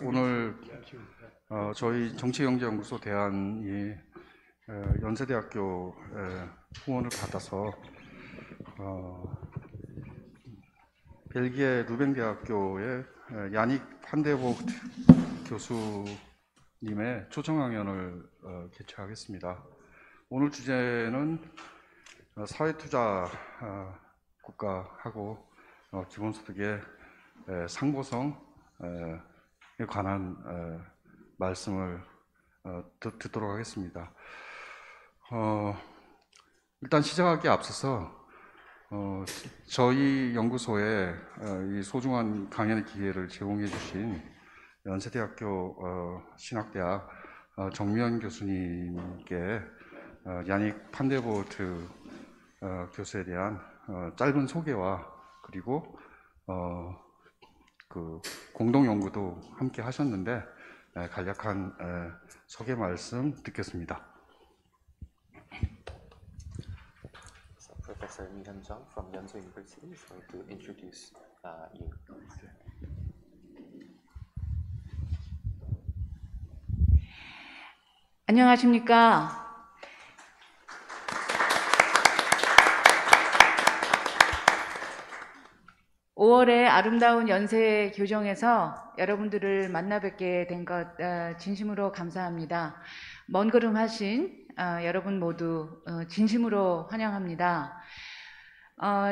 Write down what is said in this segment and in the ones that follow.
오늘 어, 저희 정치경제연구소 대안이 어, 연세대학교 에, 후원을 받아서 어, 벨기에 루벤대학교의 야닉 판데보트 교수님의 초청 강연을 어, 개최하겠습니다. 오늘 주제는 어, 사회투자 어, 국가하고 어, 기본소득의 상고성 관한 말씀을 어, 듣, 도록 하겠습니다. 어, 일단 시작하기 앞서서 어, 저희 연구소에 어, 이 소중한 강연의 기회를 제공해 주신 연세대학교 어, 신학대학 정미연 교수님께 야닉 판데보트 교수에 대한 짧은 소개와 그리고 그 공동 연구도 함께 하셨는데 간략한 소개 말씀 듣겠습니다. So Professor Mi Hyun Jung from Yeonsu University is going to introduce uh, you. 안녕하십니까? 5월에 아름다운 연세 교정에서 여러분들을 만나 뵙게 된것 어, 진심으로 감사합니다. 먼 걸음 하신 어, 여러분 모두 어, 진심으로 환영합니다.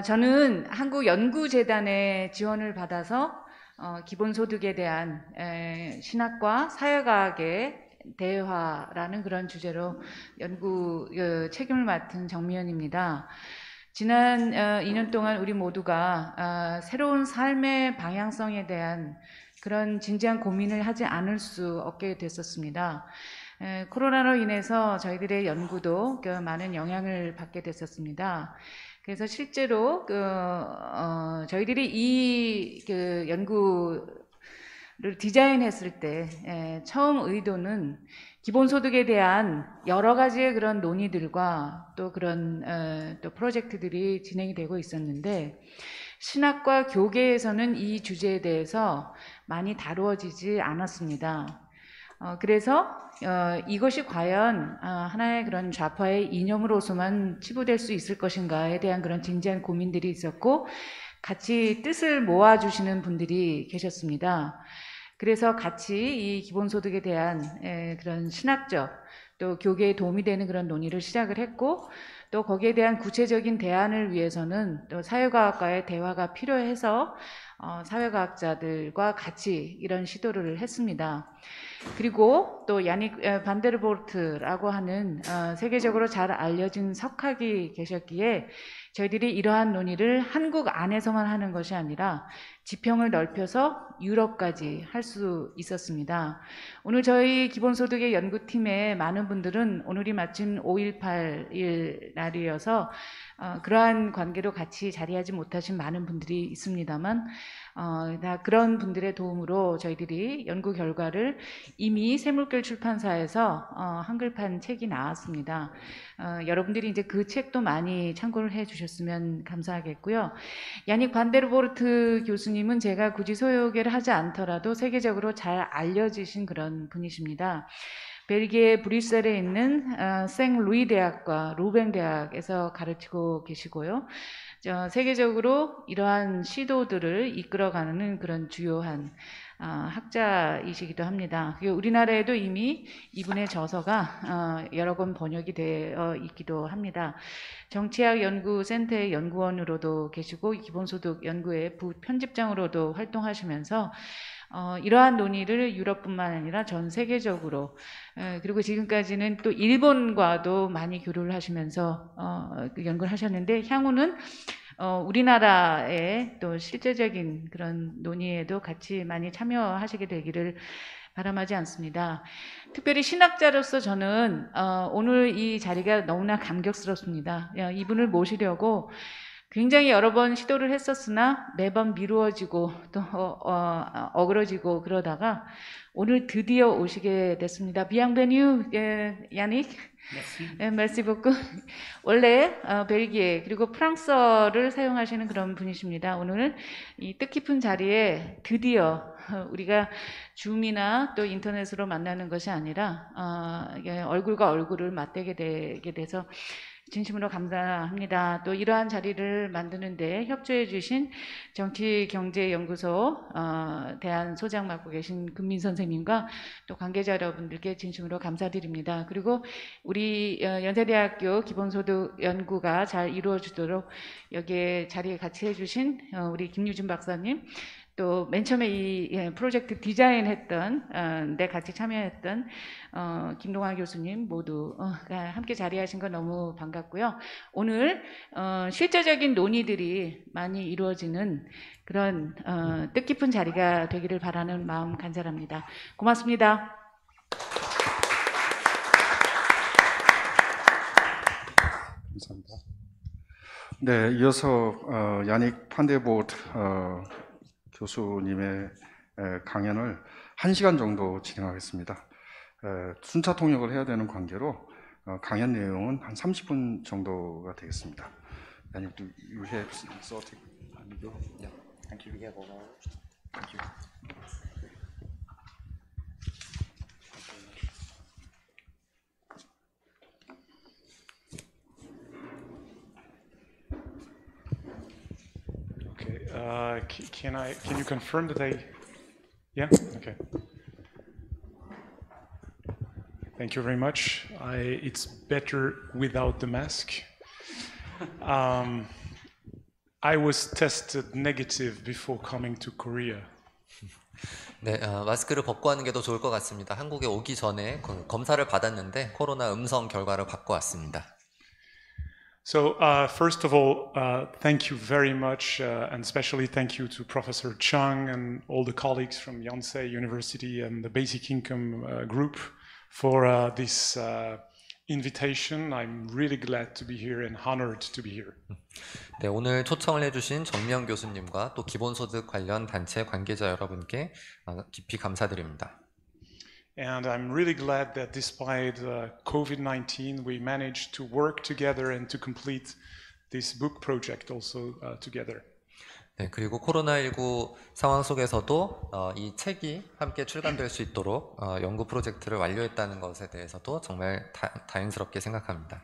저는 한국연구재단의 지원을 받아서 기본소득에 대한 신학과 사회과학의 대화라는 그런 주제로 연구 책임을 맡은 정미연입니다. 지난 2년 어, 동안 우리 모두가 어, 새로운 삶의 방향성에 대한 그런 진지한 고민을 하지 않을 수 없게 됐었습니다. 코로나로 인해서 저희들의 연구도 그 많은 영향을 받게 됐었습니다. 그래서 실제로 그, 어, 저희들이 이 그 연구를 디자인했을 때 처음 의도는 기본소득에 대한 여러 가지의 그런 논의들과 또 그런 어, 또 프로젝트들이 진행이 되고 있었는데 신학과 교계에서는 이 주제에 대해서 많이 다루어지지 않았습니다. 어, 그래서 어, 이것이 과연 어, 하나의 그런 좌파의 이념으로서만 치부될 수 있을 것인가에 대한 그런 진지한 고민들이 있었고 같이 뜻을 모아주시는 분들이 계셨습니다. 그래서 같이 이 기본소득에 대한 그런 신학적 또 교계에 도움이 되는 그런 논의를 시작을 했고 또 거기에 대한 구체적인 대안을 위해서는 또 사회과학과의 대화가 필요해서 어, 사회과학자들과 같이 이런 시도를 했습니다. 그리고 또 야닉 반데르볼트라고 하는 어, 세계적으로 잘 알려진 석학이 계셨기에 저희들이 이러한 논의를 한국 안에서만 하는 것이 아니라 지평을 넓혀서 유럽까지 할 수 있었습니다. 오늘 저희 기본소득의 연구팀의 많은 분들은 오늘이 마침 5.18일 날이어서 어, 그러한 관계로 같이 자리하지 못하신 많은 분들이 있습니다만 어, 다 그런 분들의 도움으로 저희들이 연구 결과를 이미 새물결 출판사에서 어, 한글판 책이 나왔습니다. 어, 여러분들이 이제 그 책도 많이 참고를 해주셨으면 감사하겠고요. 야닉 반데르보르트 교수님은 제가 굳이 소개를 하지 않더라도 세계적으로 잘 알려지신 그런 분이십니다. 벨기에 브뤼셀에 있는 어, 생 루이 대학과 루뱅 대학에서 가르치고 계시고요. 세계적으로 이러한 시도들을 이끌어가는 그런 주요한 어, 학자이시기도 합니다. 우리나라에도 이미 이분의 저서가 어, 여러 권 번역이 되어 있기도 합니다. 정치학 연구센터의 연구원으로도 계시고 기본소득 연구의 부편집장으로도 활동하시면서 어, 이러한 논의를 유럽뿐만 아니라 전 세계적으로 에, 어, 그리고 지금까지는 또 일본과도 많이 교류를 하시면서 어, 그 연구를 하셨는데 향후는 어, 우리나라의 또 실제적인 그런 논의에도 같이 많이 참여하시게 되기를 바람하지 않습니다. 특별히 신학자로서 저는 어, 오늘 이 자리가 너무나 감격스럽습니다. 이분을 모시려고 굉장히 여러 번 시도를 했었으나 매번 미루어지고 또 어, 어 그러지고 그러다가 오늘 드디어 오시게 됐습니다. 비앙베뉴 예, 야닉 멜시 보크 예, 원래 어, 벨기에 그리고 프랑스어를 사용하시는 그런 분이십니다. 오늘이 뜻깊은 자리에 드디어 어, 우리가 줌이나 또 인터넷으로 만나는 것이 아니라 어, 얼굴과 얼굴을 맞대게 되게 돼서 진심으로 감사합니다. 또 이러한 자리를 만드는데 협조해 주신 정치경제연구소 어, 대한 소장 맡고 계신 금민 선생님과 또 관계자 여러분들께 진심으로 감사드립니다. 그리고 우리 어, 연세대학교 기본소득 연구가 잘 이루어지도록 여기에 자리에 같이 해주신 어, 우리 김유진 박사님 또맨 처음에 이 예, 프로젝트 디자인했던 내 어, 같이 참여했던 어, 김동환 교수님 모두가 어, 함께 자리하신 거 너무 반갑고요. 오늘 실제적인 논의들이 많이 이루어지는 그런 뜻깊은 자리가 되기를 바라는 마음 간절합니다. 고맙습니다. 감사합니다. 네, 이어서 어, 야닉 판데보트 어, 교수님의 강연을 1시간 정도 진행하겠습니다. 순차 통역을 해야 되는 관계로 강연 내용은 한 30분 정도가 되겠습니다. And you, you have sorted. Yeah. Thank you. Yeah, well, thank you. Uh, can I? Can you confirm that I? Yeah. Okay. Thank you very much. I, it's better without the mask. Um, I was tested negative before coming to Korea. 네, 어, 마스크를 벗고 하는 게 더 좋을 것 같습니다. 한국에 오기 전에 그 검사를 받았는데 코로나 음성 결과를 받고 왔습니다. So uh, first of all, uh, thank you very much, uh, and especially thank you to Professor Chung and all the colleagues from Yonsei University and the Basic Income uh, Group for uh, this uh, invitation. I'm really glad to be here and honored to be here. 네, 오늘 초청을 해주신 정미영 교수님과 또 기본소득 관련 단체 관계자 여러분께 깊이 감사드립니다. And I'm really glad that despite uh, COVID 19, we managed to work together and to complete this book project also uh, together. 네, 그리고 코로나19 상황 속에서도 어, 이 책이 함께 출간될 수 있도록 어, 연구 프로젝트를 완료했다는 것에 대해서도 정말 다, 다행스럽게 생각합니다.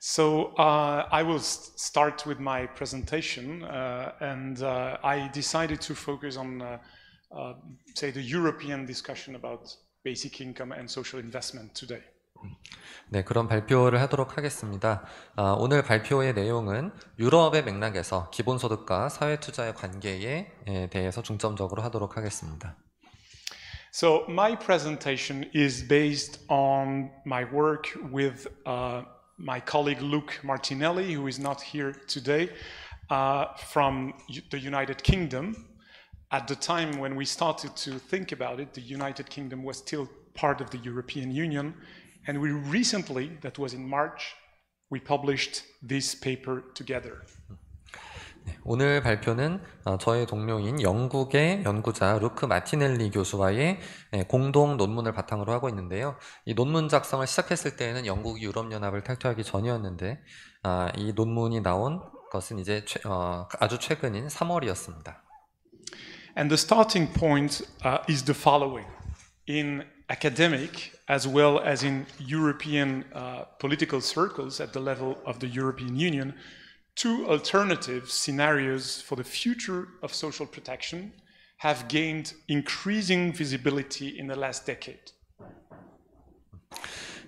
So uh, I will start with my presentation, uh, and uh, I decided to focus on uh, uh, say, the European discussion about basic income and social investment today. 네, 그런 발표를 하도록 하겠습니다. 아, 오늘 발표의 내용은 유럽의 맥락에서 기본소득과 사회투자의 관계에 대해서 중점적으로 하도록 하겠습니다. So my presentation is based on my work with uh, my colleague Luke Martinelli, who is not here today, uh, from the United Kingdom. at the time when we started to think about it, the United Kingdom was still part of the European Union. And we recently, that was in March, we published this paper together. 오늘 발표는 저의 동료인 영국의 연구자 루크 마티넬리 교수와의 공동 논문을 바탕으로 하고 있는데요. 이 논문 작성을 시작했을 때에는 영국이 유럽연합을 탈퇴하기 전이었는데 이 논문이 나온 것은 이제 아주 최근인 3월이었습니다. And the starting point uh, is the following. In academic, as well as in European uh, political circles at the level of the European Union, two alternative scenarios for the future of social protection have gained increasing visibility in the last decade.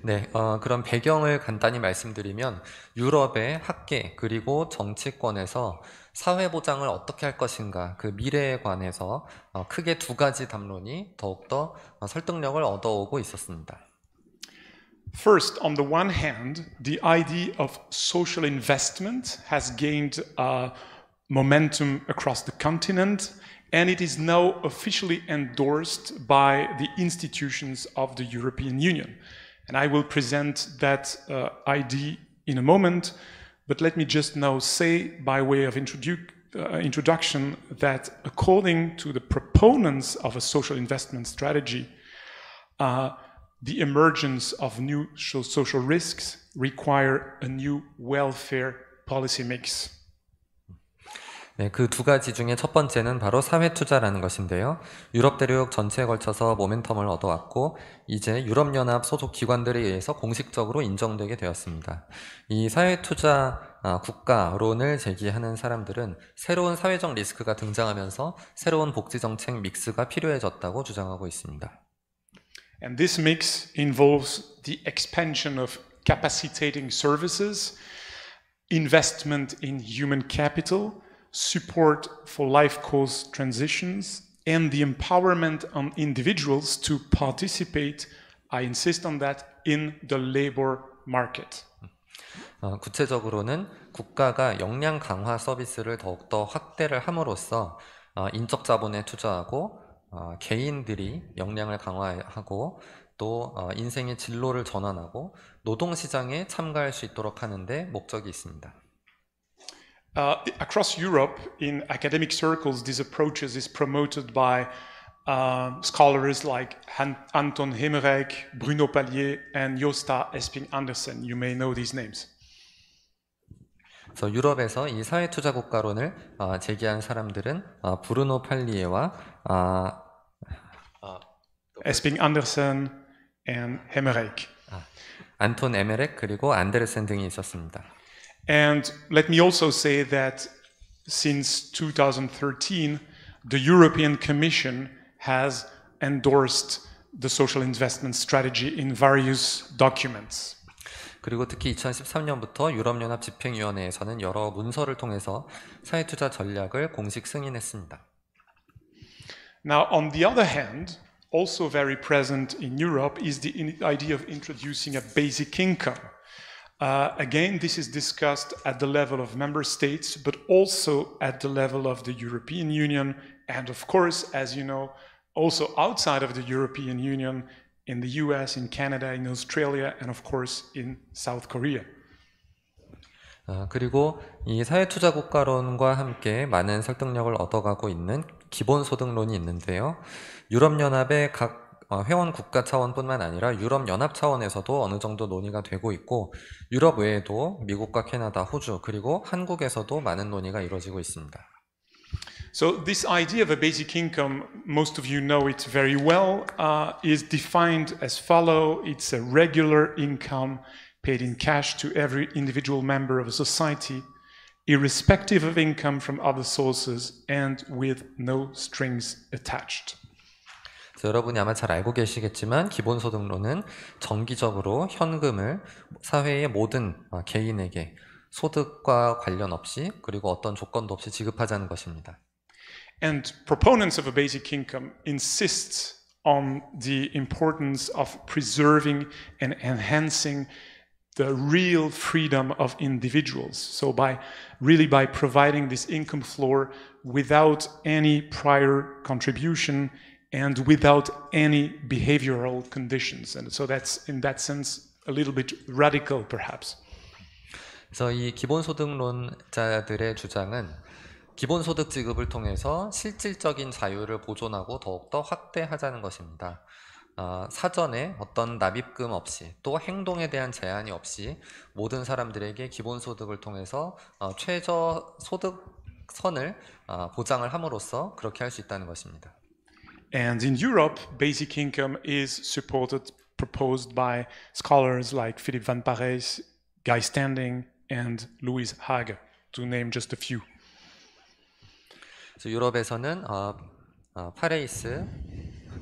네, 어, 그런 배경을 간단히 말씀드리면 유럽의 학계 그리고 정치권에서 사회보장을 어떻게 할 것인가 그 미래에 관해서 크게 두 가지 담론이 더욱더 설득력을 얻어오고 있었습니다. First, on the one hand, the idea of social investment has gained uh, momentum across the continent, and it is now officially endorsed by the institutions of the European Union. And I will present that uh, idea in a moment. But let me just now say, by way of introdu uh, introduction, that according to the proponents of a social investment strategy, uh, the emergence of new social risks require a new welfare policy mix. 네, 그 두 가지 중에 첫 번째는 바로 사회 투자라는 것인데요. 유럽 대륙 전체에 걸쳐서 모멘텀을 얻어왔고 이제 유럽연합 소속 기관들에 의해서 공식적으로 인정되게 되었습니다. 이 사회 투자 아, 국가론을 제기하는 사람들은 새로운 사회적 리스크가 등장하면서 새로운 복지 정책 믹스가 필요해졌다고 주장하고 있습니다. And this mix involves the expansion of capacitating services, investment in human capital support for life course transitions, and the empowerment on individuals to participate, I insist on that, in the labor market. 어, 구체적으로는 국가가 역량 강화 서비스를 더욱더 확대를 함으로써 어, 인적 자본에 투자하고 어, 개인들이 역량을 강화하고 또 어, 인생의 진로를 전환하고 노동 시장에 참가할 수 있도록 하는데 목적이 있습니다. Uh, across Europe, in academic circles, these approaches is promoted by uh, scholars like Han Anton Himmerich, Bruno Palier, and Josta Esping Andersen. You may know these names. 그래서 유럽에서 이 사회투자 국가론을 어, 제기한 사람들은 어, 브루노 팔리에와 아, 아, 에스핑 안더슨 and 헤메렉 아, 안톤 에메렉 그리고 안데르센 등이 있었습니다. And let me also say that since 2013, the European Commission has endorsed the social investment strategy in various documents. 그리고 특히 2013년부터 유럽연합 집행위원회에서는 여러 문서를 통해서 사회투자 전략을 공식 승인했습니다. Now, on the other hand, also very present in Europe is the idea of introducing a basic income. Uh, again, this is discussed at the level of member states, but also at the level of the European Union. And of course, as you know, also outside of the European Union, in the US, in Canada, in Australia, and of course in South Korea. Uh, 그리고 이 사회투자 국가론과 함께 많은 설득력을 얻어가고 있는 기본소득론이 있는데요. 유럽연합의 각 회원 국가 차원뿐만 아니라 유럽 연합 차원에서도 어느 정도 논의가 되고 있고 유럽 외에도 미국과 캐나다, 호주 그리고 한국에서도 많은 논의가 이루어지고 있습니다. So this idea of a basic income, most of you know it very well, uh, is defined as follow. It's a regular income paid in cash to every individual member of a society, irrespective of income from other sources and with no strings attached. 그래서 여러분이 아마 잘 알고 계시겠지만 기본소득론은 정기적으로 현금을 사회의 모든 개인에게 소득과 관련 없이 그리고 어떤 조건도 없이 지급하자는 것입니다. And proponents of a basic income insist on the importance of preserving and enhancing the real freedom of individuals. So by really by providing this income floor without any prior contribution and without any behavioral conditions. And so that's in that sense a little bit radical perhaps. 그래서 이 기본소득론자들의 주장은 기본소득 지급을 통해서 실질적인 자유를 보존하고 더욱더 확대하자는 것입니다. 어, 사전에 어떤 납입금 없이 또 행동에 대한 제한이 없이 모든 사람들에게 기본소득을 통해서 어, 최저소득선을 어, 보장을 함으로써 그렇게 할 수 있다는 것입니다. And in Europe, basic income is supported, proposed by scholars like Philippe Van Parijs, Guy Standing, and Louise Hague, to name just a few. So Europe에서는 어, 파레이스,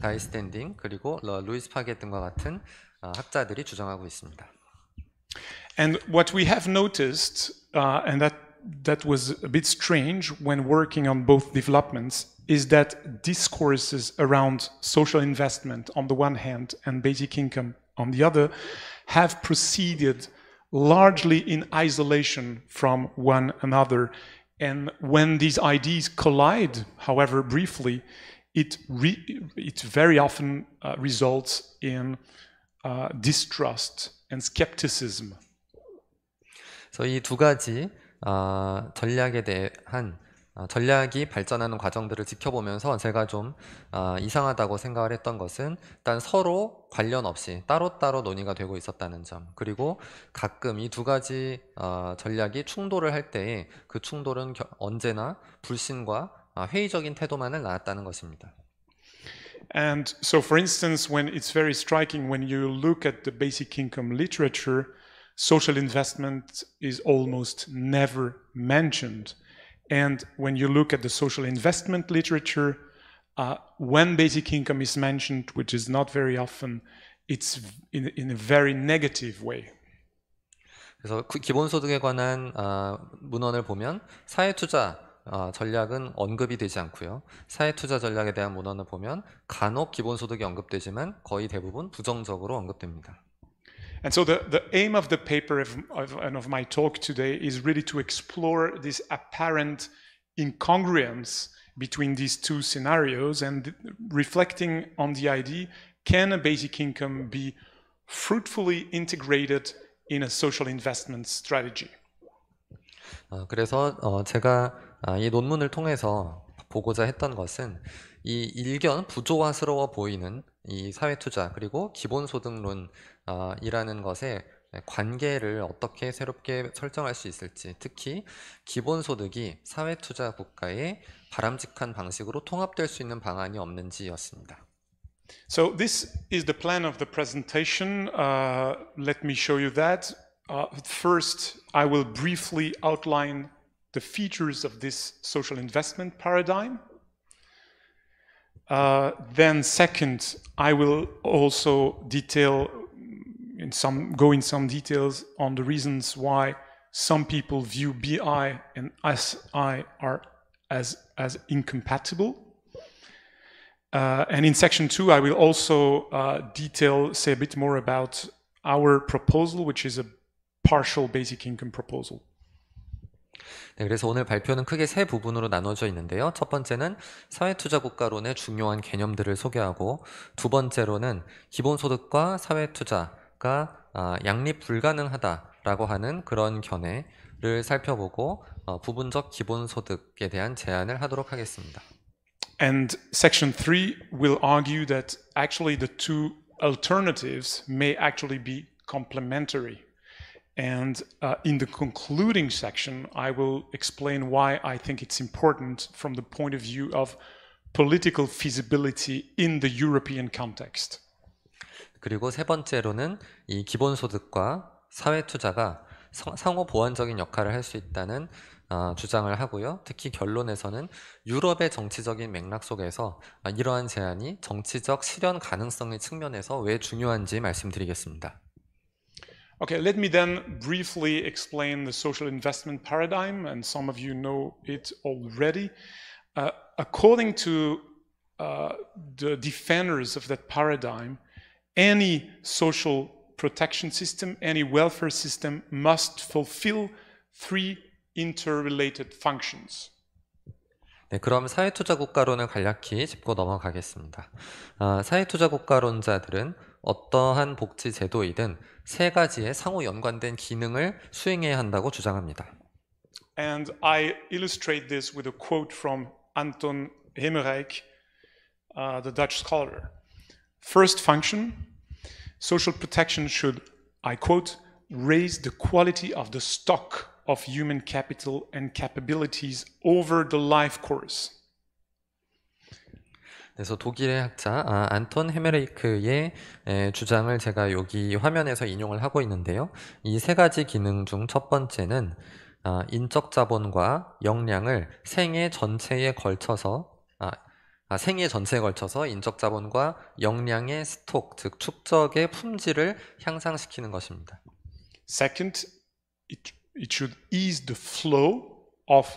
가이 스탠딩, 그리고 루이스 파게 등과 같은 학자들이 주장하고 있습니다. And what we have noticed, uh, and that that was a bit strange when working on both developments is that discourses around social investment on the one hand and basic income on the other have proceeded largely in isolation from one another. And when these ideas collide, however briefly, it, it very often uh, results in uh, distrust and skepticism. So these two 가지 어, 전략에 대한 전략이 발전하는 과정들을 지켜보면서 제가 좀 이상하다고 생각을 했던 것은 일단 서로 관련 없이 따로따로 논의가 되고 있었다는 점 그리고 가끔 이 두 가지 전략이 충돌을 할 때에 그 충돌은 언제나 불신과 회의적인 태도만을 낳았다는 것입니다. And so, for instance, when it's very striking when you look at the basic income literature, social investment is almost never mentioned. And when you look at the social investment literature, uh, when basic income is mentioned, which is not very often, it's in, in a very negative way. 그래서 기본소득에 관한 어, 문헌을 보면 사회투자 어, 전략은 언급이 되지 않고요. 사회투자 전략에 대한 문헌을 보면 간혹 기본소득이 언급되지만 거의 대부분 부정적으로 언급됩니다. And so the, the aim of the paper of, of, and of my talk today is really to explore this apparent incongruence between these two scenarios and reflecting on the idea, can a basic income be fruitfully integrated in a social investment strategy? 그래서 제가 이 논문을 통해서 보고자 했던 것은 이 일견 부조화스러워 보이는 이 사회 투자 그리고 기본소득론 아, 이라는 것에 관계를 어떻게 새롭게 설정할 수 있을지 특히 기본소득이 사회투자 국가에 바람직한 방식으로 통합될 수 있는 방안이 없는지였습니다. So this is the plan of the presentation. Uh, let me show you that. Uh, first, I will briefly outline the features of this social investment paradigm. Uh, then second, I will also detail in some, go in some details on the reasons why some people view BI and SI are as, as incompatible. Uh, and in section two, I will also uh, detail, say a bit more about our proposal, which is a partial basic income proposal. 네, 그래서 오늘 발표는 크게 세 부분으로 나눠져 있는데요. 첫 번째는 사회투자국가론의 중요한 개념들을 소개하고 두 번째로는 기본소득과 사회투자 가 양립 불가능하다라고 하는 그런 견해를 살펴보고 부분적 기본소득에 대한 제안을 하도록 하겠습니다. And section 3 will argue that actually the two alternatives may actually be complementary. And uh, in the concluding section, I will explain why I think it's important from the point of view of political feasibility in the European context. 그리고 세 번째로는 이 기본소득과 사회투자가 상호 보완적인 역할을 할 수 있다는 어, 주장을 하고요. 특히 결론에서는 유럽의 정치적인 맥락 속에서 이러한 제안이 정치적 실현 가능성의 측면에서 왜 중요한지 말씀드리겠습니다. Okay, let me then briefly explain the social investment paradigm, and some of you know it already. Uh, according to uh, the defenders of that paradigm, any social protection system, any welfare system must fulfill three interrelated functions. 네, 그럼 사회투자 국가론을 간략히 짚고 넘어가겠습니다. 아, 사회투자 국가론자들은 어떠한 복지 제도이든 세 가지의 상호 연관된 기능을 수행해야 한다고 주장합니다. And I illustrate this with a quote from Anton Hemmerijk, uh, the Dutch scholar. First function Social protection should, I quote, raise the quality of the stock of human capital and capabilities over the life course. 그래서 독일의 학자 아, 안톤 헤메레이크의 에, 주장을 제가 여기 화면에서 인용을 하고 있는데요. 이 세 가지 기능 중 첫 번째는 아, 인적 자본과 역량을 생애 전체에 걸쳐서 아, 생애 전체에 걸쳐서 인적 자본과 역량의 스톡, 즉 축적의 품질을 향상시키는 것입니다. Second, it, it should ease the flow of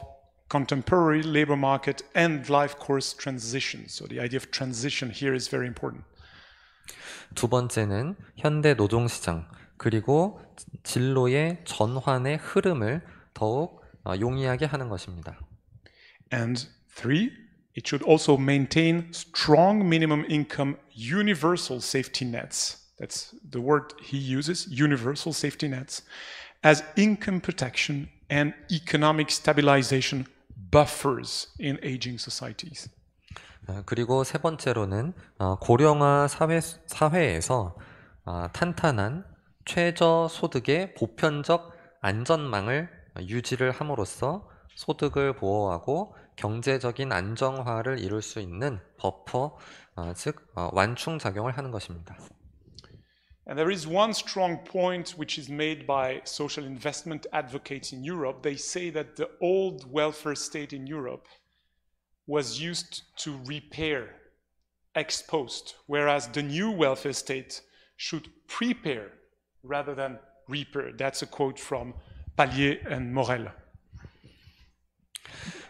contemporary labor market and life course transition. So the idea of transition here is very important. 두 번째는 현대 노동 시장 그리고 진로의 전환의 흐름을 더욱 용이하게 하는 것입니다. And three, It should also maintain strong minimum income universal safety nets. That's the word he uses, universal safety nets, as income protection and economic stabilization buffers in aging societies. 그리고 세 번째로는 고령화 사회, 사회에서 탄탄한 최저 소득의 보편적 안전망을 유지를 함으로써 소득을 보호하고 경제적인 안정화를 이룰 수 있는 버퍼, 어, 즉 어, 완충 작용을 하는 것입니다. And there is one strong point which is made by social investment advocates in Europe. They say that the old welfare state in Europe was used to repair ex post, whereas the new welfare state should prepare rather than repair. That's a quote from Pallier and Morel.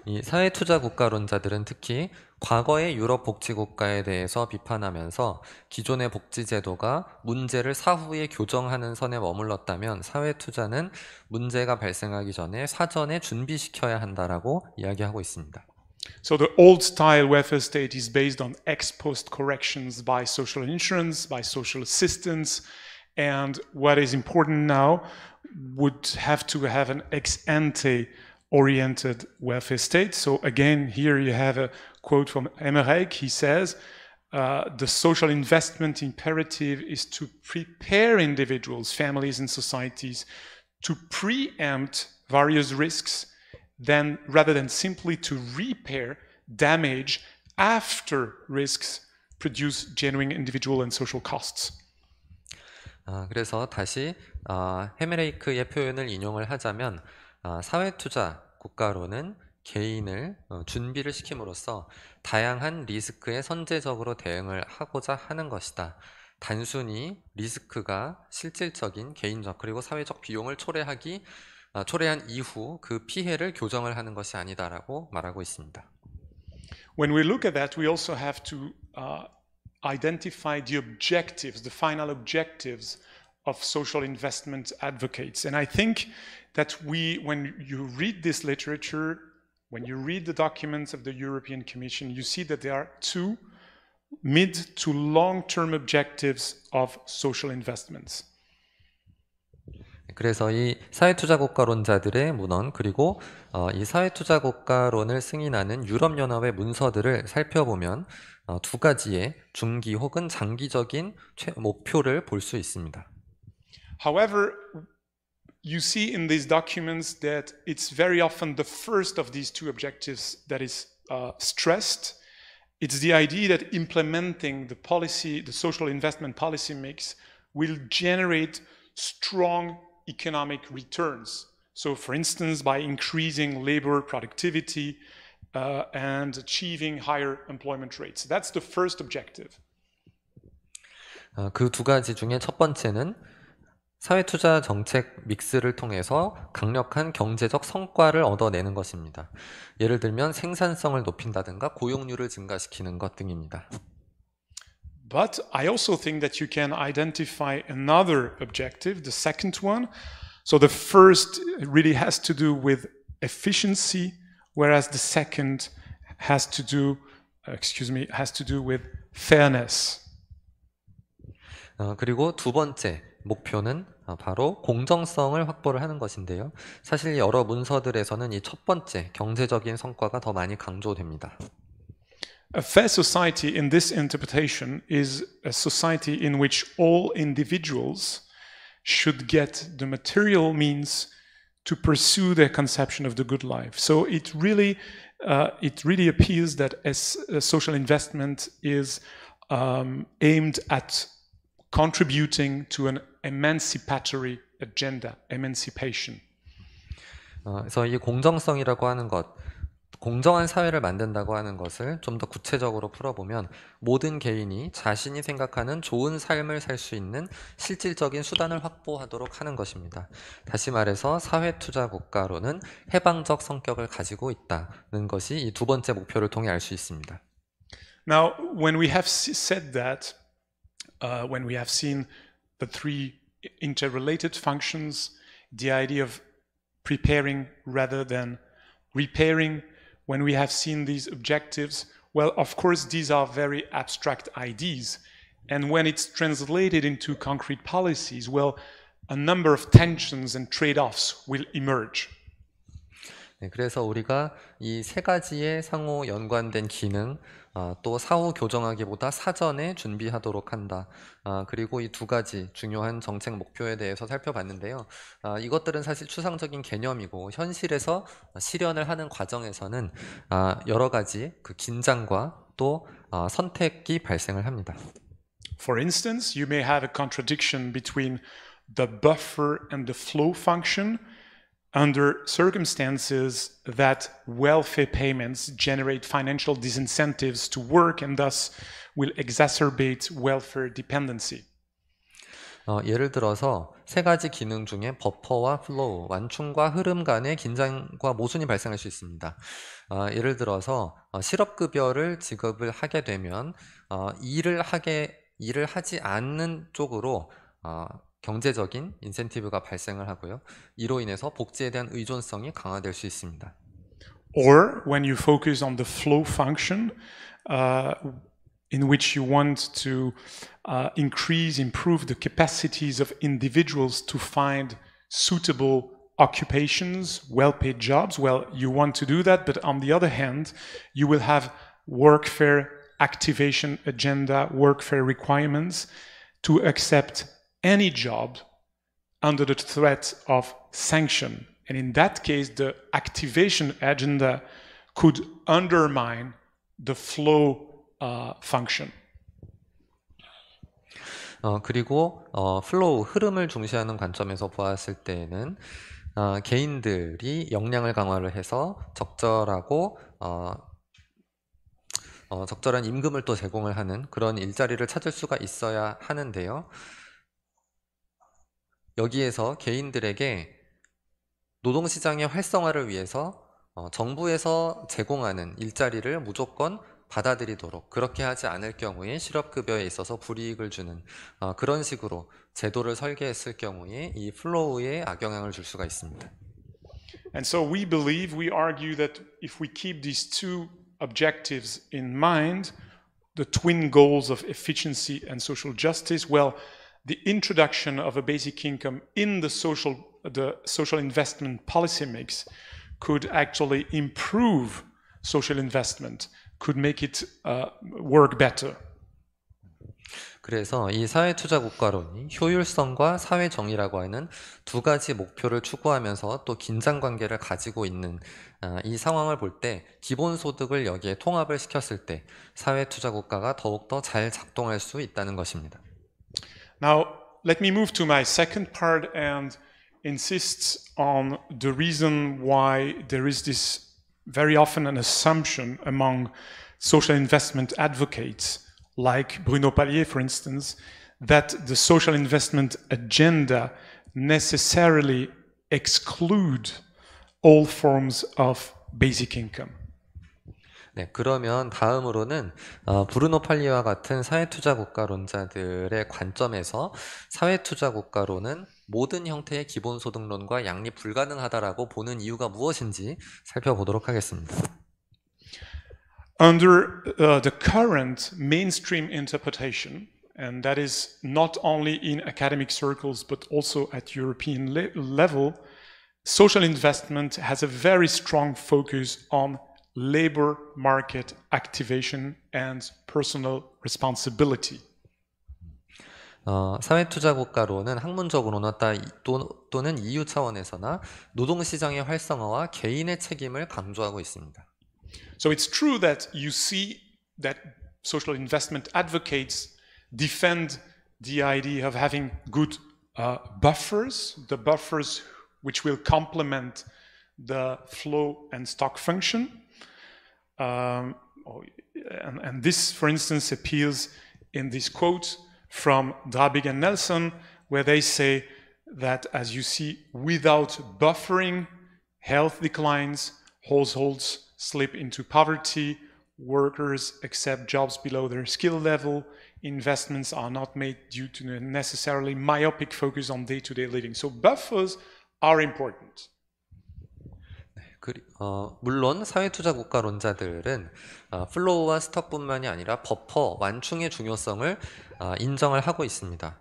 이 사회투자 국가론자들은 특히 과거의 유럽 복지국가에 대해서 비판하면서 기존의 복지제도가 문제를 사후에 교정하는 선에 머물렀다면 사회투자는 문제가 발생하기 전에 사전에 준비시켜야 한다라고 이야기하고 있습니다. So the old style welfare state is based on ex post corrections by social insurance, by social assistance, and what is important now would have to have an ex ante oriented welfare state. So again, here you have a quote from Emmerich. He says, uh, the social investment imperative is to prepare individuals, families, and societies to preempt various risks than, rather than simply to repair damage after risks produce genuine individual and social costs. 그래서 다시 헤메레이크의 표현을 인용을 하자면 아, 사회투자 국가로는 개인을 어, 준비를 시킴으로써 다양한 리스크에 선제적으로 대응을 하고자 하는 것이다. 단순히 리스크가 실질적인 개인적 그리고 사회적 비용을 초래하기 아, 초래한 이후 그 피해를 교정을 하는 것이 아니다라고 말하고 있습니다. When we look at that, we also have to uh, identify the objectives, the final objectives of social investment advocates. And I think that we, when you read this literature, when you read the documents of the European Commission, you see that there are two mid to long-term objectives of social investments. 그래서 이 사회투자국가론자들의 문헌 그리고 어, 이 사회투자국가론을 승인하는 유럽연합의 문서들을 살펴보면 어, 두 가지의 중기 혹은 장기적인 목표를 볼 수 있습니다. However, you see in these documents that it's very often the first of these two objectives that is uh, stressed. It's the idea that implementing the policy, the social investment policy mix, will generate strong economic returns. So, for instance, by increasing labor productivity uh, and achieving higher employment rates. That's the first objective. 그두 가지 중에 첫 번째는 사회투자 정책 믹스를 통해서 강력한 경제적 성과를 얻어내는 것입니다. 예를 들면 생산성을 높인다든가 고용률을 증가시키는 것 등입니다. But I also think that you can identify another objective, the second one. So the first really has to do with efficiency, whereas the second has to do, excuse me, has to do with fairness. 그리고 두 번째 목표는 바로 공정성을 확보를 하는 것인데요. 사실 여러 문서들에서는 번째 경제적인 성과가 더 많이 강조됩니다. A fair society in this interpretation is a society in which all individuals should get the material means to pursue their conception of the good life. So it really, uh, it really appears that as social investment is um, aimed at contributing to an emancipatory agenda, emancipation. 어, 그래서 이 공정성이라고 하는 것, 공정한 사회를 만든다고 하는 것을 좀 더 구체적으로 풀어보면 모든 개인이 자신이 생각하는 좋은 삶을 살 수 있는 실질적인 수단을 확보하도록 하는 것입니다. 다시 말해서 사회투자 국가로는 해방적 성격을 가지고 있다는 것이 이 두 번째 목표를 통해 알 수 있습니다. Now, when we have said that, uh, when we have seen the three interrelated functions, the idea of preparing rather than repairing, when we have seen these objectives, well, of course, these are very abstract ideas. And when it's translated into concrete policies, well, a number of tensions and trade-offs will emerge. 네, 그래서 우리가 이세 가지의 상호 연관된 기능, 어, 또 사후 교정하기보다 사전에 준비하도록 한다. 어, 그리고 이 두 가지 중요한 정책 목표에 대해서 살펴봤는데요. 어, 이것들은 사실 추상적인 개념이고 현실에서 실현을 하는 과정에서는 여러 가지 그 긴장과 또 선택이 발생을 합니다. For instance, you may have a contradiction between the buffer and the flow function. under circumstances that welfare payments generate financial disincentives to work and thus will exacerbate welfare dependency. 어, 예를 들어서 세 가지 기능 중에 버퍼와 플로우, 완충과 흐름 간의 긴장과 모순이 발생할 수 있습니다. 어, 예를 들어서 어, 실업급여를 지급을 하게 되면 어, 일을 하게 일을 하지 않는 쪽으로 어, 경제적인 인센티브가 발생을 하고요. 이로 인해서 복지에 대한 의존성이 강화될 수 있습니다. Or when you focus on the flow function uh, in which you want to uh, increase, improve the capacities of individuals to find suitable occupations, well-paid jobs. Well, you want to do that, but on the other hand, you will have workfare activation agenda, workfare requirements to accept any job under the threat of sanction. And in that case, the activation agenda could undermine the flow uh, function. 어, 그리고 어, 플로우 흐름을 중시하는 관점에서 보았을 때에는 어, 개인들이 역량을 강화를 해서 적절하고 어, 어, 적절한 임금을 또 제공을 하는 그런 일자리를 찾을 수가 있어야 하는데요. 여기에서 개인들에게 노동시장의 활성화를 위해서 정부에서 제공하는 일자리를 무조건 받아들이도록 그렇게 하지 않을 경우에 실업급여에 있어서 불이익을 주는 그런 식으로 제도를 설계했을 경우에 이 플로우에 악영향을 줄 수가 있습니다. And so we believe, we argue that if we keep these two objectives in mind, the twin goals of efficiency and social justice, well, the introduction of a basic income in the social, the social investment policy mix could actually improve social investment, could make it uh, work better. 그래서 이 사회투자국가론이 효율성과 사회정의라고 하는 두 가지 목표를 추구하면서 또 긴장관계를 가지고 있는 이 상황을 볼 때 기본소득을 여기에 통합을 시켰을 때 사회투자국가가 더욱더 잘 작동할 수 있다는 것입니다. Now, let me move to my second part and insist on the reason why there is this very often an assumption among social investment advocates, like Bruno Palier, for instance, that the social investment agenda necessarily exclude all forms of basic income. 네, 그러면 다음으로는 어, 브루노 팔리와 같은 사회투자 국가론자들의 관점에서 사회투자 국가론은 모든 형태의 기본소득론과 양립 불가능하다라고 보는 이유가 무엇인지 살펴보도록 하겠습니다. Under uh, the current mainstream interpretation, and that is not only in academic circles but also at European le level, social investment has a very strong focus on labor market activation and personal responsibility. 어, 사회투자국가로는 학문적으로나 또, 또는 EU 차원에서나 활성화와 개인의 책임을 강조하고 있습니다. So it's true that you see that social investment advocates defend the idea of having good uh, buffers, the buffers which will complement the flow and stock function. Um, oh, and, and, this, for instance, appears in this quote from Drabig and Nelson, where they say that, as you see, without buffering, health declines, households slip into poverty, workers accept jobs below their skill level, investments are not made due to the necessarily myopic focus on day-to-day -day living. So buffers are important. 그, 어, 물론 사회투자국가론자들은 어, 플로우와 스톡뿐만이 아니라 버퍼, 완충의 중요성을 어, 인정을 하고 있습니다.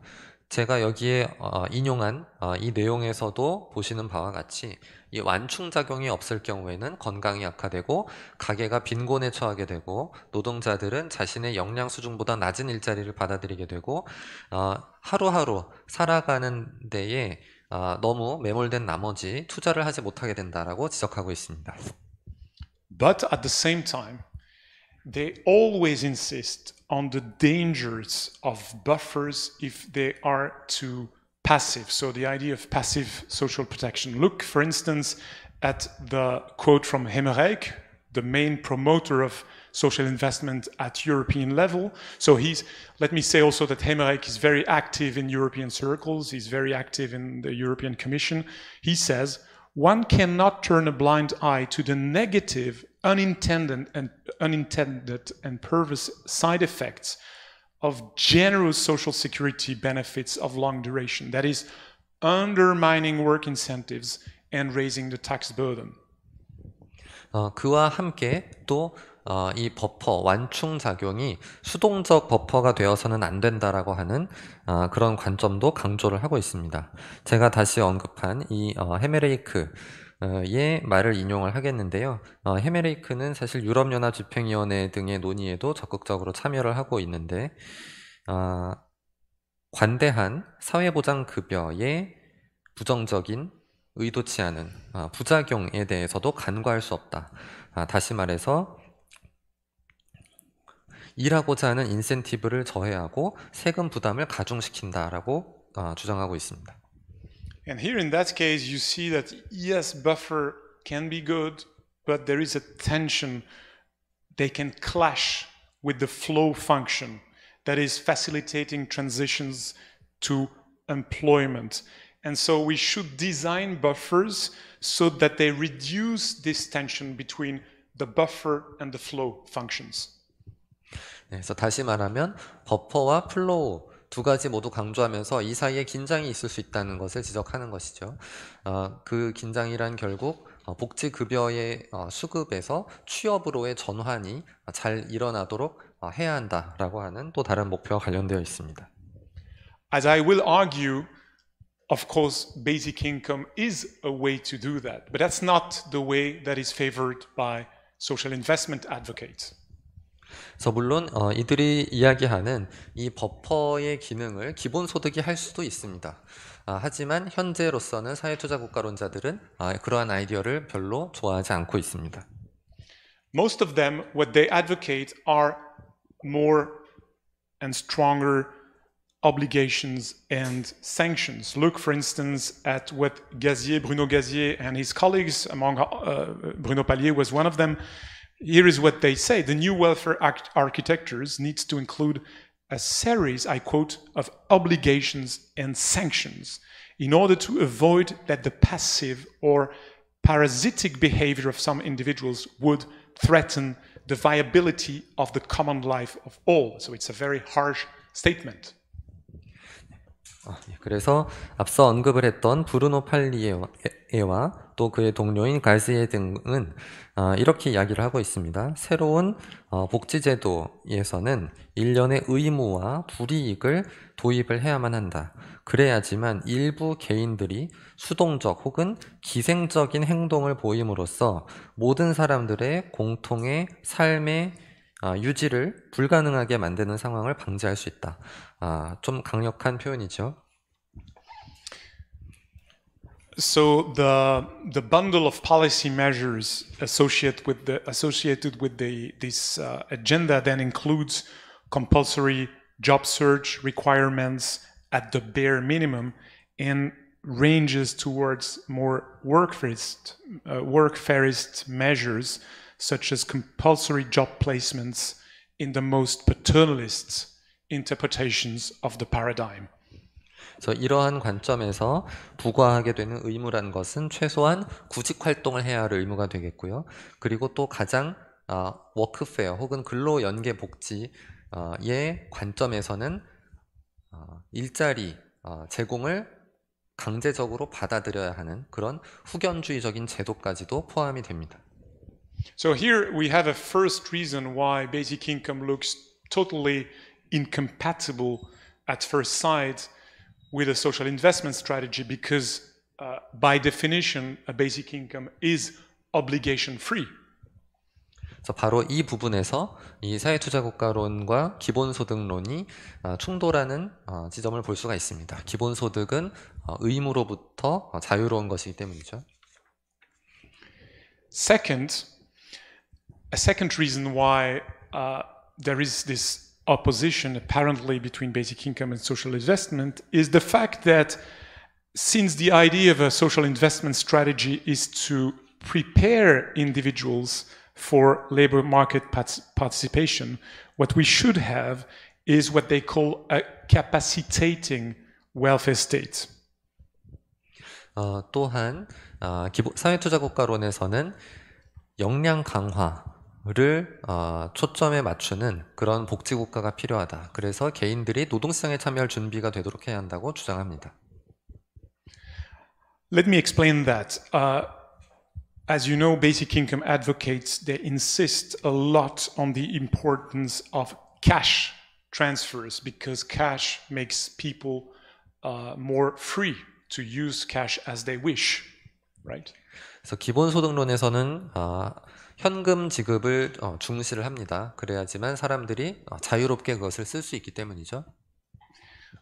제가 여기에 어, 인용한 어, 이 내용에서도 보시는 바와 같이 이 완충 작용이 없을 경우에는 건강이 악화되고 가게가 빈곤에 처하게 되고 노동자들은 자신의 역량 수준보다 낮은 일자리를 받아들이게 되고 어, 하루하루 살아가는 데에 아, 너무 매몰된 나머지 투자를 하지 못하게 된다라고 지적하고 있습니다. But at the same time, they always insist on the dangers of buffers if they are too passive. So the idea of passive social protection. Look, for instance, at the quote from Hemerijk, the main promoter of social investment at European level. So he's, let me say also that Hemerik is very active in European circles, he's very active in the European Commission. He says, one cannot turn a blind eye to the negative, unintended and, unintended and perverse side effects of generous social security benefits of long duration. That is, undermining work incentives and raising the tax burden. 어, 그와 함께 또 어, 이 버퍼 완충 작용이 수동적 버퍼가 되어서는 안 된다라고 하는 어, 그런 관점도 강조를 하고 있습니다. 제가 다시 언급한 이 어, 헤메레이크 의 말을 인용을 하겠는데요. 어, 헤메레이크는 사실 유럽연합 집행위원회 등의 논의에도 적극적으로 참여를 하고 있는데 어, 관대한 사회보장급여의 부정적인 의도치 않은 어, 부작용에 대해서도 간과할 수 없다. 아, 다시 말해서 일하고자 하는 인센티브를 저해하고 세금 부담을 가중시킨다라고 어, 주장하고 있습니다. And here in that case you see that ES buffer can be good but there is a tension they can clash with the flow function that is facilitating transitions to employment. And so we should design buffers so that they reduce this tension between the buffer and the flow functions. 그래서 다시 말하면 버퍼와 플로우 두 가지 모두 강조하면서 이 사이에 긴장이 있을 수 있다는 것을 지적하는 것이죠. 어, 그 긴장이란 결국 복지급여의 수급에서 취업으로의 전환이 잘 일어나도록 해야 한다라고 하는 또 다른 목표와 관련되어 있습니다. As I will argue, of course, basic income is a way to do that, but that's not the way that is favored by social investment advocates. 그래서 물론 어, 이들이 이야기하는 이 버퍼의 기능을 기본소득이 할 수도 있습니다. 아, 하지만 현재로서는 사회투자국가론자들은 아, 그러한 아이디어를 별로 좋아하지 않고 있습니다. Most of them, what they advocate are more and stronger obligations and sanctions. Look, for instance, at what Gazier, Bruno Gazier and his colleagues, among uh, Bruno Palier was one of them, Here is what they say. The new welfare architectures needs to include a series, I quote, of obligations and sanctions in order to avoid that the passive or parasitic behavior of some individuals would threaten the viability of the common life of all. So it's a very harsh statement. 그래서 앞서 언급을 했던 브루노 팔리에와 또 그의 동료인 갈시에 등은 어, 이렇게 이야기를 하고 있습니다. 새로운 어, 복지제도에서는 일련의 의무와 불이익을 도입을 해야만 한다. 그래야지만 일부 개인들이 수동적 혹은 기생적인 행동을 보임으로써 모든 사람들의 공통의 삶의 어, 유지를 불가능하게 만드는 상황을 방지할 수 있다. 아, 좀 강력한 표현이죠. So the the bundle of policy measures associated with the associated with the this uh, agenda then includes compulsory job search requirements at the bare minimum and ranges towards more work-faced uh, measures such as compulsory job placements in the most paternalist interpretations of the paradigm. 그래서 이러한 관점에서 부과하게 되는 의무라는 것은 최소한 구직 활동을 해야 할 의무가 되겠고요. 그리고 또 가장 어, 워크페어 혹은 근로 연계 복지의 관점에서는 어, 일자리 어, 제공을 강제적으로 받아들여야 하는 그런 후견주의적인 제도까지도 포함이 됩니다. So here we have a first reason why basic income looks totally incompatible at first sight with a social investment strategy because uh, by definition a basic income is obligation free. 그래서 바로 이 부분에서 이 사회투자국가론과 기본소득론이 충돌하는 지점을 볼 수가 있습니다. 기본소득은 의무로부터 자유로운 것이기 때문이죠. Second, a second reason why uh, there is this opposition apparently between basic income and social investment is the fact that since the idea of a social investment strategy is to prepare individuals for labor market participation, what we should have is what they call a capacitating welfare state. 어, 또한 어, 기본, 사회투자국가론에서는 역량 강화 를 어, 초점에 맞추는 그런 복지국가가 필요하다. 그래서 개인들이 노동시장에 참여할 준비가 되도록 해야 한다고 주장합니다. Let me explain that. Uh, as you know, basic income advocates they insist a lot on the importance of cash transfers because cash makes people uh, more free to use cash as they wish, right? 그래서 기본소득론에서는 아, 현금 지급을 중시를 합니다. 그래야지만 사람들이 자유롭게 그것을 있기 때문이죠.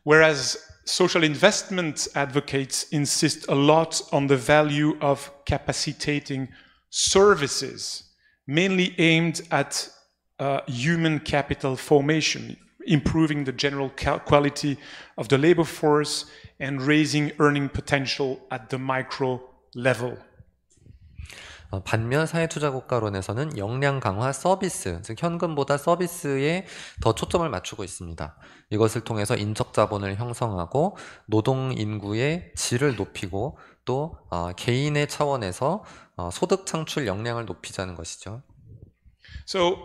Whereas social investment advocates insist a lot on the value of capacitating services, mainly aimed at uh, human capital formation, improving the general quality of the labor force and raising earning potential at the micro level. 어, 반면 사회투자국가론에서는 역량 강화 서비스, 즉 현금보다 서비스에 더 초점을 맞추고 있습니다. 이것을 통해서 인적 자본을 형성하고 노동 인구의 질을 높이고 또 어, 개인의 차원에서 어, 소득 창출 역량을 높이자는 것이죠. So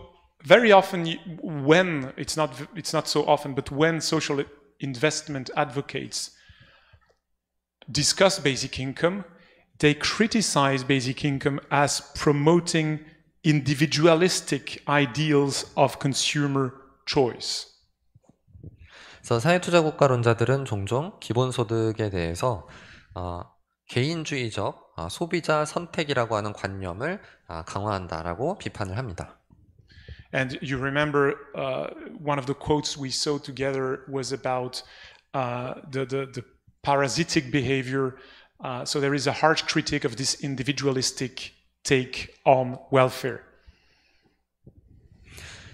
very often when it's not it's not so often but when social investment advocates discuss basic income they criticize basic income as promoting individualistic ideals of consumer choice. 그래서 사회투자 국가론자들은 종종 기본소득에 대해서 어, 개인주의적 어, 소비자 선택이라고 하는 관념을 어, 강화한다라고 비판을 합니다. And you remember uh, one of the quotes we saw together was about uh, the, the, the parasitic behavior Uh, so there is a harsh critique of this individualistic take on welfare.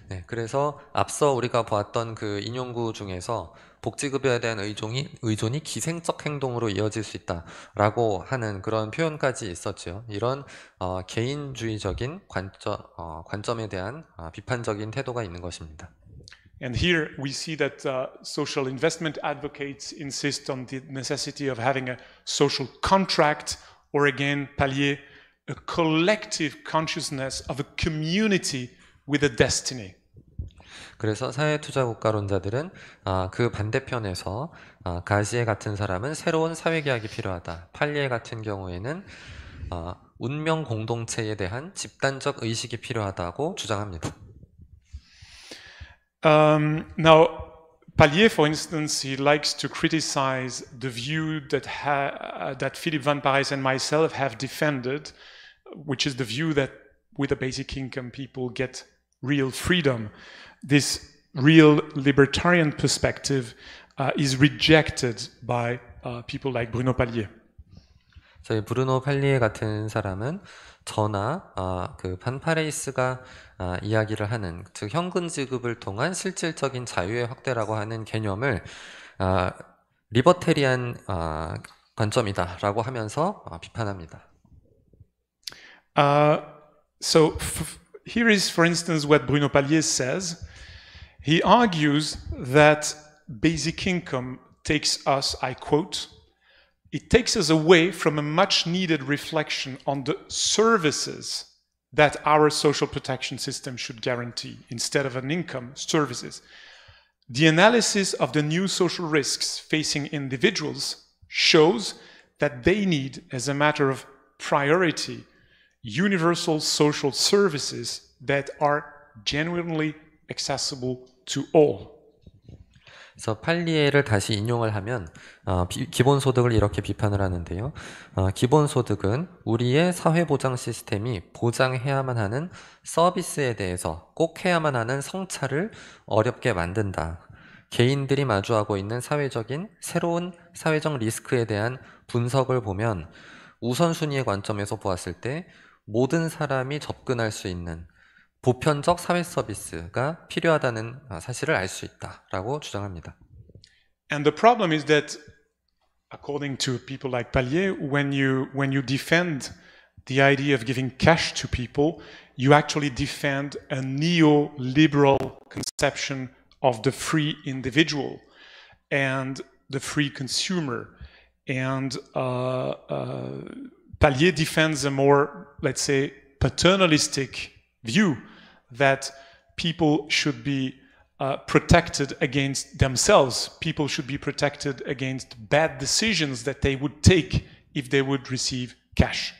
네, 그래서 앞서 우리가 보았던 그 인용구 중에서 복지급여에 대한 의존이, 의존이 기생적 행동으로 이어질 수 있다라고 하는 그런 표현까지 있었죠. 이런 어, 개인주의적인 관점, 어, 관점에 대한 어, 비판적인 태도가 있는 것입니다. And here we see that uh, social investment advocates insist on the necessity of having a social contract, or again, Pallier, a collective consciousness of a community with a destiny. 그래서 사회투자국가론자들은 아, 그 반대편에서 아, 가지에 같은 사람은 새로운 사회계약이 필요하다. 팔리에 같은 경우에는 아, 운명 공동체에 대한 집단적 의식이 필요하다고 주장합니다. Um, now, Pallier, for instance, he likes to criticize the view that, uh, that Philip Van Parijs and myself have defended, which is the view that with a basic income, people get real freedom. This real libertarian perspective uh, is rejected by uh, people like Bruno Pallier. 저희 브루노 팔리에 같은 사람은 저나 아, 그 반파레이스가 아, 이야기를 하는 즉 현금 지급을 통한 실질적인 자유의 확대라고 하는 개념을 아, 리버테리안 아, 관점이다라고 하면서 아, 비판합니다. Uh, so here is, for instance, what Bruno Palier says. He argues that basic income takes us, I quote, it takes us away from a much needed reflection on the services that our social protection system should guarantee instead of an income, services. The analysis of the new social risks facing individuals shows that they need, as a matter of priority, universal social services that are genuinely accessible to all. 그래서 팔리에를 다시 인용을 하면 어, 비, 기본소득을 이렇게 비판을 하는데요. 어, 기본소득은 우리의 사회보장 시스템이 보장해야만 하는 서비스에 대해서 꼭 해야만 하는 성찰을 어렵게 만든다. 개인들이 마주하고 있는 사회적인 새로운 사회적 리스크에 대한 분석을 보면 우선순위의 관점에서 보았을 때 모든 사람이 접근할 수 있는 보편적 사회 서비스가 필요하다는 사실을 있다라고 주장합니다. And the problem is that according to people like Pallier when you when you defend the idea of giving cash to people, you actually defend a neoliberal conception of the free individual and the free consumer. And uh, uh, Pallier defends a more, let's say, paternalistic view that people should be uh, protected against themselves. People should be protected against bad decisions that they would take if they would receive cash.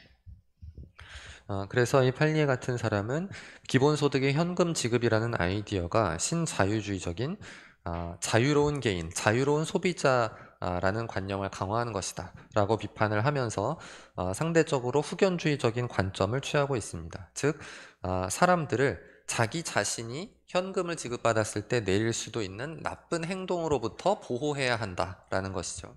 어, 그래서 이 팔리에 같은 사람은 기본소득의 현금 지급이라는 아이디어가 신자유주의적인 어, 자유로운 개인, 자유로운 소비자라는 관념을 강화하는 것이다 라고 비판을 하면서 어, 상대적으로 후견주의적인 관점을 취하고 있습니다. 즉 사람들을 자기 자신이 현금을 지급받았을 때 내릴 수도 있는 나쁜 행동으로부터 보호해야 한다라는 것이죠.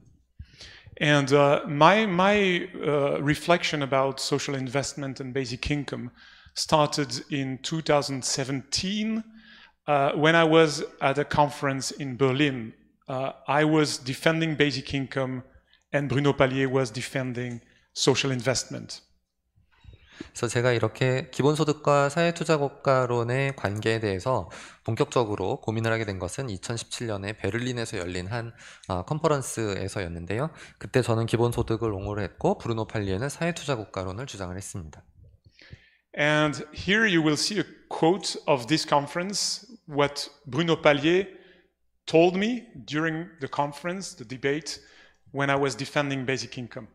And uh, my my uh, reflection about social investment and basic income started in 2017 uh, when I was at a conference in Berlin. Uh, I was defending basic income, and Bruno Palier was defending social investment. 그래서 제가 이렇게 기본소득과 사회투자고가론의 관계에 대해서 본격적으로 고민을 하게 된 것은 2017년에 베를린에서 열린 한 컨퍼런스에서였는데요. 그때 저는 기본소득을 옹호를 했고 브루노 팔리에는 사회투자고가론을 주장을 했습니다. And here you will see a quote of this conference, what Bruno Palier told me during the conference, the debate, when I was defending basic income.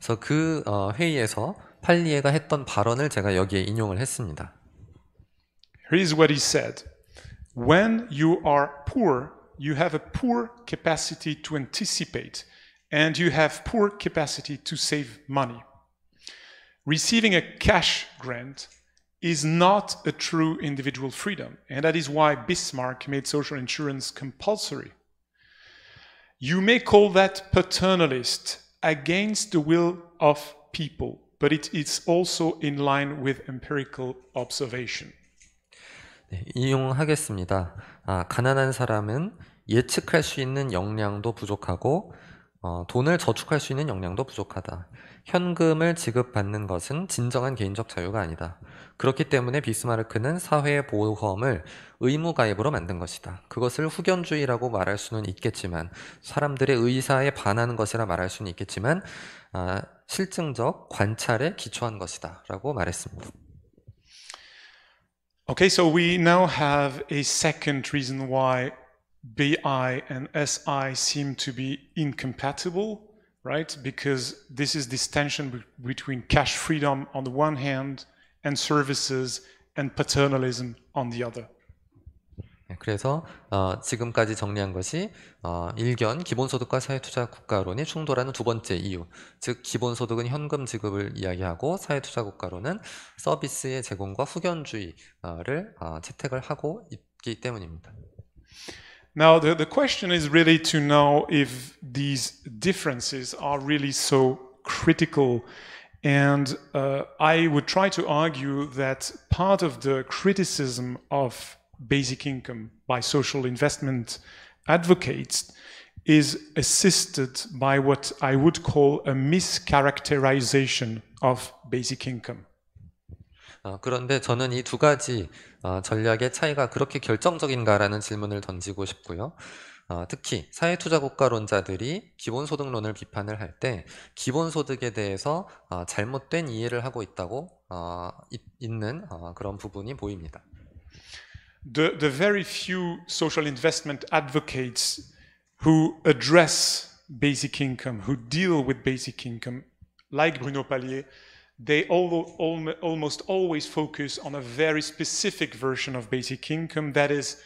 그래서 그 회의에서 팔리에가 했던 발언을 제가 여기에 인용을 했습니다. Here's what he said. When you are poor, you have a poor capacity to anticipate and you have poor capacity to save money. Receiving a cash grant is not a true individual freedom, and that is why Bismarck made social insurance compulsory. You may call that paternalist against the will of people, but it is also in line with empirical observation. 네, 인용하겠습니다. 아, 가난한 사람은 예측할 수 있는 역량도 부족하고 어, 돈을 저축할 수 있는 역량도 부족하다. 현금을 지급받는 것은 진정한 개인적 자유가 아니다. 그렇기 때문에 비스마르크는 사회보험을 의무가입으로 만든 것이다. 그것을 후견주의라고 말할 수는 있겠지만 사람들의 의사에 반하는 것이라 말할 수는 있겠지만 아, 실증적 관찰에 기초한 것이다라고 말했습니다. Okay, so we now have a second reason why BI and SI seem to be incompatible, right? Because this is this tension between cash freedom on the one hand and services and paternalism on the other. 그래서 어, 지금까지 정리한 것이 어, 1견 기본소득과 사회투자 국가론이 충돌하는 두 번째 이유 즉 기본소득은 현금 지급을 이야기하고 사회투자 국가론은 서비스의 제공과 후견주의를 어, 채택을 하고 있기 때문입니다. Now the, the question is really to know if these differences are really so critical and uh, I would try to argue that part of the criticism of basic income by social investment advocates is assisted by what I would call a mischaracterization of basic income. 어, 그런데 저는 이 두 가지 어, 전략의 차이가 그렇게 결정적인가라는 질문을 던지고 싶고요. 어, 특히 사회투자국가론자들이 기본소득론을 비판을 할 때 기본소득에 대해서 잘못된 이해를 하고 있다고 있는 그런 부분이 보입니다. the, the very few social investment advocates who address basic income, who deal with basic income, like Bruno Palier, they all, all, almost always focus on a very specific version of basic income that is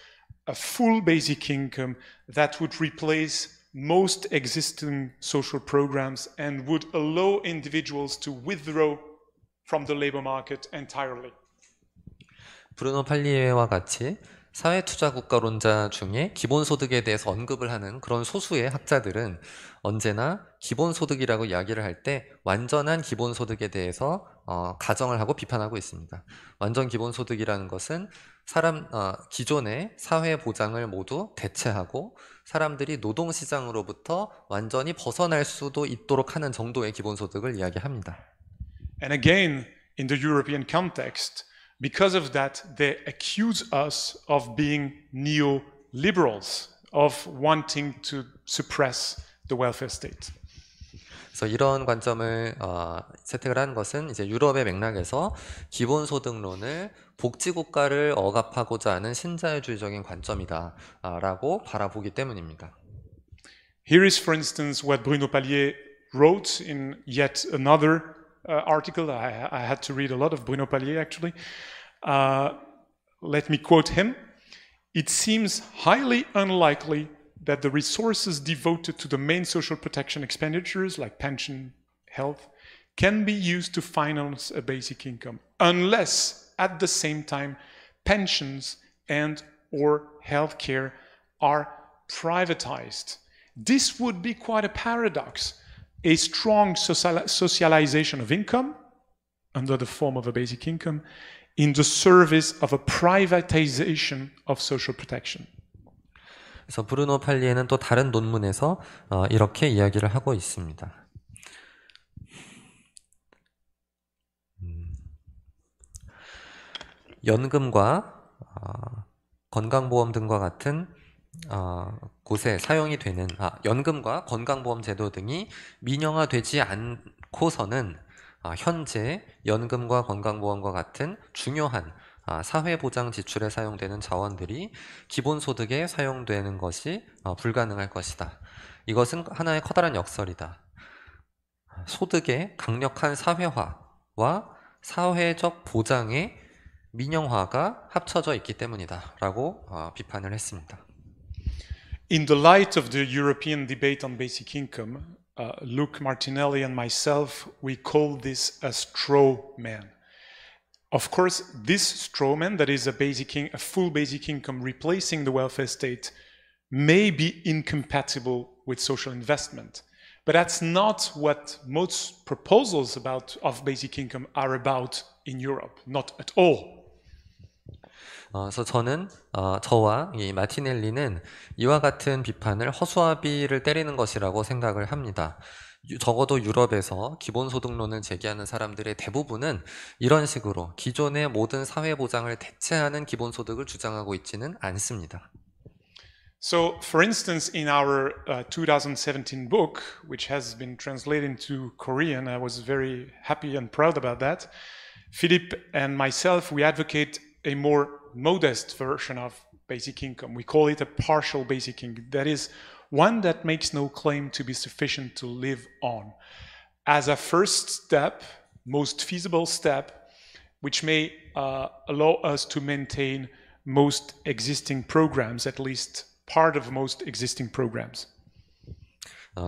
a full basic income that would replace most existing social programs and would allow individuals to withdraw from the labor market entirely. 브루노 팔리에와 같이 사회투자국가론자 중에 기본소득에 대해서 언급을 하는 그런 소수의 학자들은 언제나 기본소득이라고 이야기를 할 때 완전한 기본소득에 대해서 어, 가정을 하고 비판하고 있습니다. 완전 기본소득이라는 것은 사람 어, 기존의 사회 보장을 모두 대체하고 사람들이 노동시장으로부터 완전히 벗어날 수도 있도록 하는 정도의 기본소득을 이야기합니다. And again, in the European context, Because of that, they accuse us of being neoliberals, of wanting to suppress the welfare state. 그래서 이런 관점을 어, 채택을 한 것은 이제 유럽의 맥락에서 기본소득론을 복지국가를 억압하고자 하는 신자유주의적인 관점이다라고 바라보기 때문입니다. Here is, for instance, what Bruno Palier wrote in yet another uh, article. I, I, had to read a lot of Bruno Palier, actually. Uh, let me quote him. It seems highly unlikely that the resources devoted to the main social protection expenditures, like pension, health, can be used to finance a basic income, unless at the same time pensions and or healthcare are privatized. This would be quite a paradox a strong socialization of income under the form of a basic income in the service of a privatization of social protection. 그래서 브루노 팔리에는 또 다른 논문에서 어, 이렇게 이야기를 하고 있습니다. 음, 연금과 어, 건강보험 등과 같은 어, 곳에 사용이 되는 아, 연금과 건강보험 제도 등이 민영화되지 않고서는 아, 현재 연금과 건강보험과 같은 중요한 아, 사회보장 지출에 사용되는 자원들이 기본소득에 사용되는 것이 아, 불가능할 것이다. 이것은 하나의 커다란 역설이다. 소득의 강력한 사회화와 사회적 보장의 민영화가 합쳐져 있기 때문이다 라고 어, 비판을 했습니다. In the light of the European debate on basic income, uh, Luke Martinelli and myself, we call this a straw man. Of course, this straw man, that is a, basic in, a full basic income replacing the welfare state, may be incompatible with social investment. But that's not what most proposals about of basic income are about in Europe, not at all. 어, 그래서 저는 어, 저와 이 마티넬리는 이와 같은 비판을 허수아비를 때리는 것이라고 생각을 합니다. 적어도 유럽에서 기본소득론을 제기하는 사람들의 대부분은 이런 식으로 기존의 모든 사회보장을 대체하는 기본소득을 주장하고 있지는 않습니다. So, for instance, in our uh, 2017 book, which has been translated into Korean, I was very happy and proud about that. Philip and myself, we advocate a more modest version of basic income. We call it a partial basic income. That is one that makes no claim to be sufficient to live on. As a first step, most feasible step, which may uh, allow us to maintain most existing programs, at least part of most existing programs.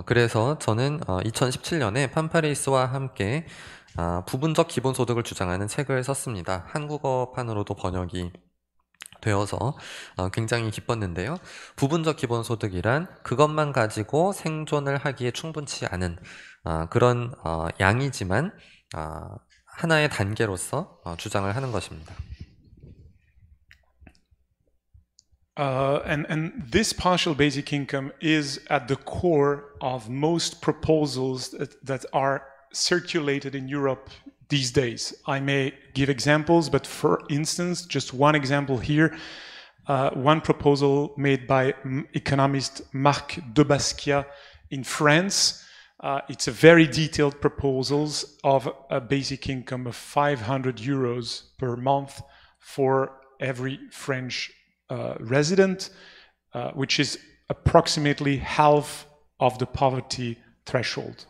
그래서 저는 2017년에 판파레이스와 함께 아, 부분적 기본소득을 주장하는 책을 썼습니다. 한국어판으로도 번역이 되어서 어, 굉장히 기뻤는데요. 부분적 기본소득이란 그것만 가지고 생존을 하기에 충분치 않은 아, 그런 어, 양이지만 아, 하나의 단계로서 어, 주장을 하는 것입니다. Uh, and, and this partial basic income is at the core of most proposals that, that are circulated in Europe these days. I may give examples, but for instance, just one example here, uh, one proposal made by mm, economist Marc de Basquiat in France. Uh, it's a very detailed proposals of a basic income of 500 euros per month for every French uh, resident, uh, which is approximately half of the poverty threshold.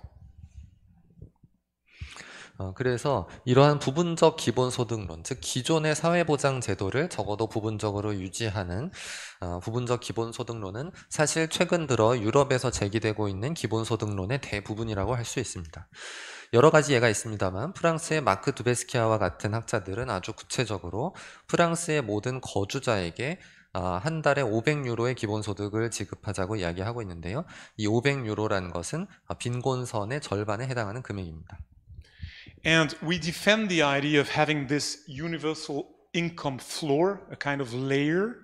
어, 그래서 이러한 부분적 기본소득론, 즉 기존의 사회보장 제도를 적어도 부분적으로 유지하는 어, 부분적 기본소득론은 사실 최근 들어 유럽에서 제기되고 있는 기본소득론의 대부분이라고 할 수 있습니다. 여러 가지 예가 있습니다만 프랑스의 마크 두베스키아와 같은 학자들은 아주 구체적으로 프랑스의 모든 거주자에게 어, 한 달에 500유로의 기본소득을 지급하자고 이야기하고 있는데요. 이 500유로라는 것은 빈곤선의 절반에 해당하는 금액입니다. And we defend the idea of having this universal income floor, a kind of layer.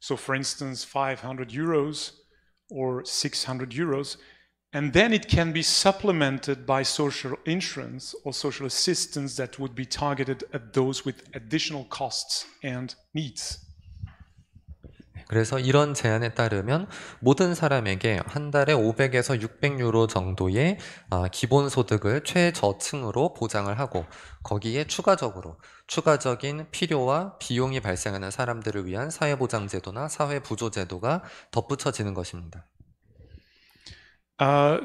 So, for instance, 500 euros or 600 euros. And then it can be supplemented by social insurance or social assistance that would be targeted at those with additional costs and needs. 그래서 이런 제안에 따르면 모든 사람에게 한 달에 500에서 600유로 정도의 아, 기본 소득을 최저층으로 보장을 하고 거기에 추가적으로 추가적인 필요와 비용이 발생하는 사람들을 위한 사회보장제도나 사회부조제도가 덧붙여지는 것입니다. Uh,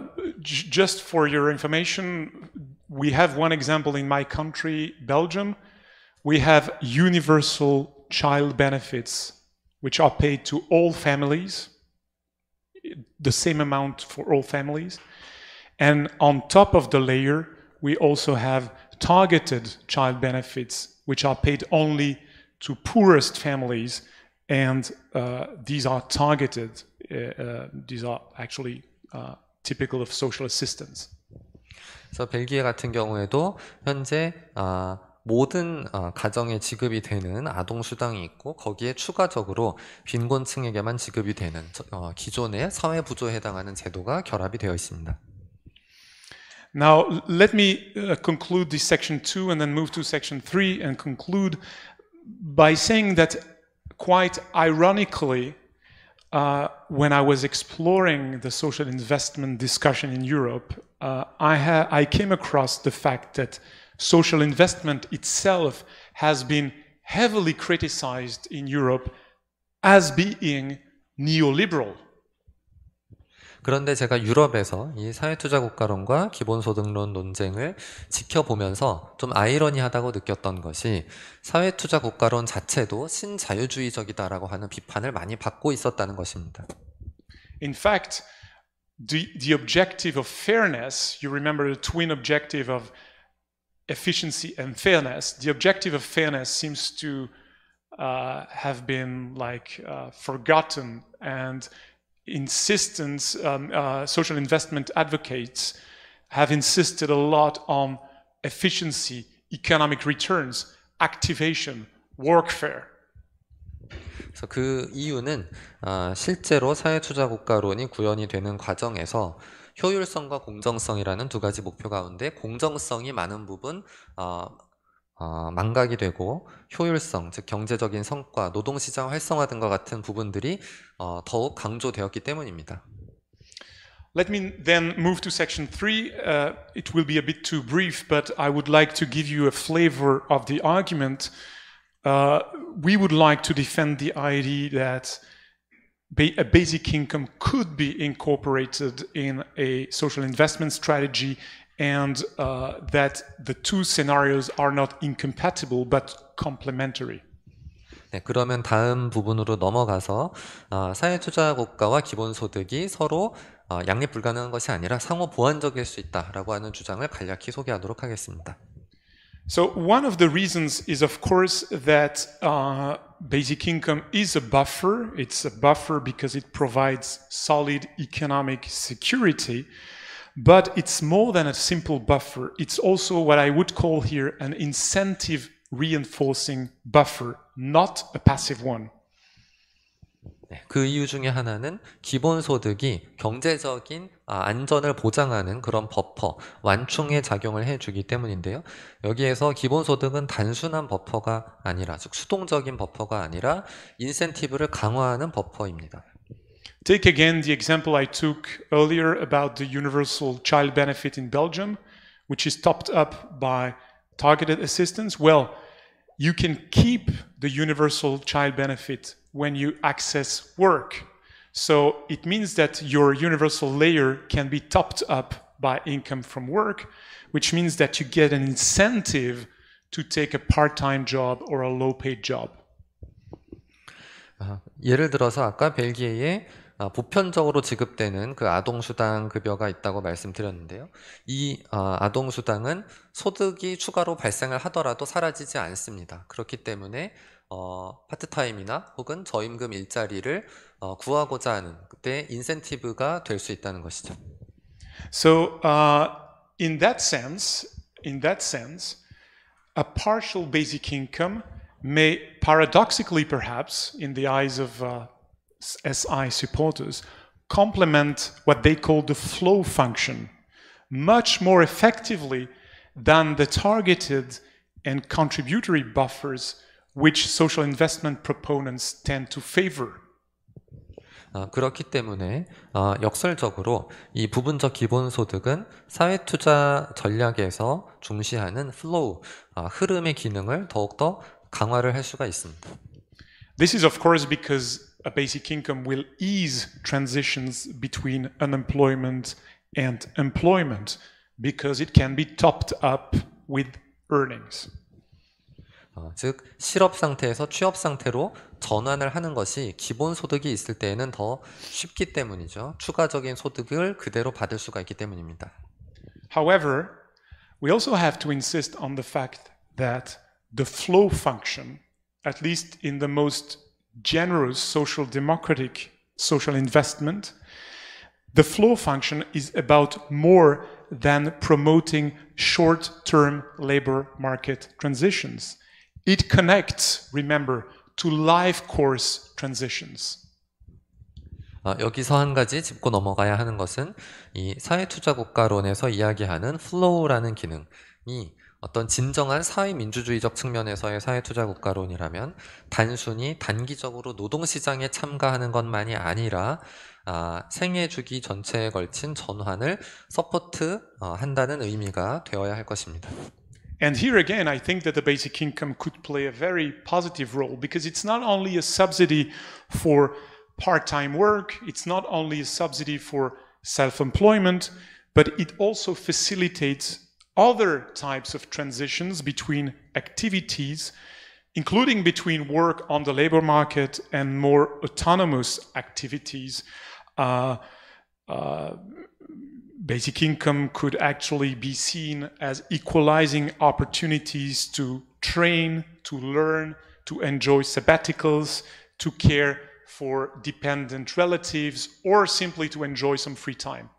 just for your information, we have one example in my country, Belgium. We have universal child benefits which are paid to all families, the same amount for all families. And on top of the layer, we also have targeted child benefits, which are paid only to poorest families. And uh, these are targeted, uh, uh, these are actually uh, typical of social assistance. 그래서 벨기에 같은 경우에도 현재 모든 가정에 지급이 되는 아동수당이 있고 거기에 추가적으로 빈곤층에게만 지급이 되는 기존의 사회부조에 해당하는 제도가 결합이 되어 있습니다. Now let me conclude this section 2 and then move to section 3 and conclude by saying that quite ironically uh, when I was exploring the social investment discussion in Europe uh, I, I came across the fact that social investment itself has been heavily criticized in Europe as being neoliberal. 그런데 제가 유럽에서 이 사회투자 국가론과 기본소득론 논쟁을 지켜보면서 좀 아이러니하다고 느꼈던 것이 사회투자 국가론 자체도 신자유주의적이다라고 하는 비판을 많이 받고 있었다는 것입니다. In fact, the, the objective of fairness, you remember the twin objective of efficiency and fairness. The objective of fairness seems to uh, have been like uh, forgotten, and insistence um, uh, social investment advocates have insisted a lot on efficiency, economic returns, activation, workfare. 그래서 그 이유는 실제로 사회투자국가론이 구현이 되는 과정에서 효율성과 공정성이라는 두 가지 목표 가운데 공정성이 많은 부분 어, 어, 망각이 되고 효율성, 즉 경제적인 성과, 노동시장 활성화 등과 같은 부분들이 어, 더욱 강조되었기 때문입니다. Let me then move to section three. Uh, it will be a bit too brief, but I would like to give you a flavor of the argument. Uh, we would like to defend the idea that a basic income could be incorporated in a social investment strategy and uh, that the two scenarios are not incompatible but complementary. 네, 그러면 다음 부분으로 넘어가서 어, 사회투자국가와 기본소득이 서로 어, 양립 불가능한 것이 아니라 상호 보완적일 수 있다라고 하는 주장을 간략히 소개하도록 하겠습니다. So one of the reasons is, of course, that uh, basic income is a buffer. It's a buffer because it provides solid economic security, but it's more than a simple buffer. It's also what I would call here an incentive reinforcing buffer, not a passive one. 그 이유 중에 하나는 기본소득이 경제적인 안전을 보장하는 그런 버퍼, 완충에 작용을 해주기 때문인데요. 여기에서 기본소득은 단순한 버퍼가 아니라, 즉 수동적인 버퍼가 아니라 인센티브를 강화하는 버퍼입니다. Take again the example I took earlier about the universal child benefit in Belgium, which is topped up by targeted assistance. Well, you can keep the universal child benefit when you access work. So it means that your universal layer can be topped up by income from work, which means that you get an incentive to take a part-time job or a low-paid job. 아, 예를 들어서 아까 벨기에에 아, 보편적으로 지급되는 그 아동수당 급여가 있다고 말씀드렸는데요. 이 아, 아동수당은 소득이 추가로 발생을 하더라도 사라지지 않습니다. 그렇기 때문에 어, 파트타임이나 혹은 저임금 일자리를 어, 구하고자 하는 그때 인센티브가 될 수 있다는 것이죠. So uh, in that sense, in that sense, a partial basic income may paradoxically perhaps in the eyes of uh, SI supporters complement what they call the flow function much more effectively than the targeted and contributory buffers which social investment proponents tend to favor. 그렇기 때문에 역설적으로 이 부분적 기본소득은 사회투자 전략에서 중시하는 flow 흐름의 기능을 더욱더 강화를 할 수가 있습니다. This is of course because a basic income will ease transitions between unemployment and employment because it can be topped up with earnings. 어, 즉 실업 상태에서 취업 상태로 전환을 하는 것이 기본 소득이 있을 때에는 더 쉽기 때문이죠. 추가적인 소득을 그대로 받을 수가 있기 때문입니다. However, we also have to insist on the fact that the flow function, at least in the most generous social democratic social investment, the flow function is about more than promoting short-term labor market transitions. It connects, remember, to life course transitions. 아, 여기서 한 가지 짚고 넘어가야 하는 것은 이 사회투자국가론에서 이야기하는 플로우라는 기능이 어떤 진정한 사회민주주의적 측면에서의 사회투자국가론이라면 단순히 단기적으로 노동시장에 참가하는 것만이 아니라 아, 생애 주기 전체에 걸친 전환을 서포트 어, 한다는 의미가 되어야 할 것입니다. And here again, I think that the basic income could play a very positive role because it's not only a subsidy for part-time work, it's not only a subsidy for self-employment, but it also facilitates other types of transitions between activities, including between work on the labor market and more autonomous activities, uh, uh, basic income could actually be seen as equalizing opportunities to train, to learn, to enjoy sabbaticals, to care for dependent relatives, or simply to enjoy some free time.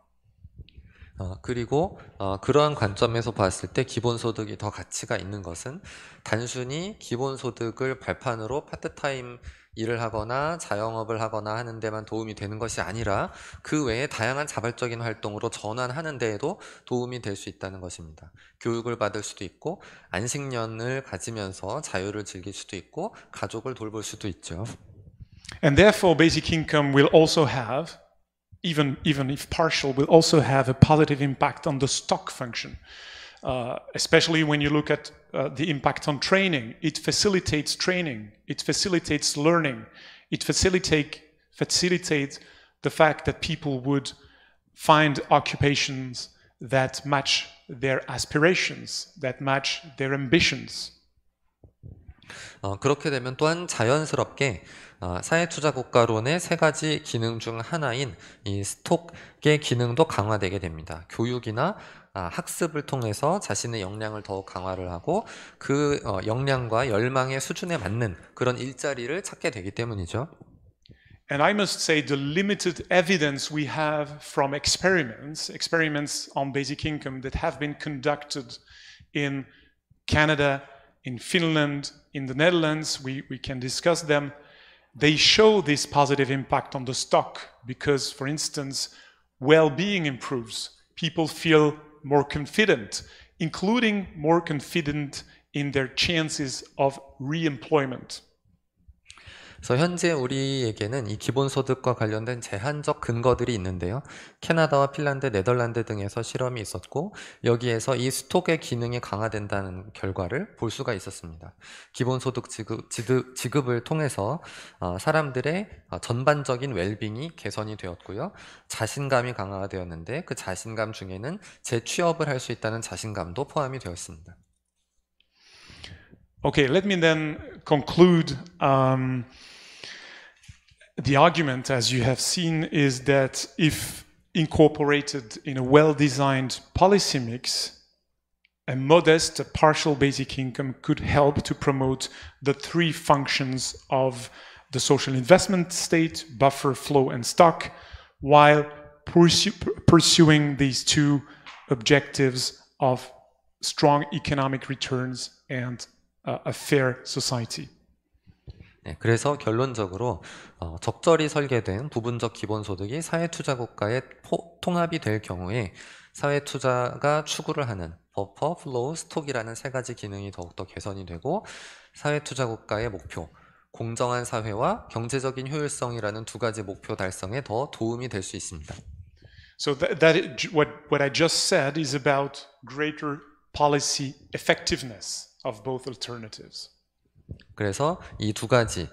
어, 그리고 어, 그러한 관점에서 봤을 때 기본소득이 더 가치가 있는 것은 단순히 기본소득을 발판으로 파트타임 일을 하거나 자영업을 하거나 하는 데만 도움이 되는 것이 아니라 그 외에 다양한 자발적인 활동으로 전환하는 데에도 도움이 될 수 있다는 것입니다. 교육을 받을 수도 있고 안식년을 가지면서 자유를 즐길 수도 있고 가족을 돌볼 수도 있죠. And therefore basic income will also have even even if partial will also have a positive impact on the stock function. Uh, especially when you look at uh, the impact on training, it facilitates training, it facilitates learning, it facilitate facilitates the fact that people would find occupations that match their aspirations, that match their ambitions. 어, 그렇게 되면 또한 자연스럽게 어, 사회투자국가론의 세 가지 기능 중 하나인 이 스톡의 기능도 강화되게 됩니다. 교육이나 아, 학습을 통해서 자신의 역량을 더욱 강화를 하고 그 어, 역량과 열망의 수준에 맞는 그런 일자리를 찾게 되기 때문이죠. And I must say the limited evidence we have from experiments, experiments on basic income that have been conducted in Canada, in Finland, in the Netherlands, we, we can discuss them. They show this positive impact on the stock because, for instance, well being improves. People feel more confident, including more confident in their chances of re-employment. 그래서 현재 우리에게는 이 기본소득과 관련된 제한적 근거들이 있는데요. 캐나다와 핀란드, 네덜란드 등에서 실험이 있었고 여기에서 이 스톡의 기능이 강화된다는 결과를 볼 수가 있었습니다. 기본소득 지급, 지급, 을 통해서 어, 사람들의 어, 전반적인 웰빙이 개선이 되었고요. 자신감이 강화되었는데 그 자신감 중에는 재취업을 할 수 있다는 자신감도 포함이 되었습니다. Okay, let me then conclude um, The argument, as you have seen, is that if incorporated in a well-designed policy mix, a modest a partial basic income could help to promote the three functions of the social investment state, buffer, flow, and stock, while pursuing these two objectives of strong economic returns and uh, a fair society. 네, 그래서 결론적으로 어, 적절히 설계된 부분적 기본소득이 사회투자국가의 포, 통합이 될 경우에 사회투자가 추구를 하는 버퍼, 플로우, 스톡이라는 세 가지 기능이 더욱더 개선이 되고 사회투자국가의 목표, 공정한 사회와 경제적인 효율성이라는 두 가지 목표 달성에 더 도움이 될 수 있습니다. So that, that what what I just said is about greater policy effectiveness of both alternatives. 그래서 이 두 가지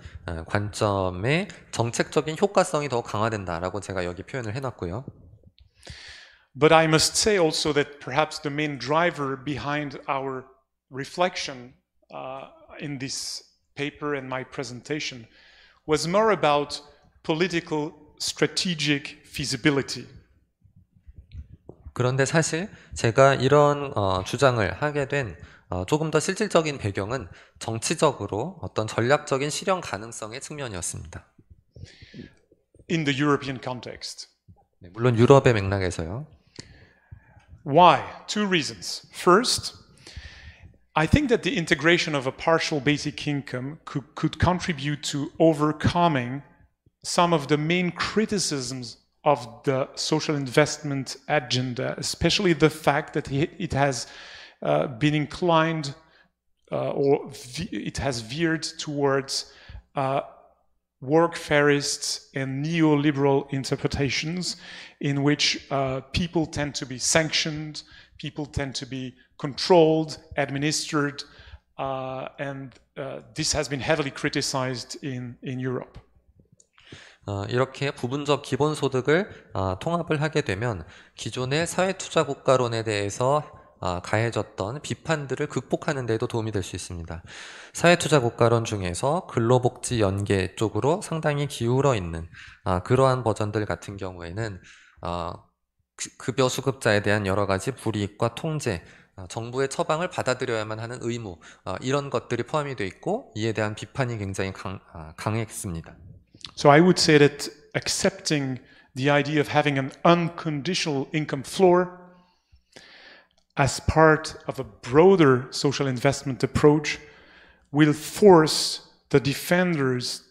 관점의 정책적인 효과성이 더 강화된다라고 제가 여기 표현을 해놨고요. But I must say also that perhaps the main driver behind our reflection uh, in this paper and my presentation was more about political strategic feasibility. 그런데 사실 제가 이런 어, 주장을 하게 된 조금 더 실질적인 배경은 정치적으로 어떤 전략적인 실현 가능성의 측면이었습니다. In the European context. 네, 물론 유럽의 맥락에서요. Why? Two reasons. First, I think that the integration of a partial basic income could, could contribute to overcoming some of the main criticisms of the social investment agenda, especially the fact that it has Uh, been inclined uh, or it has veered towards uh, workfarist and neoliberal interpretations in which uh, people tend to be sanctioned, people tend to be controlled, administered, uh, and this has been heavily criticized in, in Europe. 이렇게 부분적 기본소득을 통합을 하게 되면 기존의 사회투자국가론에 대해서 아, 가해졌던 비판들을 극복하는 데에도 도움이 될 수 있습니다. 사회투자국가론 중에서 근로복지 연계 쪽으로 상당히 기울어 있는 아, 그러한 버전들 같은 경우에는 아, 그, 급여 수급자에 대한 여러 가지 불이익과 통제, 정부의 처방을 받아들여야만 하는 의무 이런 것들이 포함이 돼 있고 이에 대한 비판이 굉장히 강, 강했습니다. So I would say that accepting the idea of having an unconditional income floor as part of a broader social investment approach will force the defenders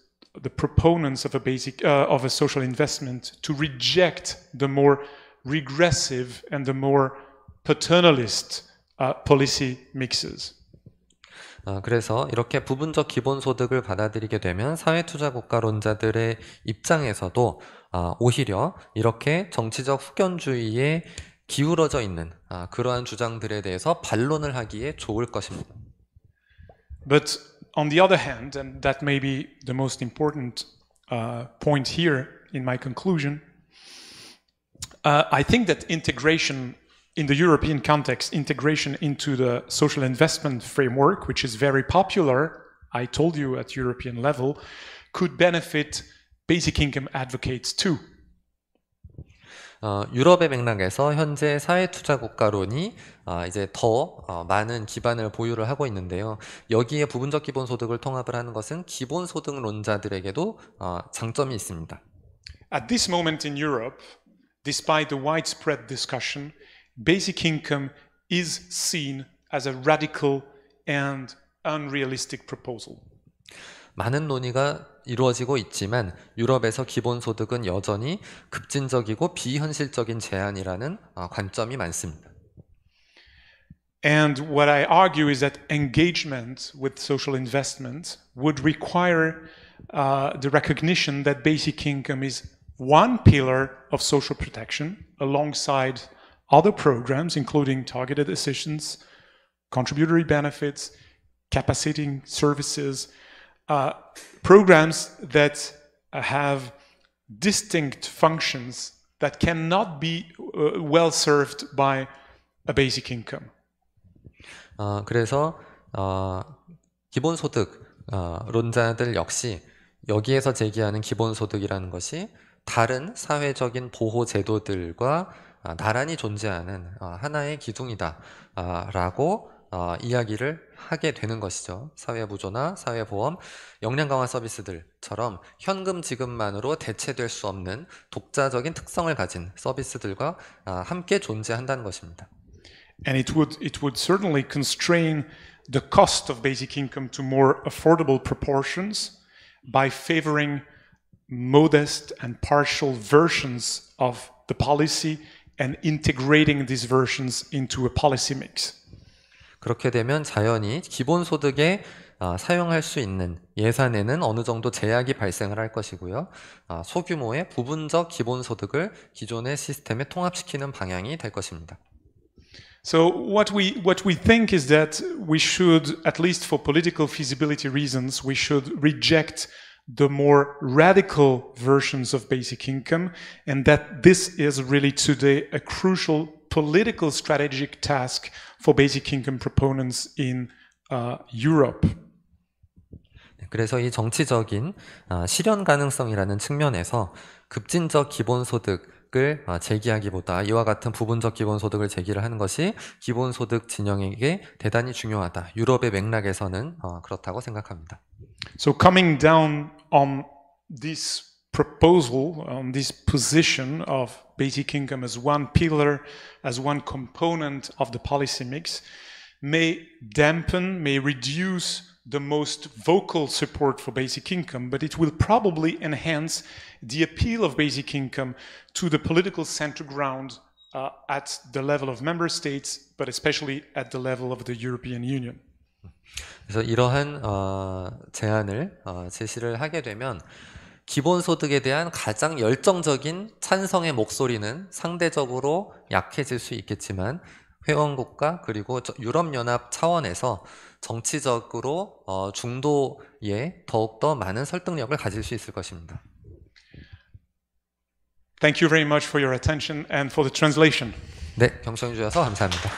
the proponents of a basic uh, of a social investment to reject the more regressive and the more paternalist uh, policy mixes. 그래서 이렇게 부분적 기본소득을 받아들이게 되면 사회투자국가론자들의 입장에서도 오히려 이렇게 정치적 후견주의의 기울어져 있는 아, 그러한 주장들에 대해서 반론을 하기에 좋을 것입니다. But on the other hand, and that may be the most important uh, point here in my conclusion, uh, I think that integration in the European context, integration into the social investment framework, which is very popular, I told you at European level, could benefit basic income advocates too. 어, 유럽의 맥락에서 현재 사회투자국가론이 어, 이제 더 어, 많은 기반을 보유를 하고 있는데요. 여기에 부분적 기본소득을 통합을 하는 것은 기본소득론자들에게도 어, 장점이 있습니다. At this moment in Europe, despite the widespread discussion, basic income is seen as a radical and unrealistic proposal. 많은 논의가 이루어지고 있지만 유럽에서 기본소득은 여전히 급진적이고 비현실적인 관점이 많습니다. And what I argue is that engagement with social investment would require uh, the recognition that basic income is one pillar of social protection alongside other programs, including targeted assistance, contributory benefits, capacitating services, uh, programs that have distinct functions that cannot be uh, well served by a basic income. 어, 그래서 어, 기본소득 어, 론자들 역시 여기에서 제기하는 기본소득이라는 것이 다른 사회적인 보호 제도들과 아, 나란히 존재하는 아, 하나의 기둥이다라고 아, 이야기를 하게 되는 것이죠. 사회보조나 사회보험, 역량 강화 서비스들처럼 현금 지급만으로 대체될 수 없는 독자적인 특성을 가진 서비스들과 함께 존재한다는 것입니다. And it would, it would certainly constrain the cost of basic income to more affordable proportions by favoring modest and partial versions of the policy and integrating these versions into a policy mix. 그렇게 되면 자연히 기본소득에 사용할 수 있는 예산에는 어느 정도 제약이 발생을 할 것이고요. 소규모의 부분적 기본소득을 기존의 시스템에 통합시키는 방향이 될 것입니다. So what we what we think is that we should, at least for political feasibility reasons, we should reject the more radical versions of basic income, and that this is really today a crucial political strategic task for basic income proponents in uh, Europe. 그래서 이 정치적인 아, 실현 가능성이라는 측면에서 급진적 기본소득을 아, 제기하기보다 이와 같은 부분적 기본소득을 제기를 하는 것이 기본소득 진영에게 대단히 중요하다. 유럽의 맥락에서는 어, 그렇다고 생각합니다. So coming down on this proposal, on this position of basic income as one pillar, as one component of the policy mix, may dampen, may reduce the most vocal support for basic income, but it will probably enhance the appeal of basic income to the political center ground uh, at the level of member states, but especially at the level of the European Union. 그래서 이러한 어, 제안을 어, 제시를 하게 되면 기본소득에 대한 가장 열정적인 찬성의 목소리는 상대적으로 약해질 수 있겠지만 회원국가 그리고 유럽연합 차원에서 정치적으로 어, 중도에 더욱더 많은 설득력을 가질 수 있을 것입니다. Thank you very much for your attention and for the translation. 네, 경청해 주셔서 감사합니다.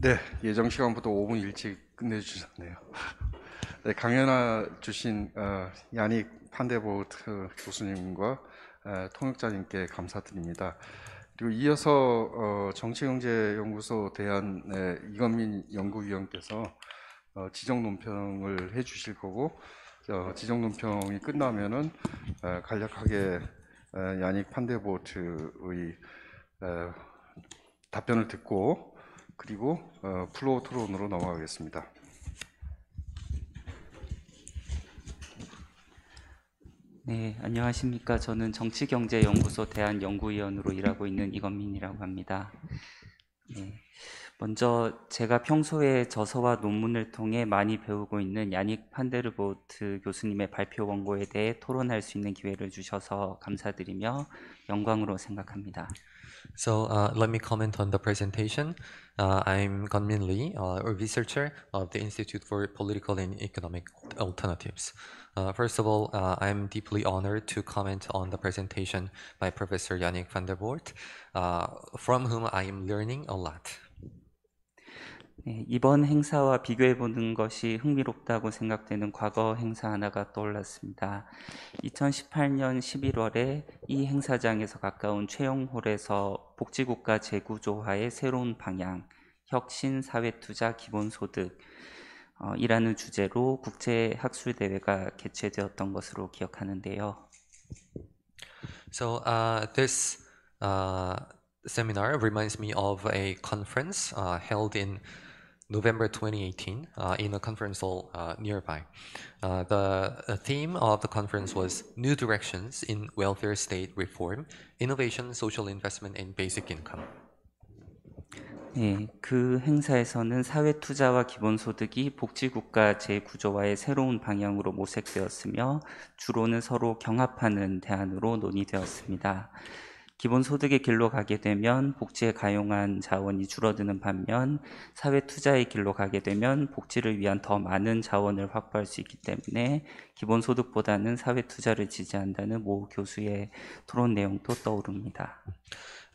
네, 예정 시간부터 5분 일찍 끝내주셨네요. 네, 강연하 주신 어, 야닉 판데보트 교수님과 어, 통역자님께 감사드립니다. 그리고 이어서 어, 정치경제연구소 대한 네, 이건민 연구위원께서 어, 지정 논평을 해주실 거고 어, 지정 논평이 끝나면은 어, 간략하게 어, 야닉 판데보트의 어, 답변을 듣고 그리고 어, 플로어 토론으로 넘어가겠습니다. 네, 안녕하십니까. 저는 정치경제연구소 대한연구위원으로 일하고 있는 이건민이라고 합니다. 네, 먼저 제가 평소에 저서와 논문을 통해 많이 배우고 있는 야닉 판데르보트 교수님의 발표 원고에 대해 토론할 수 있는 기회를 주셔서 감사드리며 영광으로 생각합니다. So uh, let me comment on the presentation. Uh, I'm Gunmin Lee, uh, a researcher of the Institute for Political and Economic Alternatives. Uh, first of all, uh, I'm deeply honored to comment on the presentation by Professor Yannick van der Voort, uh, from whom I am learning a lot. 예, 이번 행사와 비교해 보는 것이 흥미롭다고 생각되는 과거 행사 하나가 떠올랐습니다. 2018년 11월에 이 행사장에서 가까운 최영홀에서 복지국가 재구조화의 새로운 방향, 혁신 사회투자 기본소득, 어, 이라는 주제로 국제학술대회가 개최되었던 것으로 기억하는데요. So uh, this uh, seminar reminds me of a conference uh, held in November 2018 uh, in a conference hall uh, nearby. Uh, the, the theme of the conference was New Directions in Welfare State Reform, Innovation, Social Investment, and Basic Income. 네, 그 행사에서는 사회 투자와 기본 소득이 복지 국가 제구조와의 새로운 방향으로 모색되었으며 주로는 서로 경합하는 대안으로 논의되었습니다. 기본소득의 길로 가게 되면 복지에 가용한 자원이 줄어드는 반면 사회투자의 길로 가게 되면 복지를 위한 더 많은 자원을 확보할 수 있기 때문에 기본소득보다는 사회투자를 지지한다는 모 교수의 토론 내용도 떠오릅니다.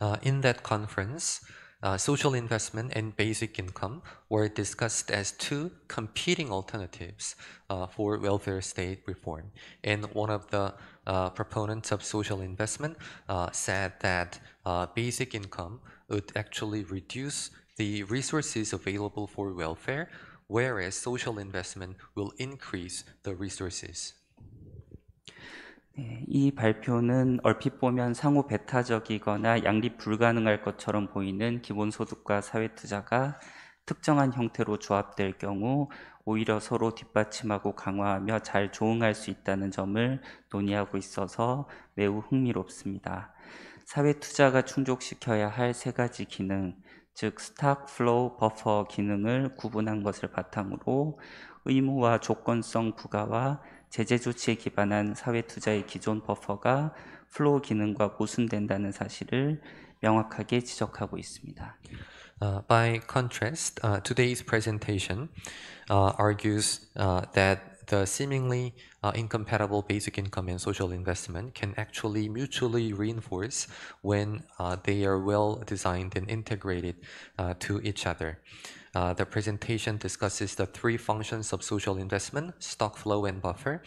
Uh, in that conference, uh, social investment and basic income were discussed as two competing alternatives uh, for welfare state reform. And one of the uh, proponents of social investment uh, said that uh, basic income would actually reduce the resources available for welfare, whereas social investment will increase the resources. 네, 이 발표는 얼핏 보면 상호 배타적이거나 양립 불가능할 것처럼 보이는 기본소득과 사회투자가 특정한 형태로 조합될 경우 오히려 서로 뒷받침하고 강화하며 잘 조응할 수 있다는 점을 논의하고 있어서 매우 흥미롭습니다. 사회 투자가 충족시켜야 할 세 가지 기능, 즉 스탁 플로우 버퍼 기능을 구분한 것을 바탕으로 의무와 조건성 부과와 제재 조치에 기반한 사회 투자의 기존 버퍼가 플로우 기능과 모순된다는 사실을 명확하게 지적하고 있습니다. Uh, by contrast, uh, today's presentation uh, argues that the seemingly incompatible basic income and social investment can actually mutually reinforce when they are well designed and integrated to each other. Uh, the presentation discusses the three functions of social investment, stock flow and buffer,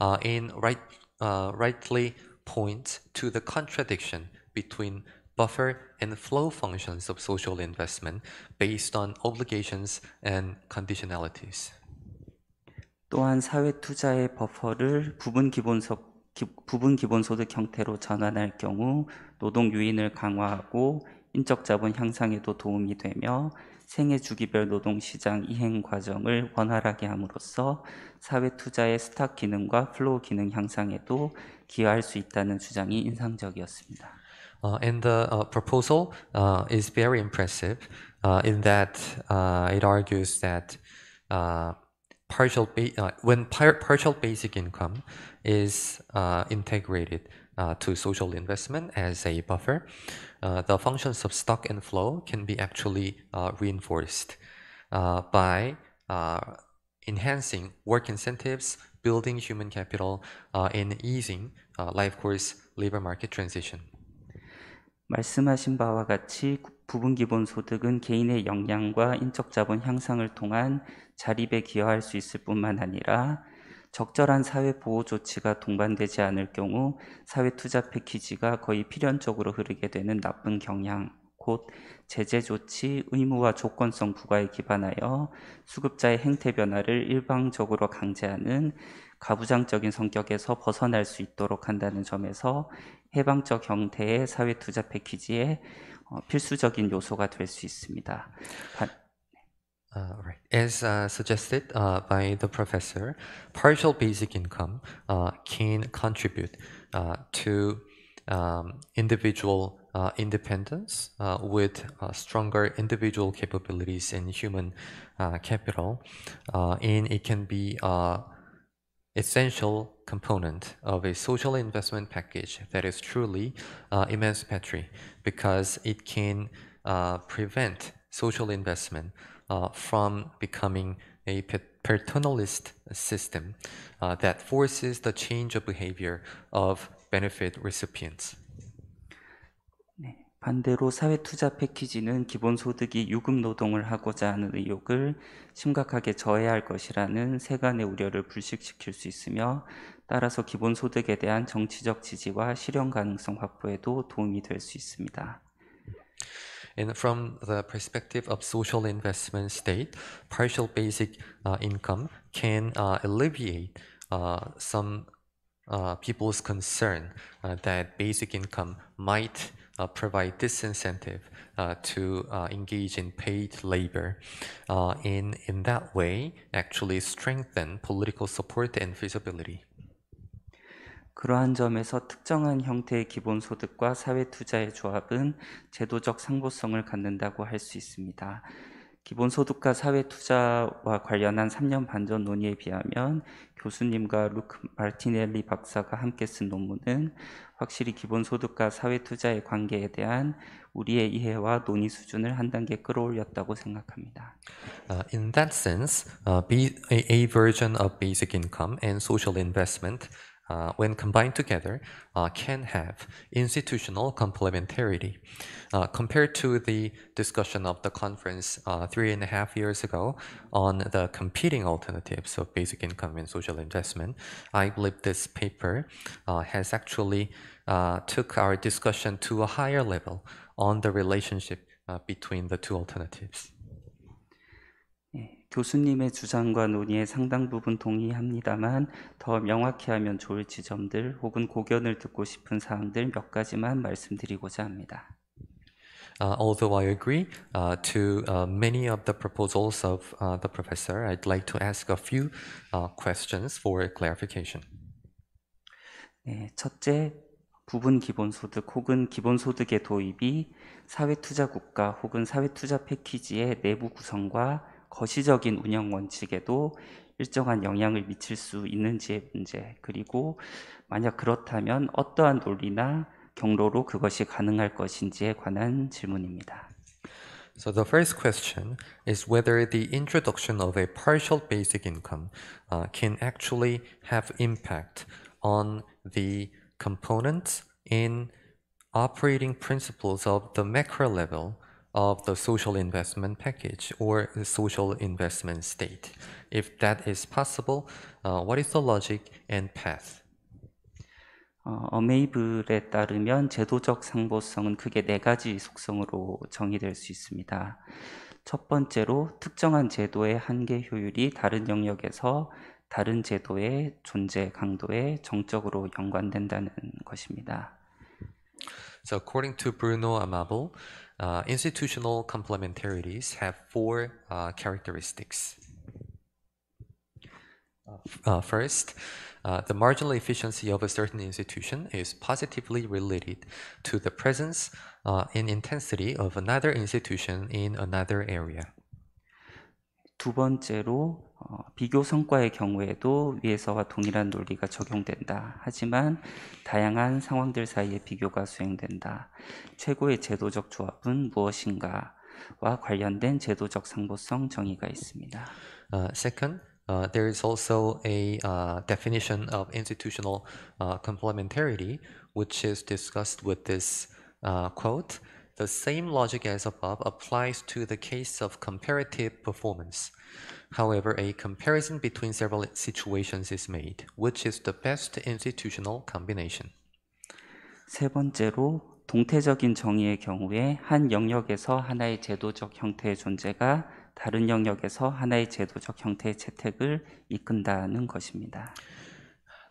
uh, and right, uh, rightly points to the contradiction between buffer, and flow functions of social investment based on obligations and conditionalities. 또한 사회 투자의 버퍼를 부분 기본석 부분 기본소득 형태로 전환할 경우 노동 유인을 강화하고 인적 자본 향상에도 도움이 되며 생애 주기별 노동 시장 이행 과정을 원활하게 함으로써 사회 투자의 스탁 기능과 플로우 기능 향상에도 기여할 수 있다는 주장이 인상적이었습니다. Uh, and the uh, proposal uh, is very impressive in that it argues that partial when par partial basic income is integrated to social investment as a buffer, the functions of stock and flow can be actually reinforced by enhancing work incentives, building human capital, and easing life course labor market transition. 말씀하신 바와 같이 부분 기본 소득은 개인의 역량과 인적 자본 향상을 통한 자립에 기여할 수 있을 뿐만 아니라 적절한 사회 보호 조치가 동반되지 않을 경우 사회 투자 패키지가 거의 필연적으로 흐르게 되는 나쁜 경향, 곧 제재 조치, 의무와 조건성 부과에 기반하여 수급자의 행태 변화를 일방적으로 강제하는 가부장적인 성격에서 벗어날 수 있도록 한다는 점에서 해방적 형태의 사회 투자 패키지의 필수적인 요소가 Uh, right. As uh, suggested uh, by the professor, partial basic income uh, can contribute uh, to um, individual uh, independence with stronger individual capabilities and human capital, and it can be essential component of a social investment package that is truly uh, emancipatory because it can uh, prevent social investment uh, from becoming a paternalist system uh, that forces the change of behavior of benefit recipients. 반대로 사회투자 패키지는 기본소득이 유급 노동을 하고자 하는 의욕을 심각하게 저해할 것이라는 세간의 우려를 불식시킬 수 있으며 따라서 기본소득에 대한 정치적 지지와 실현 가능성 확보에도 도움이 될 수 있습니다. And from the perspective of social investment state, partial basic uh, income can uh, alleviate uh, some uh, people's concern uh, that basic income might provide disincentive to engage in paid labor. in, in that way, actually strengthen political support and feasibility. 그러한 점에서 특정한 형태의 기본소득과 사회투자의 조합은 제도적 상보성을 갖는다고 할 수 있습니다. 기본소득과 사회투자와 관련한 3년 반전 논의에 비하면 교수님과 루크 마티넬리 박사가 함께 쓴 논문은 확실히 기본소득과 사회투자의 관계에 대한 우리의 이해와 논의 수준을 한 단계 끌어올렸다고 생각합니다. Uh, in that sense, uh, a version of basic income and social investment Uh, when combined together, uh, can have institutional complementarity. Uh, compared to the discussion of the conference uh, three and a half years ago on the competing alternatives of basic income and social investment, I believe this paper uh, has actually uh, took our discussion to a higher level on the relationship uh, between the two alternatives. 교수님의 주장과 논의에 상당 부분 동의합니다만 더 명확히 하면 좋을 지점들 혹은 고견을 듣고 싶은 사항들 몇 가지만 말씀드리고자 합니다. Uh, although I agree uh, to uh, many of the proposals of uh, the professor, I'd like to ask a few uh, questions for clarification. 네, 첫째, 부분 기본소득 혹은 기본소득의 도입이 사회투자국가 혹은 사회투자 패키지의 내부 구성과 거시적인 운영 원칙에도 일정한 영향을 미칠 수 있는지의 문제 그리고 만약 그렇다면 어떠한 논리나 경로로 그것이 가능할 것인지에 관한 질문입니다. So the first question is whether the introduction of a partial basic income uh, can actually have impact on the components in operating principles of the macro level of the social investment package or the social investment state. If that is possible, uh, what is the logic and path? 어, 어메이블에 따르면 제도적 상보성은 크게 네 가지 속성으로 정의될 수 있습니다. 첫 번째로 특정한 제도의 한계 효율이 다른 영역에서 다른 제도의 존재 강도에 정적으로 연관된다는 것입니다. So according to Bruno Amable, uh, institutional complementarities have four uh, characteristics. Uh, first, uh, the marginal efficiency of a certain institution is positively related to the presence uh, and intensity of another institution in another area. 두 번째로 비교 성과의 경우에도 위에서와 동일한 논리가 적용된다. 하지만 다양한 상황들 사이의 비교가 수행된다. 최고의 제도적 조합은 무엇인가와 관련된 제도적 상보성 정의가 있습니다. Uh, second, Uh, there is also a uh, definition of institutional uh, complementarity, which is discussed with this quote The same logic as above applies to the case of comparative performance. However, a comparison between several situations is made, which is the best institutional combination. 세 번째로 동태적인 정의의 경우에 한 영역에서 하나의 제도적 형태의 존재가 다른 영역에서 하나의 제도적 형태의 채택을 이끈다는 것입니다.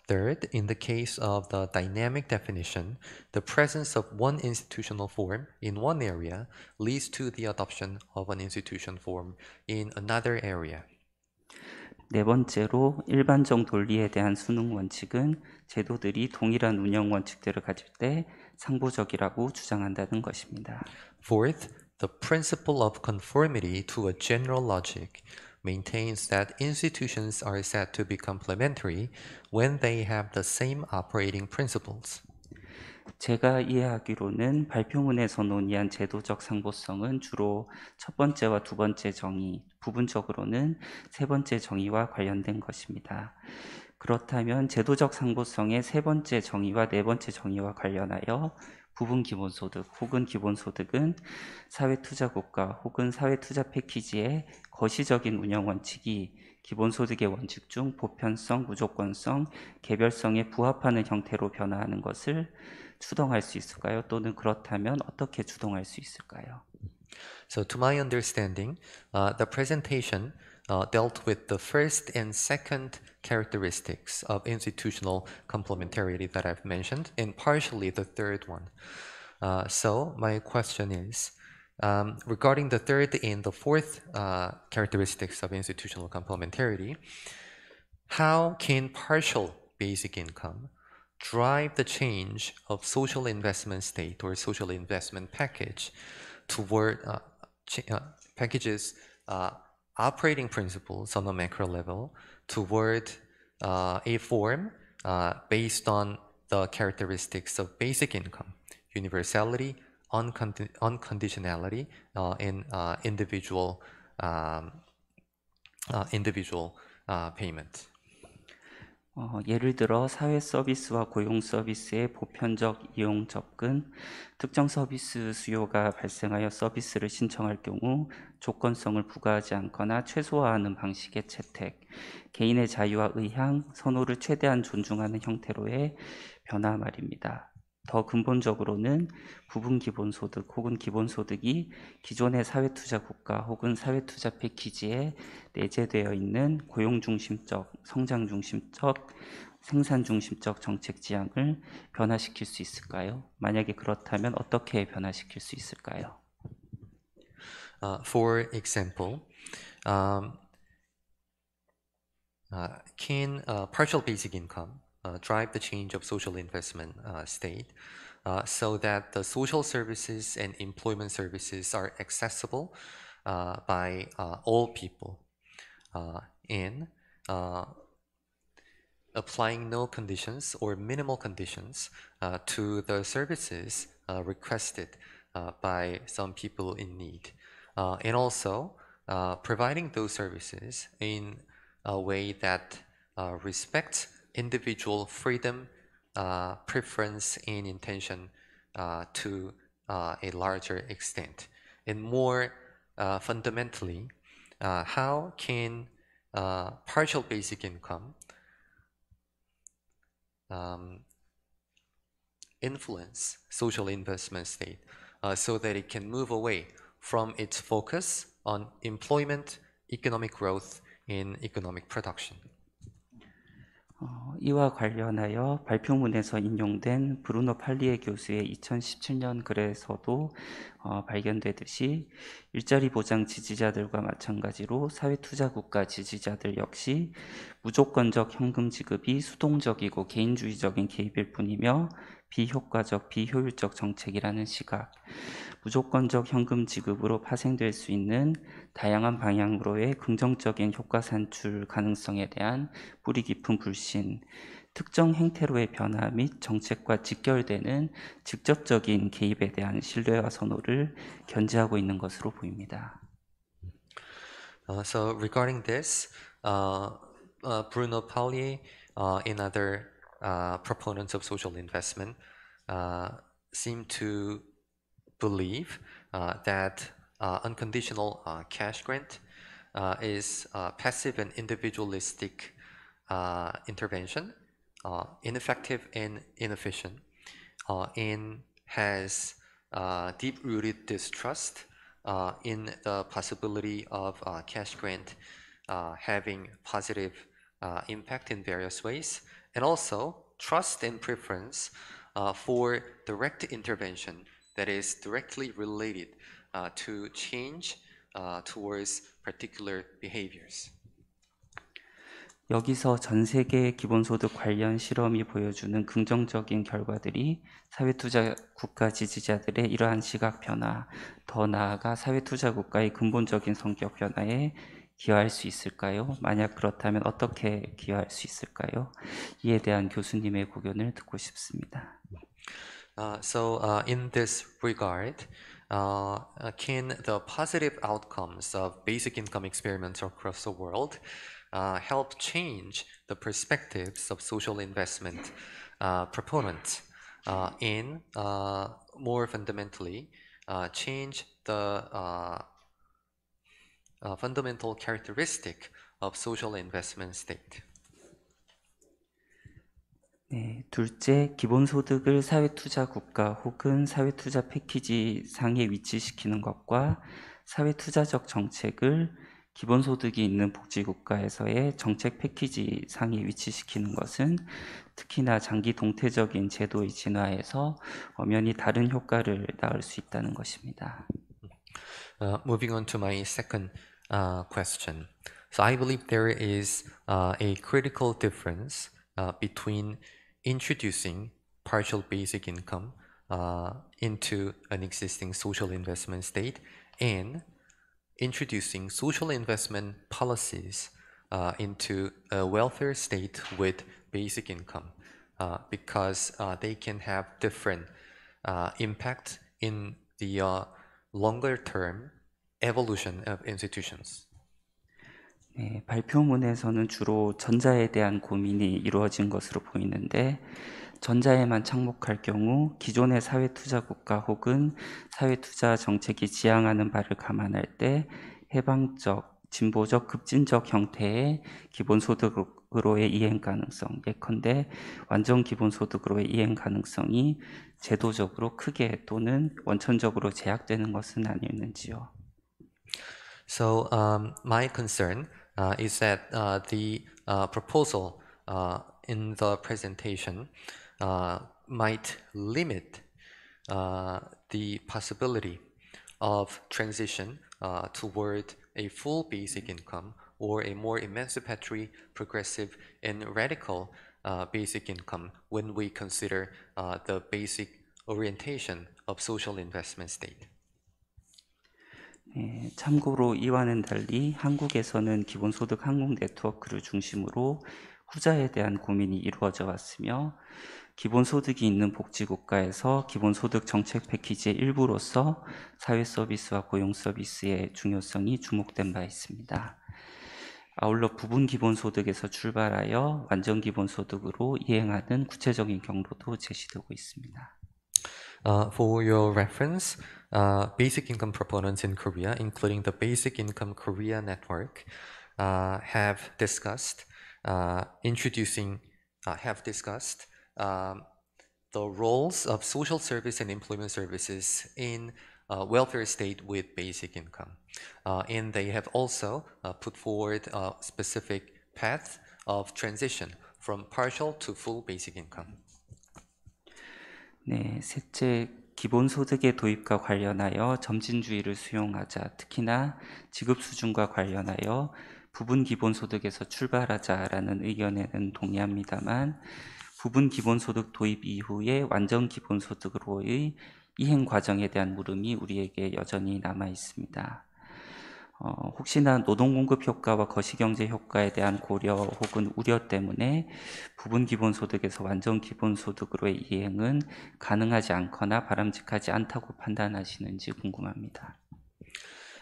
Third, in the case of the dynamic definition, the presence of one institutional form in one area leads to the adoption of an institution form in another area. 네 번째로 일반적 논리에 대한 수능 원칙은 제도들이 동일한 운영 원칙들을 가질 때 상보적이라고 주장한다는 것입니다. Fourth, the principle of conformity to a general logic maintains that institutions are said to be complementary when they have the same operating principles. 제가 이해하기로는 발표문에서 논의한 제도적 상보성은 주로 첫 번째와 두 번째 정의, 부분적으로는 세 번째 정의와 관련된 것입니다. 그렇다면 제도적 상보성의 세 번째 정의와 네 번째 정의와 관련하여 부분 기본소득 혹은 기본소득은 사회투자국가 혹은 사회투자 패키지의 거시적인 운영 원칙이 기본소득의 원칙 중 보편성, 무조건성, 개별성에 부합하는 형태로 변화하는 것을 추동할 수 있을까요? 또는 그렇다면 어떻게 수 있을까요? So to my understanding, uh, the presentation uh, dealt with the first and second characteristics of institutional complementarity that I've mentioned, and partially the third one. Uh, so my question is, um, regarding the third and the fourth uh, characteristics of institutional complementarity, how can partial basic income drive the change of social investment state or social investment package toward uh, uh, packages uh, operating principles on a macro level toward uh, a form uh, based on the characteristics of basic income, universality, uncondi unconditionality, and uh, individual um, individual payment. 어, 예를 들어 사회 서비스와 고용 서비스의 보편적 이용 접근, 특정 서비스 수요가 발생하여 서비스를 신청할 경우 조건성을 부과하지 않거나 최소화하는 방식의 채택, 개인의 자유와 의향, 선호를 최대한 존중하는 형태로의 변화 말입니다. 더 근본적으로는 부분 기본소득 혹은 기본소득이 기존의 사회투자 국가 혹은 사회투자패키지에 내재되어 있는 고용중심적, 성장중심적, 생산중심적 정책 지향을 변화시킬 수 있을까요? 만약에 그렇다면 어떻게 변화시킬 수 있을까요? Uh, for example, um, uh, can uh, partial basic income Uh, drive the change of social investment uh, state uh, so that the social services and employment services are accessible by all people. in applying no conditions or minimal conditions uh, to the services uh, requested uh, by some people in need. and also providing those services in a way that respects individual freedom, uh, preference, and intention uh, to uh, a larger extent. And more uh, fundamentally, uh, how can partial basic income um, influence social investment state so that it can move away from its focus on employment, economic growth, and economic production. 어, 이와 관련하여 발표문에서 인용된 브루노 팔리에 교수의 2017년 글에서도 어, 발견되듯이 일자리 보장 지지자들과 마찬가지로 사회투자국가 지지자들 역시 무조건적 현금 지급이 수동적이고 개인주의적인 개입일 뿐이며 비효과적, 비효율적 정책이라는 시각, 무조건적 현금 지급으로 파생될 수 있는 다양한 방향으로의 긍정적인 효과 산출 가능성에 대한 뿌리 깊은 불신, 특정 행태로의 변화 및 정책과 직결되는 직접적인 개입에 대한 신뢰와 선호를 견지하고 있는 것으로 보입니다. Uh, so regarding this, uh, uh, Bruno Pauli uh, in other Uh, proponents of social investment uh, seem to believe uh, that unconditional cash grant is passive and individualistic intervention, ineffective and inefficient, and has deep-rooted distrust in the possibility of cash grant having positive impact in various ways, and also trust and preference uh, for direct intervention that is directly related uh, to change uh, towards particular behaviors. 여기서 전 세계 기본소득 관련 실험이 보여주는 긍정적인 결과들이 사회투자 국가 지지자들의 이러한 시각 변화, 더 나아가 사회투자 국가의 근본적인 성격 변화에 기여할 수 있을까요? 만약 그렇다면 어떻게 기여할 수 있을까요? 이에 대한 교수님의 고견을 듣고 싶습니다. Uh, so uh, in this regard, uh, can the positive outcomes of basic income experiments across the world uh, help change the perspectives of social investment uh, proponents uh, in uh, more fundamentally uh, change the uh, a fundamental characteristic of social investment state. 네, 둘째, 기본소득을 사회투자 국가 혹은 사회투자 패키지 상에 위치시키는 것과 사회투자적 정책을 기본소득이 있는 복지국가에서의 정책 패키지 상에 위치시키는 것은 특히나 장기 동태적인 제도의 진화에서 엄연히 다른 효과를 낳을 수 있다는 것입니다. Uh, moving on to my second Uh, question. So I believe there is uh, a critical difference uh, between introducing partial basic income uh, into an existing social investment state and introducing social investment policies uh, into a welfare state with basic income because they can have different impact in the longer term evolution of institutions. 네, 발표문에서는 주로 전자에 대한 고민이 이루어진 것으로 보이는데 전자에만 착목할 경우 기존의 사회투자국가 혹은 사회투자 정책이 지향하는 바를 감안할 때 해방적, 진보적, 급진적 형태의 기본소득으로의 이행 가능성, 예컨대 완전 기본소득으로의 이행 가능성이 제도적으로 크게 또는 원천적으로 제약되는 것은 아니었는지요. So um, my concern uh, is that uh, the uh, proposal uh, in the presentation uh, might limit uh, the possibility of transition toward a full basic income or a more emancipatory, progressive, and radical basic income when we consider the basic orientation of social investment state. 예, 참고로 이와는 달리 한국에서는 기본소득 항공 네트워크를 중심으로 후자에 대한 고민이 이루어져 왔으며 기본소득이 있는 복지국가에서 기본소득 정책 패키지의 일부로서 사회서비스와 고용서비스의 중요성이 주목된 바 있습니다. 아울러 부분 기본소득에서 출발하여 완전 기본소득으로 이행하는 구체적인 경로도 제시되고 있습니다. Uh, for your reference, uh, basic income proponents in Korea, including the Basic Income Korea Network, uh, have discussed introducing, have discussed um, the roles of social service and employment services in uh, welfare state with basic income. Uh, and they have also uh, put forward a specific path of transition from partial to full basic income. 네, 셋째, 기본소득의 도입과 관련하여 점진주의를 수용하자. 특히나 지급 수준과 관련하여 부분 기본소득에서 출발하자라는 의견에는 동의합니다만 부분 기본소득 도입 이후에 완전 기본소득으로의 이행 과정에 대한 물음이 우리에게 여전히 남아 있습니다. 어, 혹시나 노동 공급 효과와 거시경제 효과에 대한 고려 혹은 우려 때문에 부분 기본소득에서 완전 기본소득으로의 이행은 가능하지 않거나 바람직하지 않다고 판단하시는지 궁금합니다.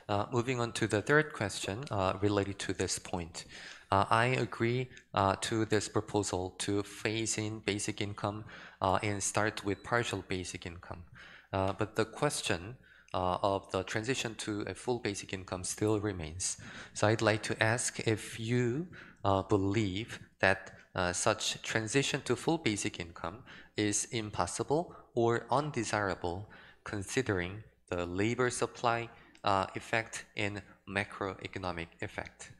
Uh, moving on to the third question uh, related to this point. Uh, I agree uh, to this proposal to phase in basic income uh, and start with partial basic income. Uh, but the question uh, of the transition to a full basic income still remains. So I'd like to ask if you uh, believe that uh, such transition to full basic income is impossible or undesirable considering the labor supply uh, effect and macroeconomic effect.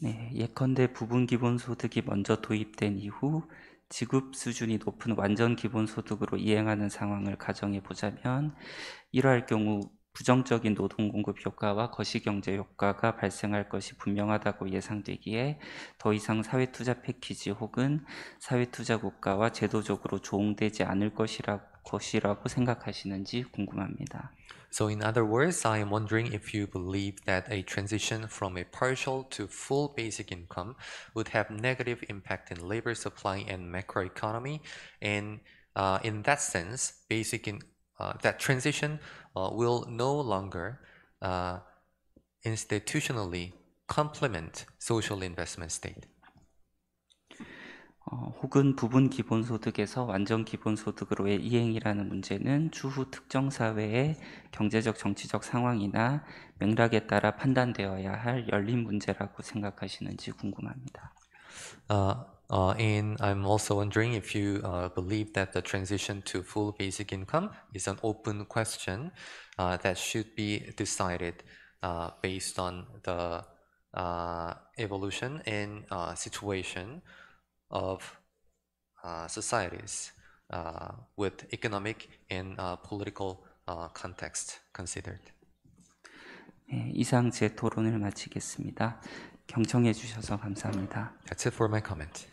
네, 예컨대 부분 기본 먼저 도입된 이후 지급 수준이 높은 완전 기본소득으로 이행하는 상황을 가정해 보자면 이러할 경우 부정적인 노동 공급 효과와 거시경제 효과가 발생할 것이 분명하다고 예상되기에 더 이상 사회투자 패키지 혹은 사회투자 국가와 제도적으로 조응되지 않을 것이라고 것이라고 생각하시는지 궁금합니다. So in other words, I am wondering if you believe that a transition from a partial to full basic income would have negative impact in labor supply and macroeconomy, and uh, in that sense, basic in, uh, that transition uh, will no longer uh, institutionally complement social investment state. 어, 혹은 부분 기본소득에서 완전 기본소득으로의 이행이라는 문제는 추후 특정 사회의 경제적 정치적 상황이나 맥락에 따라 판단되어야 할 열린 문제라고 생각하시는지 궁금합니다. Uh, uh, and I'm also wondering if you uh, believe that the transition to full basic income is an open question uh, that should be decided uh, based on the uh, evolution and uh, situation. of societies with economic and political context considered. 네, 이상 제 토론을 마치겠습니다. 경청해 주셔서 감사합니다. That's it for my comment.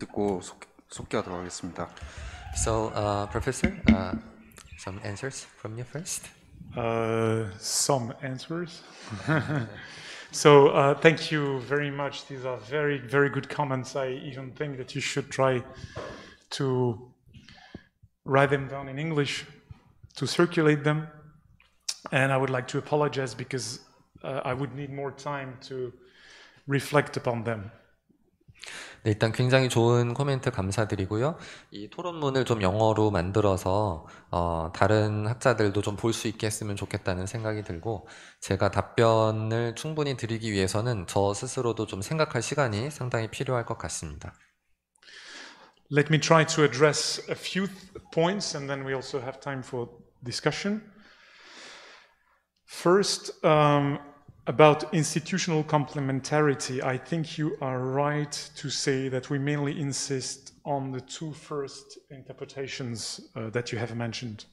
듣고 속, 속기하도록 하겠습니다. So, uh, Professor, uh, Some answers from you first? Uh, some answers. so uh, thank you very much. These are very, very good comments. I even think that you should try to write them down in English, to circulate them. And I would like to apologize because uh, I would need more time to reflect upon them. 네, 일단 굉장히 좋은 코멘트 감사드리고요. 이 토론문을 좀 영어로 만들어서 어, 다른 학자들도 좀 볼 수 있게 했으면 좋겠다는 생각이 들고 제가 답변을 충분히 드리기 위해서는 저 스스로도 좀 생각할 시간이 상당히 필요할 것 같습니다. Let me try to address a few points and then we also have time for discussion. First, um, About institutional complementarity, I think you are right to say that we mainly insist on the two first interpretations uh, that you have mentioned.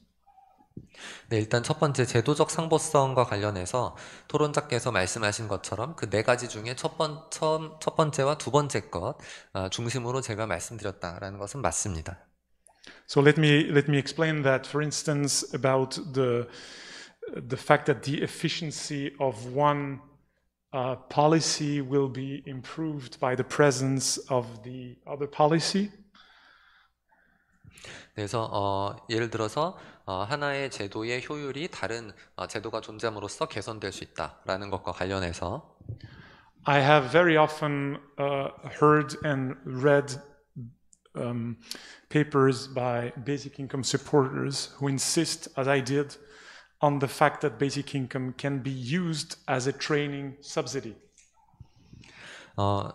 네, 일단 첫 번째 제도적 상보성과 관련해서 토론자께서 말씀하신 것처럼 그 네 가지 중에 첫, 번, 처음, 첫 번째와 두 번째 것 어, 중심으로 제가 말씀드렸다라는 것은 맞습니다. So let me let me explain that for instance about the the fact that the efficiency of one uh, policy will be improved by the presence of the other policy. 그래서 어, 예를 들어서 어, 하나의 제도의 효율이 다른 어, 제도가 존재함으로써 개선될 수 있다라는 것과 관련해서 I have very often uh, heard and read um, papers by basic income supporters who insist, as I did, on the fact that basic income can be used as a training subsidy. 어,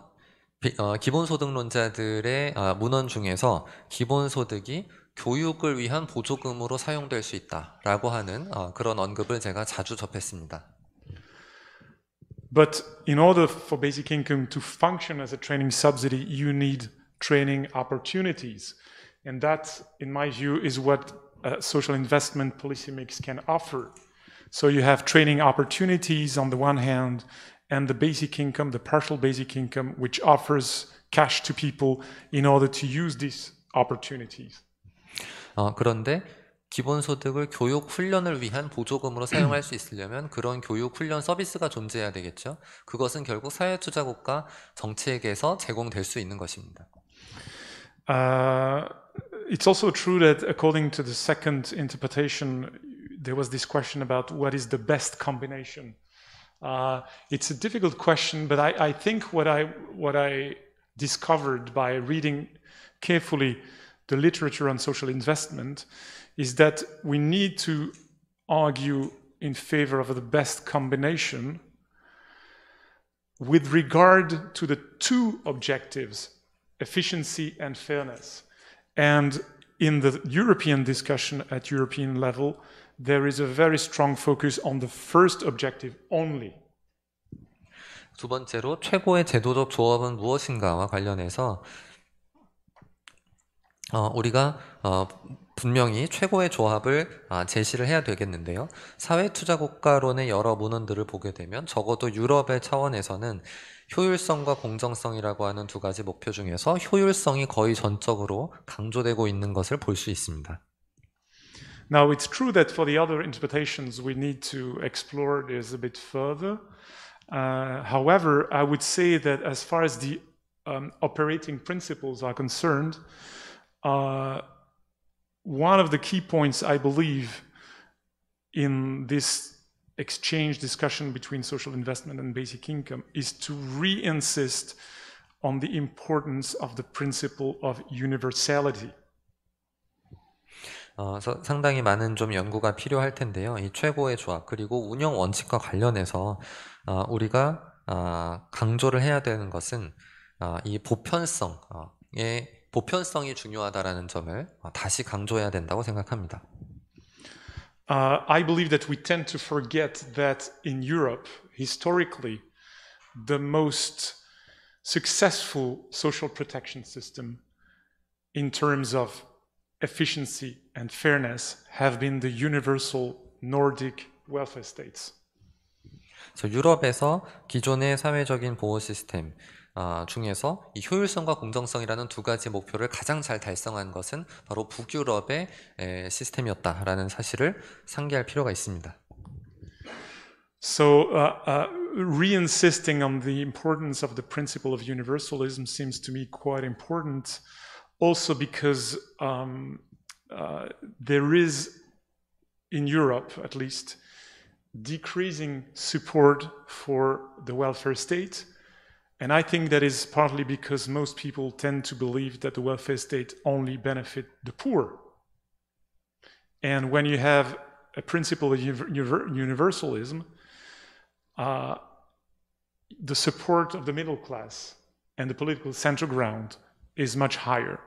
비, 어, 기본소득론자들의 아, 문헌 중에서 기본소득이 교육을 위한 보조금으로 사용될 수 있다라고 하는 어, 그런 언급을 제가 자주 접했습니다. But in order for basic income to function as a training subsidy, you need training opportunities. And that, in my view, is what uh, social investment policy mix can offer. So you have training opportunities on the one hand, and the basic income, the partial basic income, which offers cash to people in order to use these opportunities. 어, 그런데 기본소득을 교육 훈련을 위한 보조금으로 사용할 수 있으려면 그런 교육 훈련 서비스가 존재해야 되겠죠. 그것은 결국 사회투자국가 정책에서 제공될 수 있는 것입니다. Uh, it's also true that according to the second interpretation, there was this question about what is the best combination. Uh, it's a difficult question, but I, I, think what I what I discovered by reading carefully the literature on social investment is that we need to argue in favor of the best combination with regard to the two objectives efficiency and fairness and in the European discussion at European level, there is a very strong focus on the first objective only. 두 번째로 최고의 제도적 조합은 무엇인가와 관련해서 어, 우리가 어, 분명히 최고의 조합을 제시를 해야 되겠는데요. 사회투자국가론의 여러 문헌들을 보게 되면 적어도 유럽의 차원에서는 효율성과 공정성이라고 하는 두 가지 목표 중에서 효율성이 거의 전적으로 강조되고 있는 것을 볼 수 있습니다. Now it's true that for the other interpretations we need to explore this a bit further. Uh, however, I would say that as far as the um, operating principles are concerned, uh, one of the key points, I believe, in this exchange discussion between social investment and basic income is to re insist on the importance of the principle of universality. 어, 상당히 많은 좀 연구가 필요할 텐데요. 이 최고의 조합 그리고 운영 원칙과 관련해서 어, 우리가 어, 강조를 해야 되는 것은 어, 이 보편성의 보편성이 중요하다라는 점을 다시 강조해야 된다고 생각합니다. Uh, I believe that we tend to forget that in Europe, historically, the most successful social protection system in terms of efficiency and fairness have been the universal Nordic welfare states. 유럽에서 기존의 사회적인 보호 시스템, 중에서 이 효율성과 공정성이라는 두 가지 목표를 가장 잘 달성한 것은 바로 북유럽의 시스템이었다라는 사실을 상기할 필요가 있습니다. So uh, uh, re-insisting on the importance of the principle of universalism seems to me quite important, also because um, uh, there is, in Europe at least, decreasing support for the welfare state. And I think that is partly because most people tend to believe that the welfare state only benefit the poor. And when you have a principle of universalism, uh, the support of the middle class and the political center ground is much higher.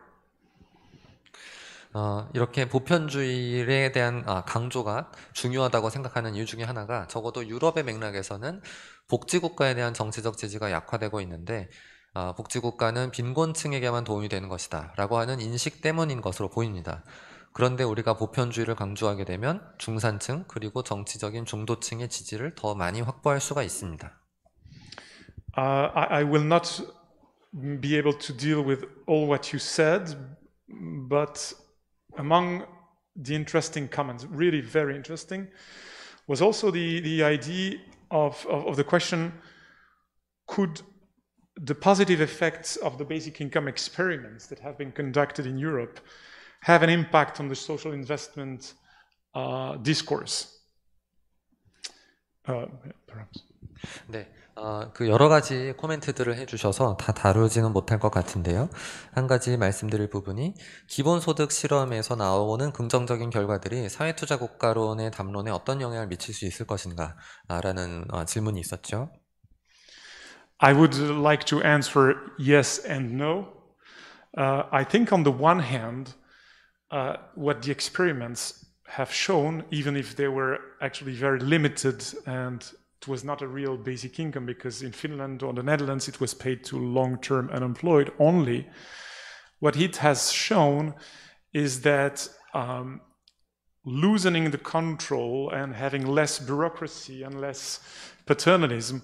어, 이렇게 보편주의에 대한 아, 강조가 중요하다고 생각하는 이유 중에 하나가 적어도 유럽의 맥락에서는 복지국가에 대한 정치적 지지가 약화되고 있는데 아, 복지국가는 빈곤층에게만 도움이 되는 것이다 라고 하는 인식 때문인 것으로 보입니다. 그런데 우리가 보편주의를 강조하게 되면 중산층 그리고 정치적인 중도층의 지지를 더 많이 확보할 수가 있습니다. Uh, I will not be able to deal with all what you said, but among the interesting comments, really very interesting, was also the, the idea of, of, of the question could the positive effects of the basic income experiments that have been conducted in Europe have an impact on the social investment uh, discourse? Uh, perhaps. 어, 그 여러 가지 코멘트들을 해주셔서 다 다루지는 못할 것 같은데요. 한 가지 말씀드릴 부분이 기본소득 실험에서 나오는 긍정적인 결과들이 사회투자국가론의 담론에 어떤 영향을 미칠 수 있을 것인가라는 어, 질문이 있었죠. I would like to answer yes and no. Uh, I think on the one hand, uh, what the experiments have shown, even if they were actually very limited and it was not a real basic income because in Finland or the Netherlands it was paid to long term unemployed only. What it has shown is that um, loosening the control and having less bureaucracy and less paternalism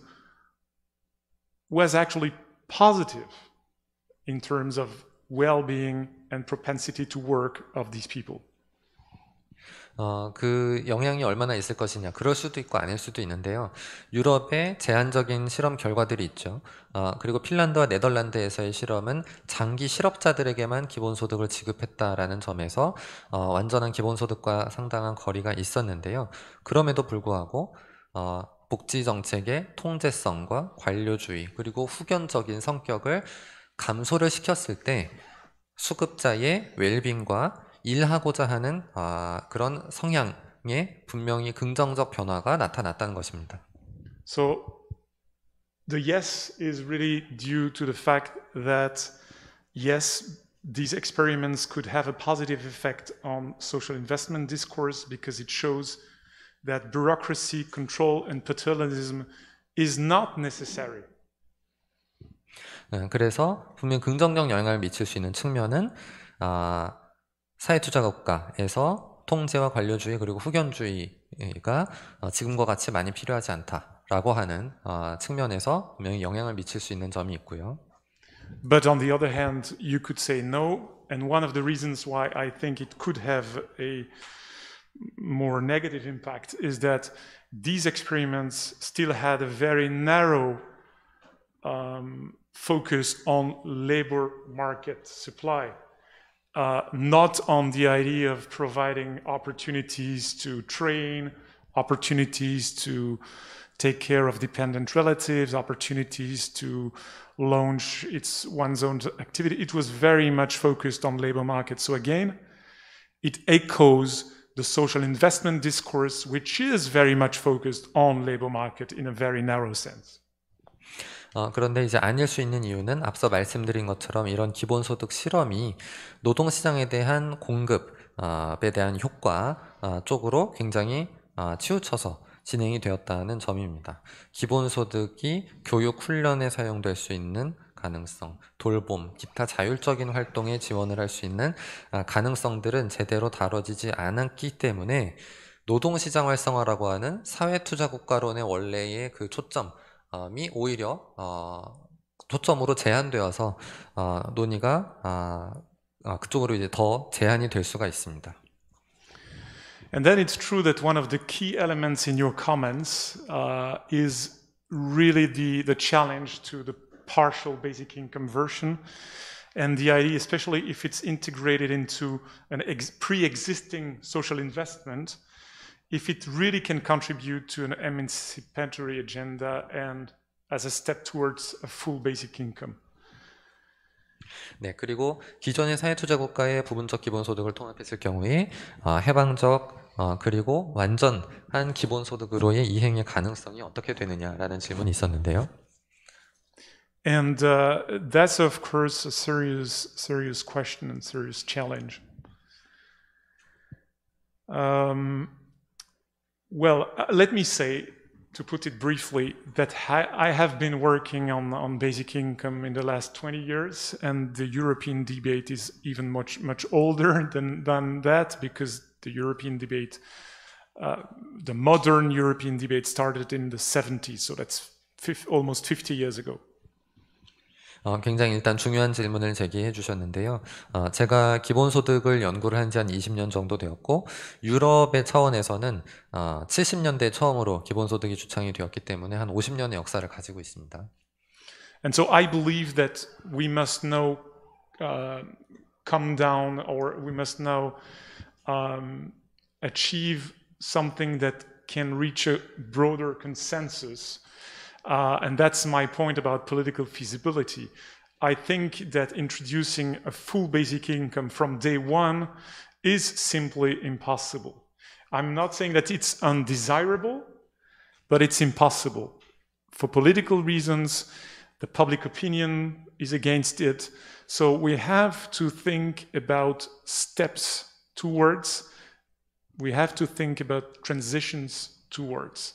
was actually positive in terms of well being and propensity to work of these people. 어, 그 영향이 얼마나 있을 것이냐 그럴 수도 있고 아닐 수도 있는데요. 유럽의 제한적인 실험 결과들이 있죠. 어, 그리고 핀란드와 네덜란드에서의 실험은 장기 실업자들에게만 기본소득을 지급했다라는 점에서 어, 완전한 기본소득과 상당한 거리가 있었는데요. 그럼에도 불구하고 어, 복지 정책의 통제성과 관료주의 그리고 후견적인 성격을 감소를 시켰을 때 수급자의 웰빙과 일하고자 하는 아, 그런 성향에 분명히 긍정적 변화가 나타났다는 것입니다. So the yes is really due to the fact that yes these experiments could have a positive effect on social investment discourse because it shows that bureaucracy, control, and paternalism is not necessary. 네, 그래서 분명 긍정적 영향을 미칠 수 있는 측면은 아, 사회투자국가에서 통제와 관료주의 그리고 후견주의가 지금과 같이 많이 필요하지 않다라고 하는 측면에서 분명히 영향을 미칠 수 있는 점이 있고요. But on the other hand, you could say no, and one of the reasons why I think it could have a more negative impact is that these experiments still had a very narrow um, focus on labor market supply. Uh, not on the idea of providing opportunities to train, opportunities to take care of dependent relatives, opportunities to launch its one's own activity. It was very much focused on labor market. So again, it echoes the social investment discourse, which is very much focused on labor market in a very narrow sense. 어, 그런데 이제 아닐 수 있는 이유는 앞서 말씀드린 것처럼 이런 기본소득 실험이 노동시장에 대한 공급에 어, 대한 효과 어, 쪽으로 굉장히 어, 치우쳐서 진행이 되었다는 점입니다. 기본소득이 교육 훈련에 사용될 수 있는 가능성, 돌봄, 기타 자율적인 활동에 지원을 할 수 있는 가능성들은 제대로 다뤄지지 않았기 때문에 노동시장 활성화라고 하는 사회투자국가론의 원래의 그 초점, 오히려 초점으로 제한되어서 논의가 그쪽으로 이제 더 제한이 될 수가 있습니다. And then it's true that one of the key elements in your comments uh, is really the, the challenge to the partial basic income version. And the idea, especially if it's integrated into an pre existing social investment, if it really can contribute to an emancipatory agenda and as a step towards a full basic income. 네, 그리고 기존의 사회투자 국가의 부분적 기본소득을 통합했을 경우에 어, 해방적 어, 그리고 완전한 기본소득으로의 이행의 가능성이 어떻게 되느냐라는 질문이 있었는데요. And uh, that's of course a serious, serious question and serious challenge. Um, well, uh, let me say, to put it briefly, that I have been working on, on basic income in the last 20 years, and the European debate is even much, much older than, than that because the European debate, uh, the modern European debate started in the 70s, so that's almost 50 years ago. 어, 굉장히 일단 중요한 질문을 제기해 주셨는데요. 어, 제가 기본소득을 연구를 한 지 한 20년 정도 되었고 유럽의 차원에서는 어, 70년대 처음으로 기본소득이 주창이 되었기 때문에 한 50년의 역사를 가지고 있습니다. And so I believe that we must now uh, come down or we must now um, achieve something that can reach a broader consensus Uh, and that's my point about political feasibility. I think that introducing a full basic income from day one is simply impossible. I'm not saying that it's undesirable, but it's impossible. For political reasons, the public opinion is against it. So we have to think about steps towards, we have to think about transitions towards.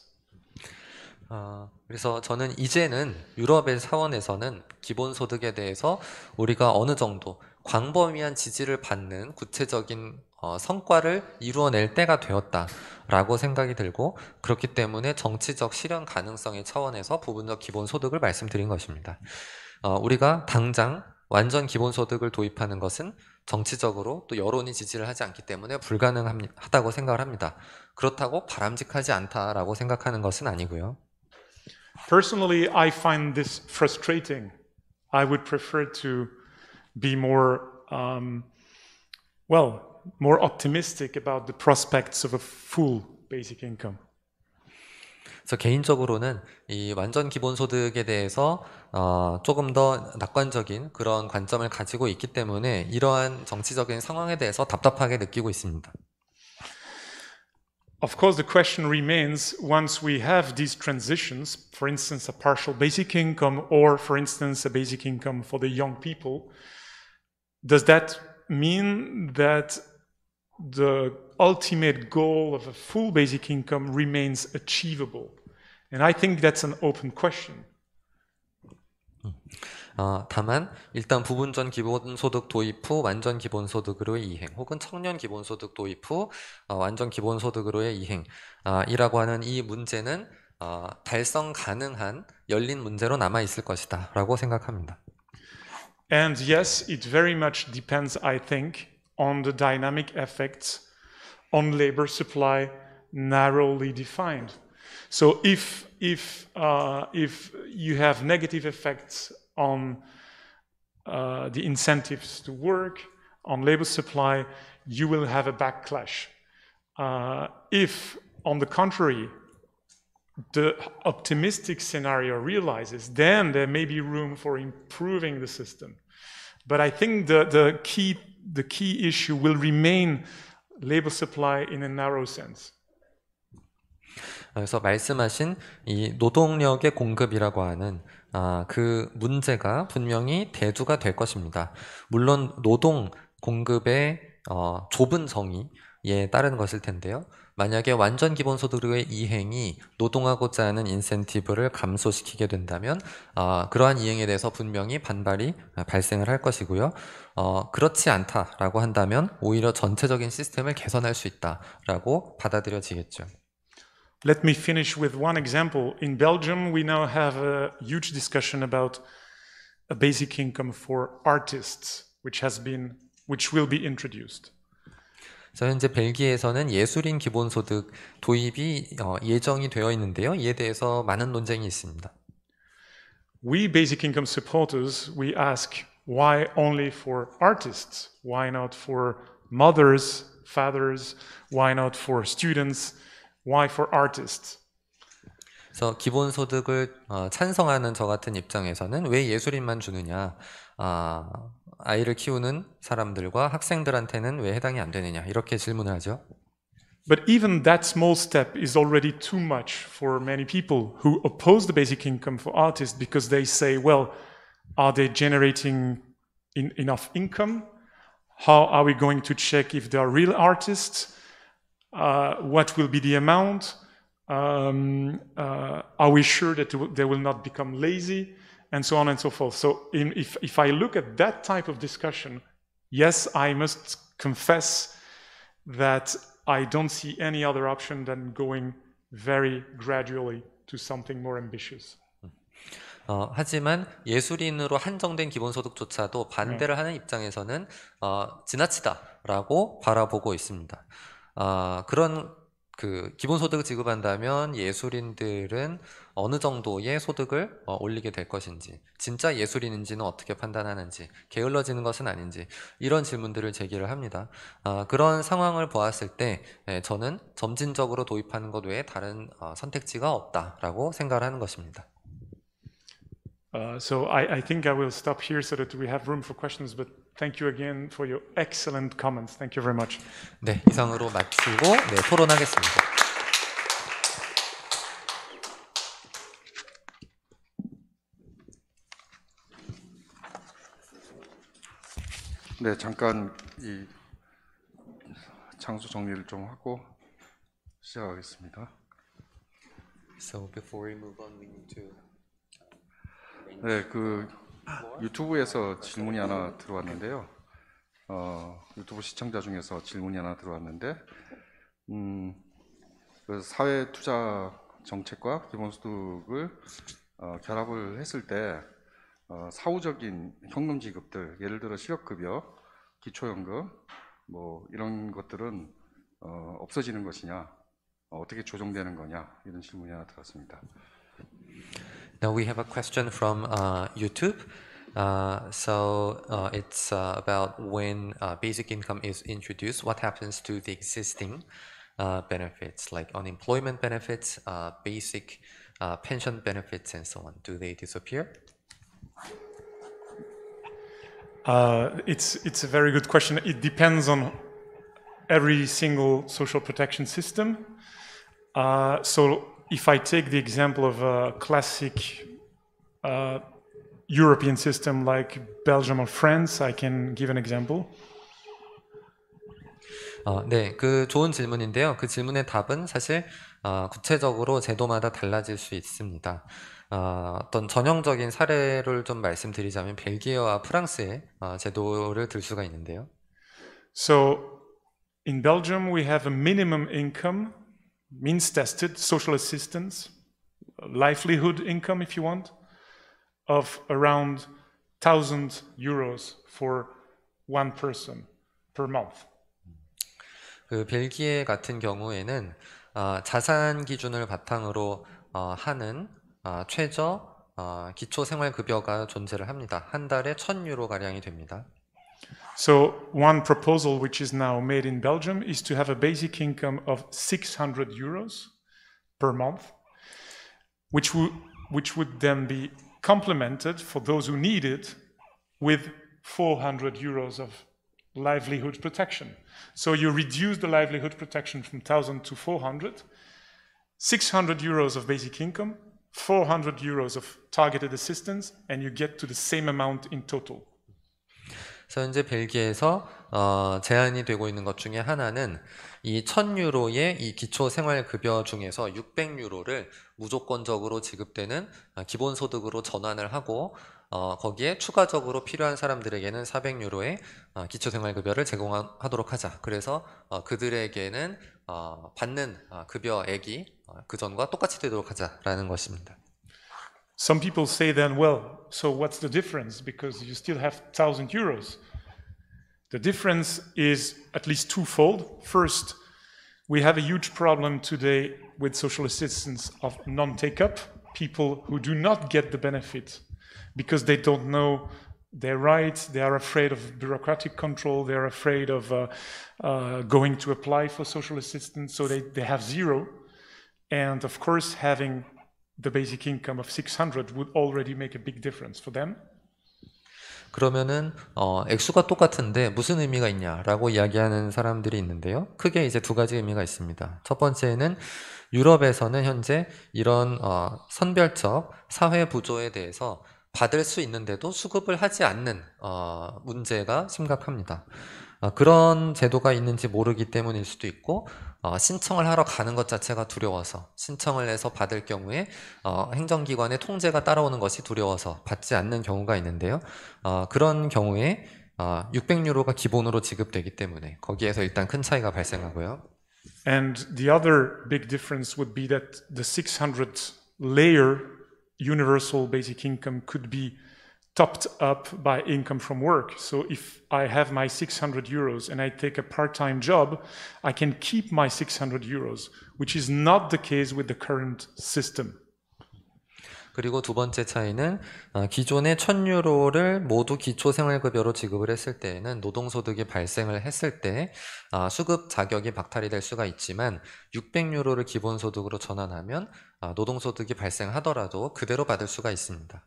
Uh, 그래서 저는 이제는 유럽의 사원에서는 기본소득에 대해서 우리가 어느 정도 광범위한 지지를 받는 구체적인 어, 성과를 이루어낼 때가 되었다라고 생각이 들고 그렇기 때문에 정치적 실현 가능성의 차원에서 부분적 기본소득을 말씀드린 것입니다. 어, 우리가 당장 완전 기본소득을 도입하는 것은 정치적으로 또 여론이 지지를 하지 않기 때문에 불가능하다고 생각을 합니다. 그렇다고 바람직하지 않다라고 생각하는 것은 아니고요. Personally, I find this frustrating. I would prefer to be more, um, well, more optimistic about the prospects of a full basic income. 그래서 개인적으로는 이 완전 기본소득에 대해서 어, 조금 더 낙관적인 그런 관점을 가지고 있기 때문에 이러한 정치적인 상황에 대해서 답답하게 느끼고 있습니다. Of course, the question remains once we have these transitions, for instance, a partial basic income, or for instance, a basic income for the young people, does that mean that the ultimate goal of a full basic income remains achievable? And I think that's an open question. Hmm. 어, 다만 일단 부분전 기본소득 도입 후 완전 기본소득으로의 이행 혹은 청년 기본소득 도입 후 어, 완전 기본소득으로의 이행이라고 어, 하는 이 문제는 어, 달성 가능한 열린 문제로 남아 있을 것이다 라고 생각합니다. And yes, it very much depends, I think, on the dynamic effects on labor supply narrowly defined. So if if uh, if you have negative effects on uh, the incentives to work, on labor supply, you will have a backlash. Uh, if, on the contrary, the optimistic scenario realizes, then there may be room for improving the system. But I think the, the, key, the key issue will remain labor supply in a narrow sense. 그래서 말씀하신 이 노동력의 공급이라고 하는 아, 그 문제가 분명히 대두가 될 것입니다. 물론 노동 공급의 어, 좁은 정의에 따른 것일 텐데요. 만약에 완전 기본소득의 이행이 노동하고자 하는 인센티브를 감소시키게 된다면 어, 그러한 이행에 대해서 분명히 반발이 발생을 할 것이고요. 어, 그렇지 않다라고 한다면 오히려 전체적인 시스템을 개선할 수 있다라고 받아들여지겠죠. Let me finish with one example. In Belgium, we now have a huge discussion about a basic income for artists, which has been, which will be introduced. 자, 현재 벨기에에서는 예술인 기본 도입이 어, 예정이 되어 있는데요. 이에 대해서 많은 논쟁이 있습니다. We basic income supporters, we ask why only for artists? Why not for mothers, fathers? Why not for students? Why for artists. 그래서 기본 소득을 어, 찬성하는 저 같은 입장에서는 왜 예술인만 주느냐? 아, 아이를 키우는 사람들과 학생들한테는 왜 해당이 안 되느냐? 이렇게 질문을 하죠. But even that small step is already too much for many people who oppose the basic income for artists because they say, well, are they generating in, enough income? How are we going to check if they are real artists? Uh, what will be the amount? Um, uh, are we sure that they will not become lazy? And so on and so forth. So in, if, if I look at that type of discussion, yes, I must confess that I don't see any other option than going very gradually to something more ambitious. 어, 하지만 예술인으로 한정된 기본소득조차도 반대를 네. 하는 입장에서는 어, 지나치다라고 바라보고 있습니다. 아, 그런 그 기본소득을 지급한다면 예술인들은 어느 정도의 소득을 어, 올리게 될 것인지 진짜 예술인인지는 어떻게 판단하는지 게을러지는 것은 아닌지 이런 질문들을 제기를 합니다 아, 그런 상황을 보았을 때 예, 저는 점진적으로 도입하는 것 외에 다른 어, 선택지가 없다라고 생각을 하는 것입니다 Uh, so I, I think I will stop here so that we have room for questions, but Thank you again for your excellent comments. Thank you very much. 네, 이상으로 마치고 네, 토론하겠습니다. 네, 잠깐 이 장소 정리를 좀 하고 시작하겠습니다. So before we move on, we need to. 네, 그 유튜브에서 질문이 하나 들어왔는데요. 어, 유튜브 시청자 중에서 질문이 하나 들어왔는데, 음, 그 사회 투자 정책과 기본소득을 어, 결합을 했을 때 어, 사후적인 현금 지급들, 예를 들어 실업급여, 기초연금, 뭐 이런 것들은 어, 없어지는 것이냐, 어, 어떻게 조정되는 거냐 이런 질문이 하나 들어왔습니다 Now we have a question from uh, YouTube. Uh, so uh, it's uh, about when uh, basic income is introduced, what happens to the existing uh, benefits like unemployment benefits, basic pension benefits, and so on? Do they disappear? it's it's a very good question. It depends on every single social protection system. so if I take the example of a classic uh, European system like Belgium or France, I can give an example. 어, 네, 그 좋은 질문인데요. 그 질문의 답은 사실 어, 구체적으로 제도마다 달라질 수 있습니다. 어, 어떤 전형적인 사례를 좀 말씀드리자면 벨기에와 프랑스의 어, 제도를 들 수가 있는데요. So in Belgium we have a minimum income means tested social assistance, livelihood income, if you want, of around 1,000 euros for one person per month. 그 벨기에 같은 경우에는 어, 자산 기준을 바탕으로 어, 하는 어, 최저 어, 기초 생활 급여가 존재를 합니다. 한 달에 1,000 유로 가량이 됩니다. So one proposal which is now made in Belgium is to have a basic income of 600 euros per month, which, would, which would then be complemented for those who need it with 400 euros of livelihood protection. So you reduce the livelihood protection from 1,000 to 400, 600 euros of basic income, 400 euros of targeted assistance, and you get to the same amount in total. 그래서 현재 벨기에에서 어, 제한이 되고 있는 것 중에 하나는 이 1000유로의 이 기초 생활급여 중에서 600유로를 무조건적으로 지급되는 아, 기본소득으로 전환을 하고 어, 거기에 추가적으로 필요한 사람들에게는 400유로의 어, 기초생활급여를 제공하도록 하자. 그래서 어, 그들에게는 어, 받는 아, 급여액이 어, 그전과 똑같이 되도록 하자라는 것입니다. Some people say then, well, so what's the difference? Because you still have 1,000 euros. The difference is at least twofold. First, we have a huge problem today with social assistance of non take up, people who do not get the benefit because they don't know their rights, they are afraid of bureaucratic control, they're afraid of uh, uh, going to apply for social assistance, so they, they have zero. And of course, having the basic income of 600 would already make a big difference for them. 그러면은 어, 액수가 똑같은데 무슨 의미가 있냐라고 이야기하는 사람들이 있는데요. 크게 이제 두 가지 의미가 있습니다. 첫 번째는 유럽에서는 현재 이런 어, 선별적 사회 구조에 대해서 받을 수 있는데도 수급을 하지 않는 어, 문제가 심각합니다. 어, 그런 제도가 있는지 모르기 때문일 수도 있고 어, 신청을 하러 가는 것 자체가 두려워서 신청을 해서 받을 경우에 어, 행정기관의 통제가 따라오는 것이 두려워서 받지 않는 경우가 있는데요. 어, 그런 경우에 어, 600유로가 기본으로 지급되기 때문에 거기에서 일단 큰 차이가 발생하고요. And the other big difference would be that the 600 layer universal basic income could be topped up by income from work. So if I have my 600 euros and I take a part-time job, I can keep my 600 euros, which is not the case with the current system. 그리고 두 번째 차이는 기존의 1000유로를 모두 기초 생활급여로 지급을 했을 때에는 노동소득이 발생을 했을 때 수급 자격이 박탈이 될 수가 있지만 600유로를 기본소득으로 전환하면 노동소득이 발생하더라도 그대로 받을 수가 있습니다.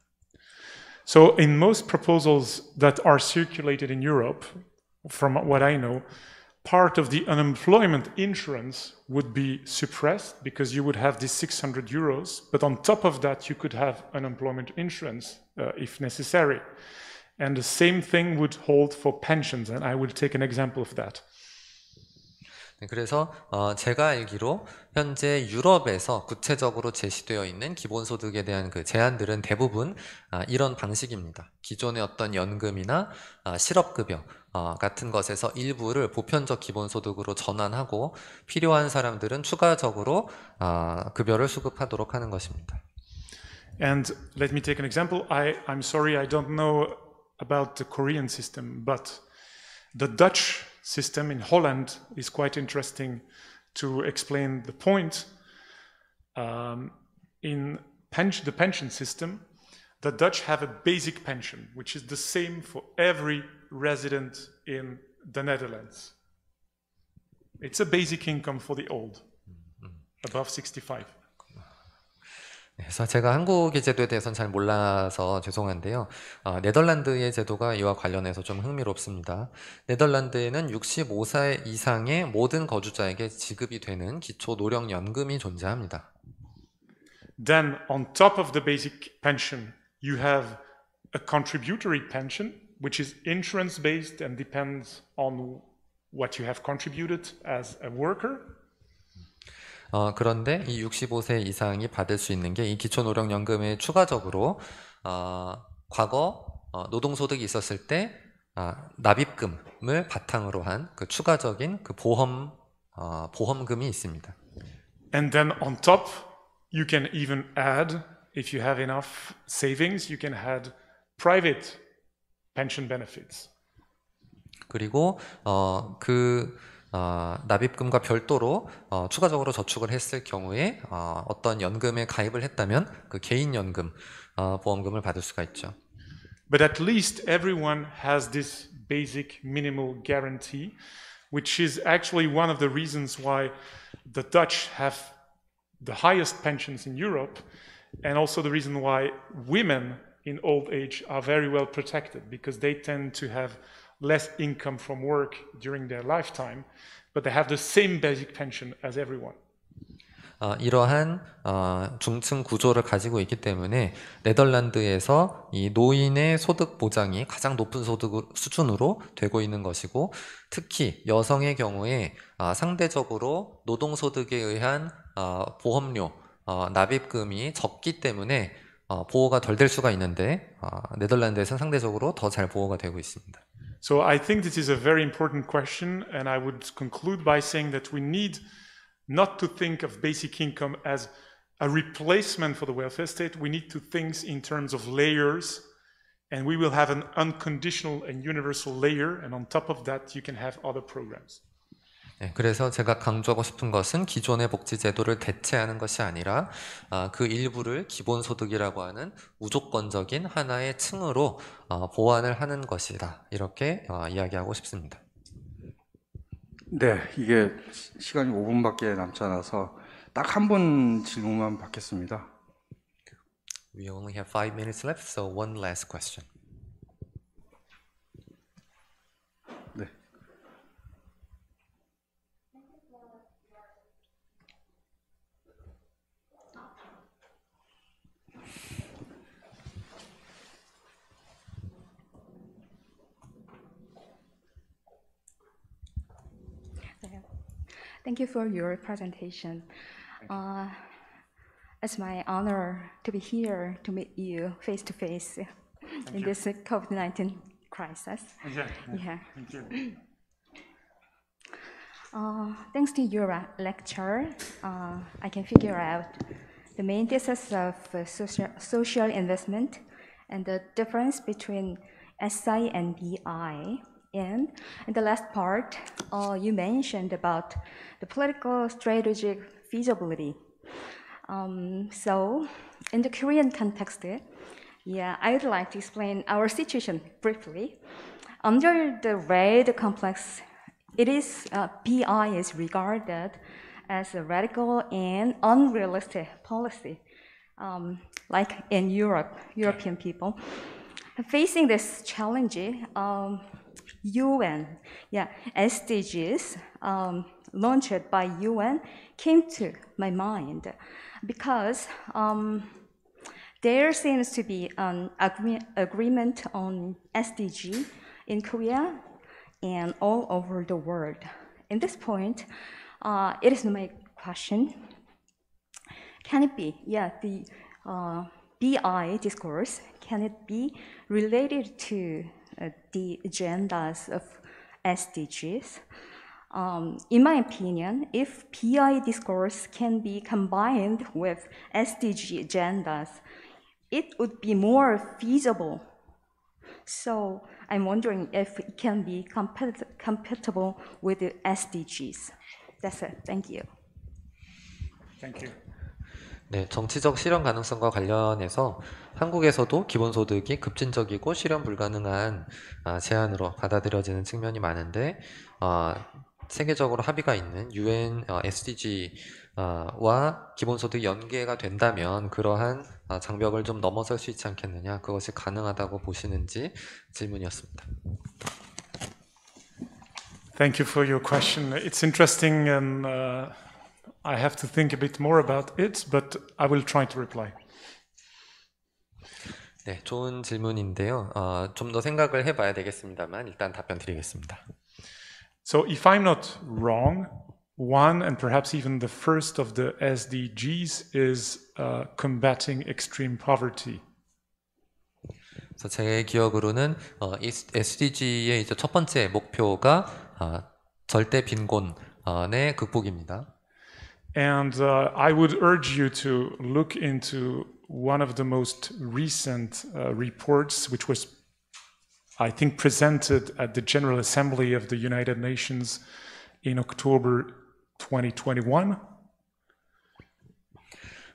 So in most proposals that are circulated in Europe, from what I know, part of the unemployment insurance would be suppressed because you would have these 600 euros, but on top of that, you could have unemployment insurance uh, if necessary. And the same thing would hold for pensions, and I will take an example of that. 네, 그래서 어 제가 알기로 현재 유럽에서 구체적으로 제시되어 있는 기본소득에 대한 그 제한들은 대부분 아 이런 방식입니다. 기존의 어떤 연금이나 아 실업급여 어 같은 것에서 일부를 보편적 기본소득으로 전환하고 필요한 사람들은 추가적으로 아 급여를 수급하도록 하는 것입니다. And let me take an example. I, I'm sorry, I don't know about the Korean system, but the Dutch system in Holland is quite interesting to explain the point. Um, in pen the pension system, the Dutch have a basic pension, which is the same for every resident in the Netherlands. It's a basic income for the old, mm-hmm. above 65. 그래서 제가 한국의 제도에 대해서는 잘 몰라서 죄송한데요. 아, 네덜란드의 제도가 이와 관련해서 좀 흥미롭습니다. 네덜란드에는 65세 이상의 모든 거주자에게 지급이 되는 기초 노령 연금이 존재합니다. Then on top of the basic pension, you have a contributory pension which is insurance based and depends on what you have contributed as a worker. 어, 그런데 이 65세 이상이 받을 수 있는 게 이 기초노령연금에 추가적으로 어, 과거 어, 노동소득이 있었을 때 아, 납입금을 바탕으로 한 그 추가적인 그 보험 어, 보험금이 있습니다. And then on top, you can even add, if you have enough savings, you can add private pension benefits. 그리고 어, 그 어, 납입금과 별도로 어, 추가적으로 저축을 했을 경우에 어, 어떤 연금에 가입을 했다면 그 개인 연금 어, 보험금을 받을 수가 있죠. But at least everyone has this basic minimal guarantee, which is actually one of the reasons why the Dutch have the highest pensions in Europe, and also the reason why women in old age are very well protected because they tend to have less income from work during their lifetime, but they have the same basic pension as everyone. 어, 이러한 어, 중층 구조를 가지고 있기 때문에 네덜란드에서 이 노인의 소득 보장이 가장 높은 소득 수준으로 되고 있는 것이고 특히 여성의 경우에 어, 상대적으로 노동 소득에 의한 어, 보험료 어, 납입금이 적기 때문에 어, 보호가 덜 될 수가 있는데 어, 네덜란드에서 상대적으로 더 잘 보호가 되고 있습니다. So I think this is a very important question, and I would conclude by saying that we need not to think of basic income as a replacement for the welfare state. We need to think in terms of layers, and we will have an unconditional and universal layer, and on top of that, you can have other programs. 네. 그래서 제가 강조하고 싶은 것은 기존의 복지제도를 대체하는 것이 아니라 아, 그 일부를 기본소득이라고 하는 무조건적인 하나의 층으로 어, 보완을 하는 것이다. 이렇게 어, 이야기하고 싶습니다. 네, 이게 시간이 5분밖에 남지 않아서 딱 한 번 질문만 받겠습니다. We only have five minutes left, so one last question. Thank you for your presentation. Uh, it's my honor to be here to meet you face to face Thank in you. this COVID-19 crisis. Yeah, yeah. Thank you. Uh, thanks to your lecture, uh, I can figure out the main thesis of uh, social, social investment and the difference between SI and BI. And in the last part, uh, you mentioned about the political strategic feasibility. Um, so, in the Korean context, yeah, I would like to explain our situation briefly. Under the red complex, it is uh, PI is regarded as a radical and unrealistic policy, um, like in Europe, European people. Facing this challenge, um, UN, yeah, SDGs um, launched by UN came to my mind because um, there seems to be an agree agreement on SDG in Korea and all over the world. In this point, uh, it is my question. Can it be, yeah, the uh, BI discourse, can it be related to uh, the agendas of SDGs. Um, in my opinion, if PI discourse can be combined with SDG agendas, it would be more feasible. So I'm wondering if it can be compat compatible with the SDGs. That's it. Thank you. Thank you. 네, 정치적 실현 가능성과 관련해서 한국에서도 기본소득이 급진적이고 실현 불가능한 아, 제안으로 받아들여지는 측면이 많은데 아, 세계적으로 합의가 있는 UN SDG와 어, 아, 기본소득 연계가 된다면 그러한 장벽을 좀 넘어설 수 있지 않겠느냐 그것이 가능하다고 보시는지 질문이었습니다. Thank you for your question. It's interesting and uh... I have to think a bit more about it, but I will try to reply. 네, 좋은 질문인데요. 어, 좀더 생각을 해봐야 되겠습니다만 일단 답변 드리겠습니다. So if I'm not wrong, one and perhaps even the first of the SDGs is uh, combating extreme poverty. 그래서 제 기억으로는 어, SDG의 이제 첫 번째 목표가 어, 절대 빈곤의 극복입니다. And uh, I would urge you to look into one of the most recent uh, reports, which was, I think, presented at the General Assembly of the United Nations in October 2021.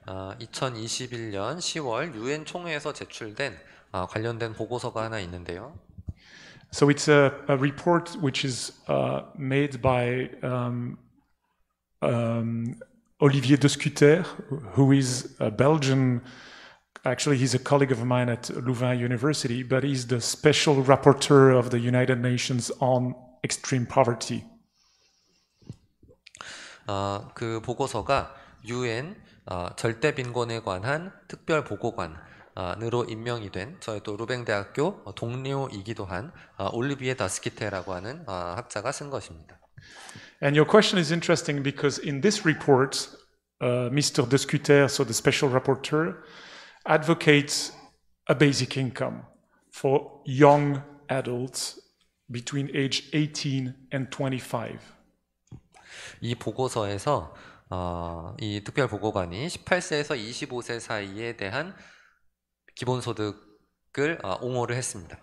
2021년 10월 유엔 총회에서 제출된 관련된 보고서가 하나 있는데요. So it's a, a report which is uh, made by um, um, Olivier Descuter, who is a Belgian, actually he's a colleague of mine at Louvain University, but he's the special rapporteur of the United Nations on extreme poverty. 어, 그 보고서가 UN 어, 절대 빈곤에 관한 특별 보고관 으로 임명이 된 저희 또 루뱅대학교 동료이기도 한 올리비에 다스키테라고 하는 학자가 쓴 것입니다. And your question is interesting because in this report, uh, Mr. Descuter, so the special rapporteur, advocates a basic income for young adults between age 18 and 25. 이 보고서에서 어, 이 특별 보고관이 18세에서 25세 사이에 대한 기본소득을 어, 옹호를 했습니다.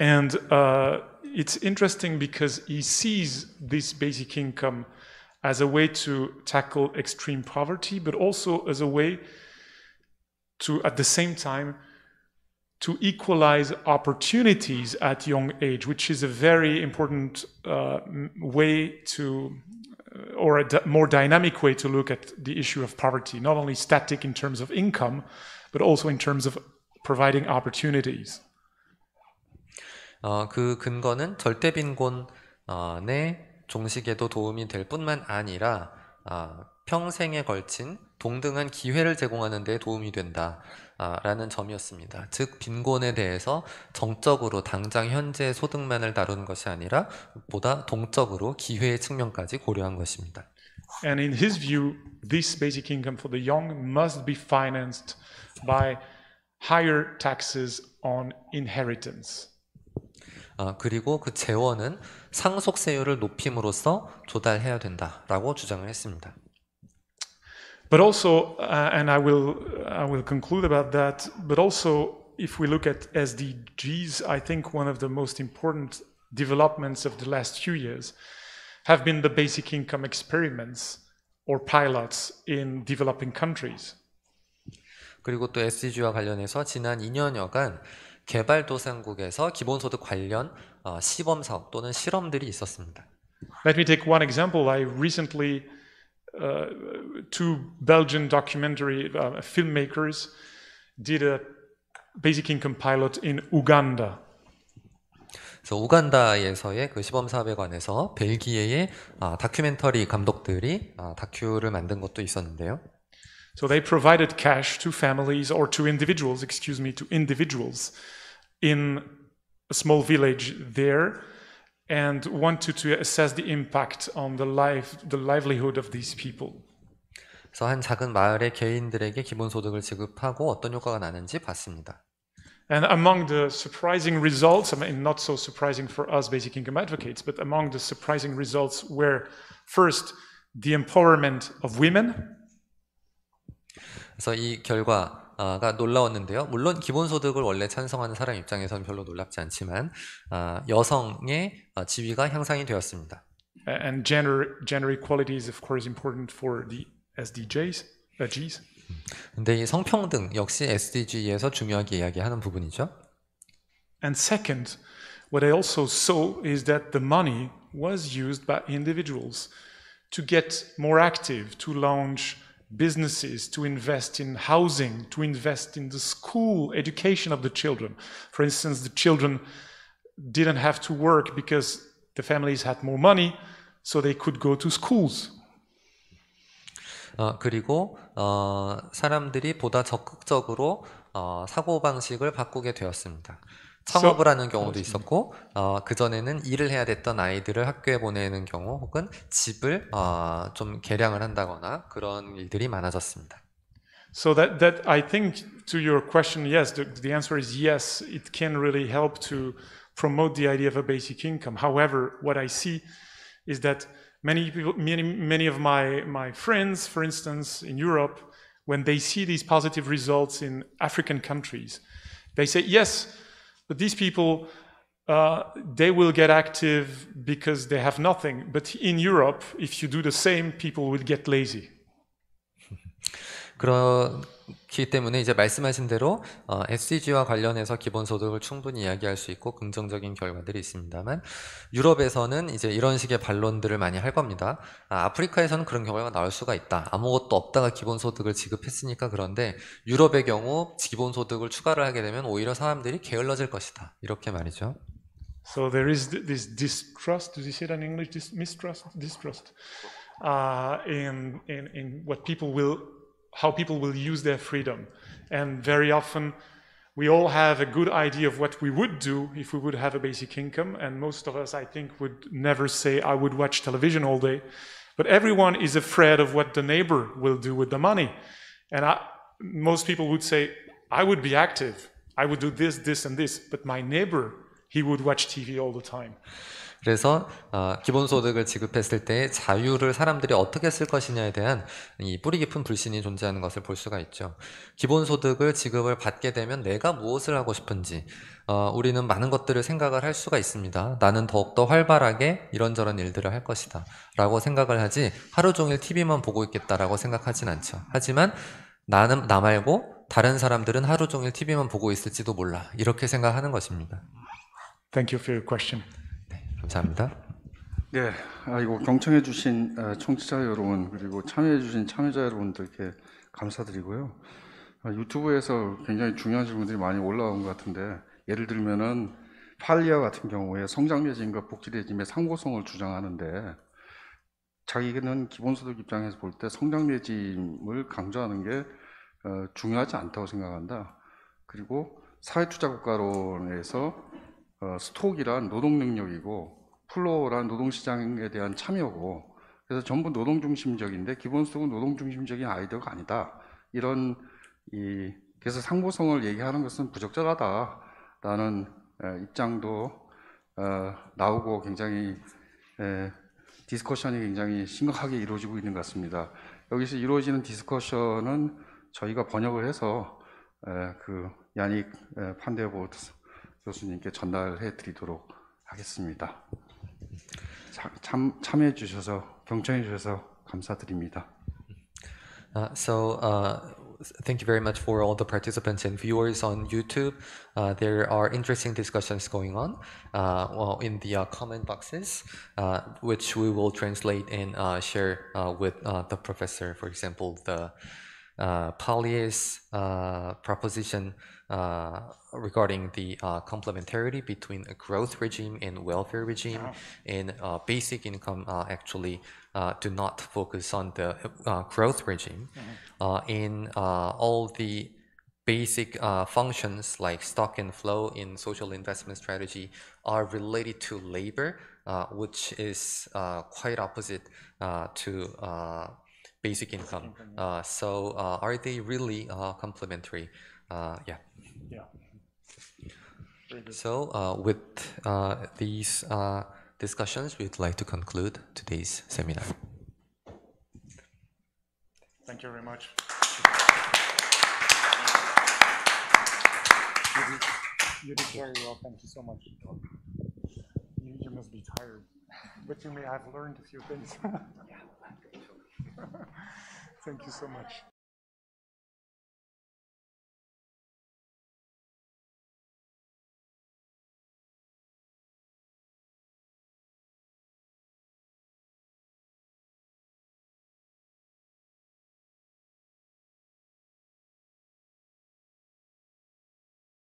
And uh, it's interesting because he sees this basic income as a way to tackle extreme poverty, but also as a way to, at the same time, to equalize opportunities at young age, which is a very important uh, way to, uh, or a more dynamic way to look at the issue of poverty, not only static in terms of income, but also in terms of providing opportunities. 어, 그 근거는 절대빈곤의 종식에도 도움이 될 뿐만 아니라 아, 평생에 걸친 동등한 기회를 제공하는 데 도움이 된다라는 점이었습니다. 즉 빈곤에 대해서 정적으로 당장 현재 의 소득만을 다루는 것이 아니라 보다 동적으로 기회의 측면까지 고려한 것입니다. And in his view, this basic income for the young must be financed by higher taxes on inheritance. 아, 그리고 그 재원은 상속세율을 높임으로써 조달해야 된다라고 주장을 했습니다. But also, uh, and I will I will conclude about that. But also, if we look at SDGs, I think one of the most important developments of the last few years have been the basic income experiments or pilots in developing countries. 그리고 또 SDG와 관련해서 지난 2년여간 개발도상국에서 기본소득 관련 시범 사업 또는 실험들이 있었습니다. Let me take one example. I recently uh, two Belgian documentary uh, filmmakers did a basic income pilot in Uganda. 그래서 우간다에서의 그 시범 사업에 관해서 벨기에의 아, 다큐멘터리 감독들이 아, 다큐를 만든 것도 있었는데요. So they provided cash to families or to individuals, excuse me, to individuals in a small village there and wanted to assess the impact on the life, the livelihood of these people. 그래서 한 작은 마을의 개인들에게 기본 소득을 지급하고 어떤 효과가 나는지 봤습니다. And among the surprising results, I mean, not so surprising for us basic income advocates, but among the surprising results were first the empowerment of women. 그래서 이 결과가 놀라웠는데요. 물론 기본소득을 원래 찬성하는 사람 입장에서는 별로 놀랍지 않지만 여성의 지위가 향상이 되었습니다. And gender gender equality is of course important for the SDGs. SDGs. 근데 이 성평등 역시 SDG에서 중요하게 이야기하는 부분이죠. And second, what I also saw is that the money was used by individuals to get more active, to launch businesses, to invest in housing, to invest in the school education of the children. For instance, the children didn't have to work because the families had more money, so they could go to schools. 어, 그리고 어, 사람들이 보다 적극적으로 어, 사고 방식을 바꾸게 되었습니다. 창업을 하는 경우도 있었고 어, 그 전에는 일을 해야 됐던 아이들을 학교에 보내는 경우 혹은 집을 어, 좀 개량을 한다거나 그런 일들이 많아졌습니다. So that that I think to your question, yes, the, the answer is yes. It can really help to promote the idea of a basic income. However, what I see is that many people, many many of my my friends, for instance, in Europe, when they see these positive results in African countries, they say yes. But these people, uh, they will get active because they have nothing. But in Europe, if you do the same, people will get lazy. 그런 기 때문에 이제 말씀하신 대로 어, SDG와 관련해서 기본소득을 충분히 이야기할 수 있고 긍정적인 결과들이 있습니다만 유럽에서는 이제 이런 식의 반론들을 많이 할 겁니다. 아, 프리카에서는 그런 경우가 나올 수가 있다. 아무것도 없다가 기본소득을 지급했으니까 그런데 유럽의 경우 기본소득을 추가를 하게 되면 오히려 사람들이 게을러질 것이다. 이렇게 말이죠. So there is this distrust. Do you say it in English? This mistrust, distrust uh, in, in in what people will how people will use their freedom. And very often, we all have a good idea of what we would do if we would have a basic income. And most of us, I think, would never say, I would watch television all day. But everyone is afraid of what the neighbor will do with the money. And I, most people would say, I would be active. I would do this, this, and this. But my neighbor, he would watch TV all the time. 그래서 어, 기본소득을 지급했을 때 자유를 사람들이 어떻게 쓸 것이냐에 대한 이 뿌리 깊은 불신이 존재하는 것을 볼 수가 있죠. 기본소득을 지급을 받게 되면 내가 무엇을 하고 싶은지 어, 우리는 많은 것들을 생각을 할 수가 있습니다. 나는 더욱더 활발하게 이런저런 일들을 할 것이다 라고 생각을 하지 하루 종일 TV만 보고 있겠다라고 생각하진 않죠. 하지만 나는 나 말고 다른 사람들은 하루 종일 TV만 보고 있을지도 몰라 이렇게 생각하는 것입니다. Thank you for your question. 감사합니다. 네, 예, 아이고 경청해주신 아, 청취자 여러분 그리고 참여해주신 참여자 여러분들께 감사드리고요. 아, 유튜브에서 굉장히 중요한 질문들이 많이 올라온 것 같은데 예를 들면은 팔리아 같은 경우에 성장매짐과 복지매짐의 상고성을 주장하는데 자기는 기본소득 입장에서 볼 때 성장매짐을 강조하는 게 어, 중요하지 않다고 생각한다. 그리고 사회투자국가론에서 어, 스톡이란 노동 능력이고 플로어란 노동시장에 대한 참여고 그래서 전부 노동 중심적인데 기본적으로 노동 중심적인 아이디어가 아니다 이런 이 그래서 상보성을 얘기하는 것은 부적절하다라는 입장도 어, 나오고 굉장히 디스커션이 굉장히 심각하게 이루어지고 있는 것 같습니다. 여기서 이루어지는 디스커션은 저희가 번역을 해서 그 야닉 판데보트 교수님께 전달해 드리도록 하겠습니다. 참, 참여해 주셔서 경청해 주셔서 감사드립니다. Uh, so uh, thank you very much for all the participants and viewers on YouTube. Uh, there are interesting discussions going on uh, well, in the uh, comment boxes, uh, which we will translate and uh, share uh, with the professor, for example, the uh, Polly's uh, proposition uh, regarding the uh, complementarity between a growth regime and welfare regime and uh, basic income uh, actually do not focus on the growth regime. in mm-hmm. all the basic functions like stock and flow in social investment strategy are related to labor, which is quite opposite to basic income. Uh, so uh, are they really uh, complementary? Uh, yeah. Yeah. So uh, with uh, these discussions, we'd like to conclude today's seminar. Thank you very much. You did, you did very well. Thank you so much. You, you must be tired, but you may have learned a few things. Thank you so much.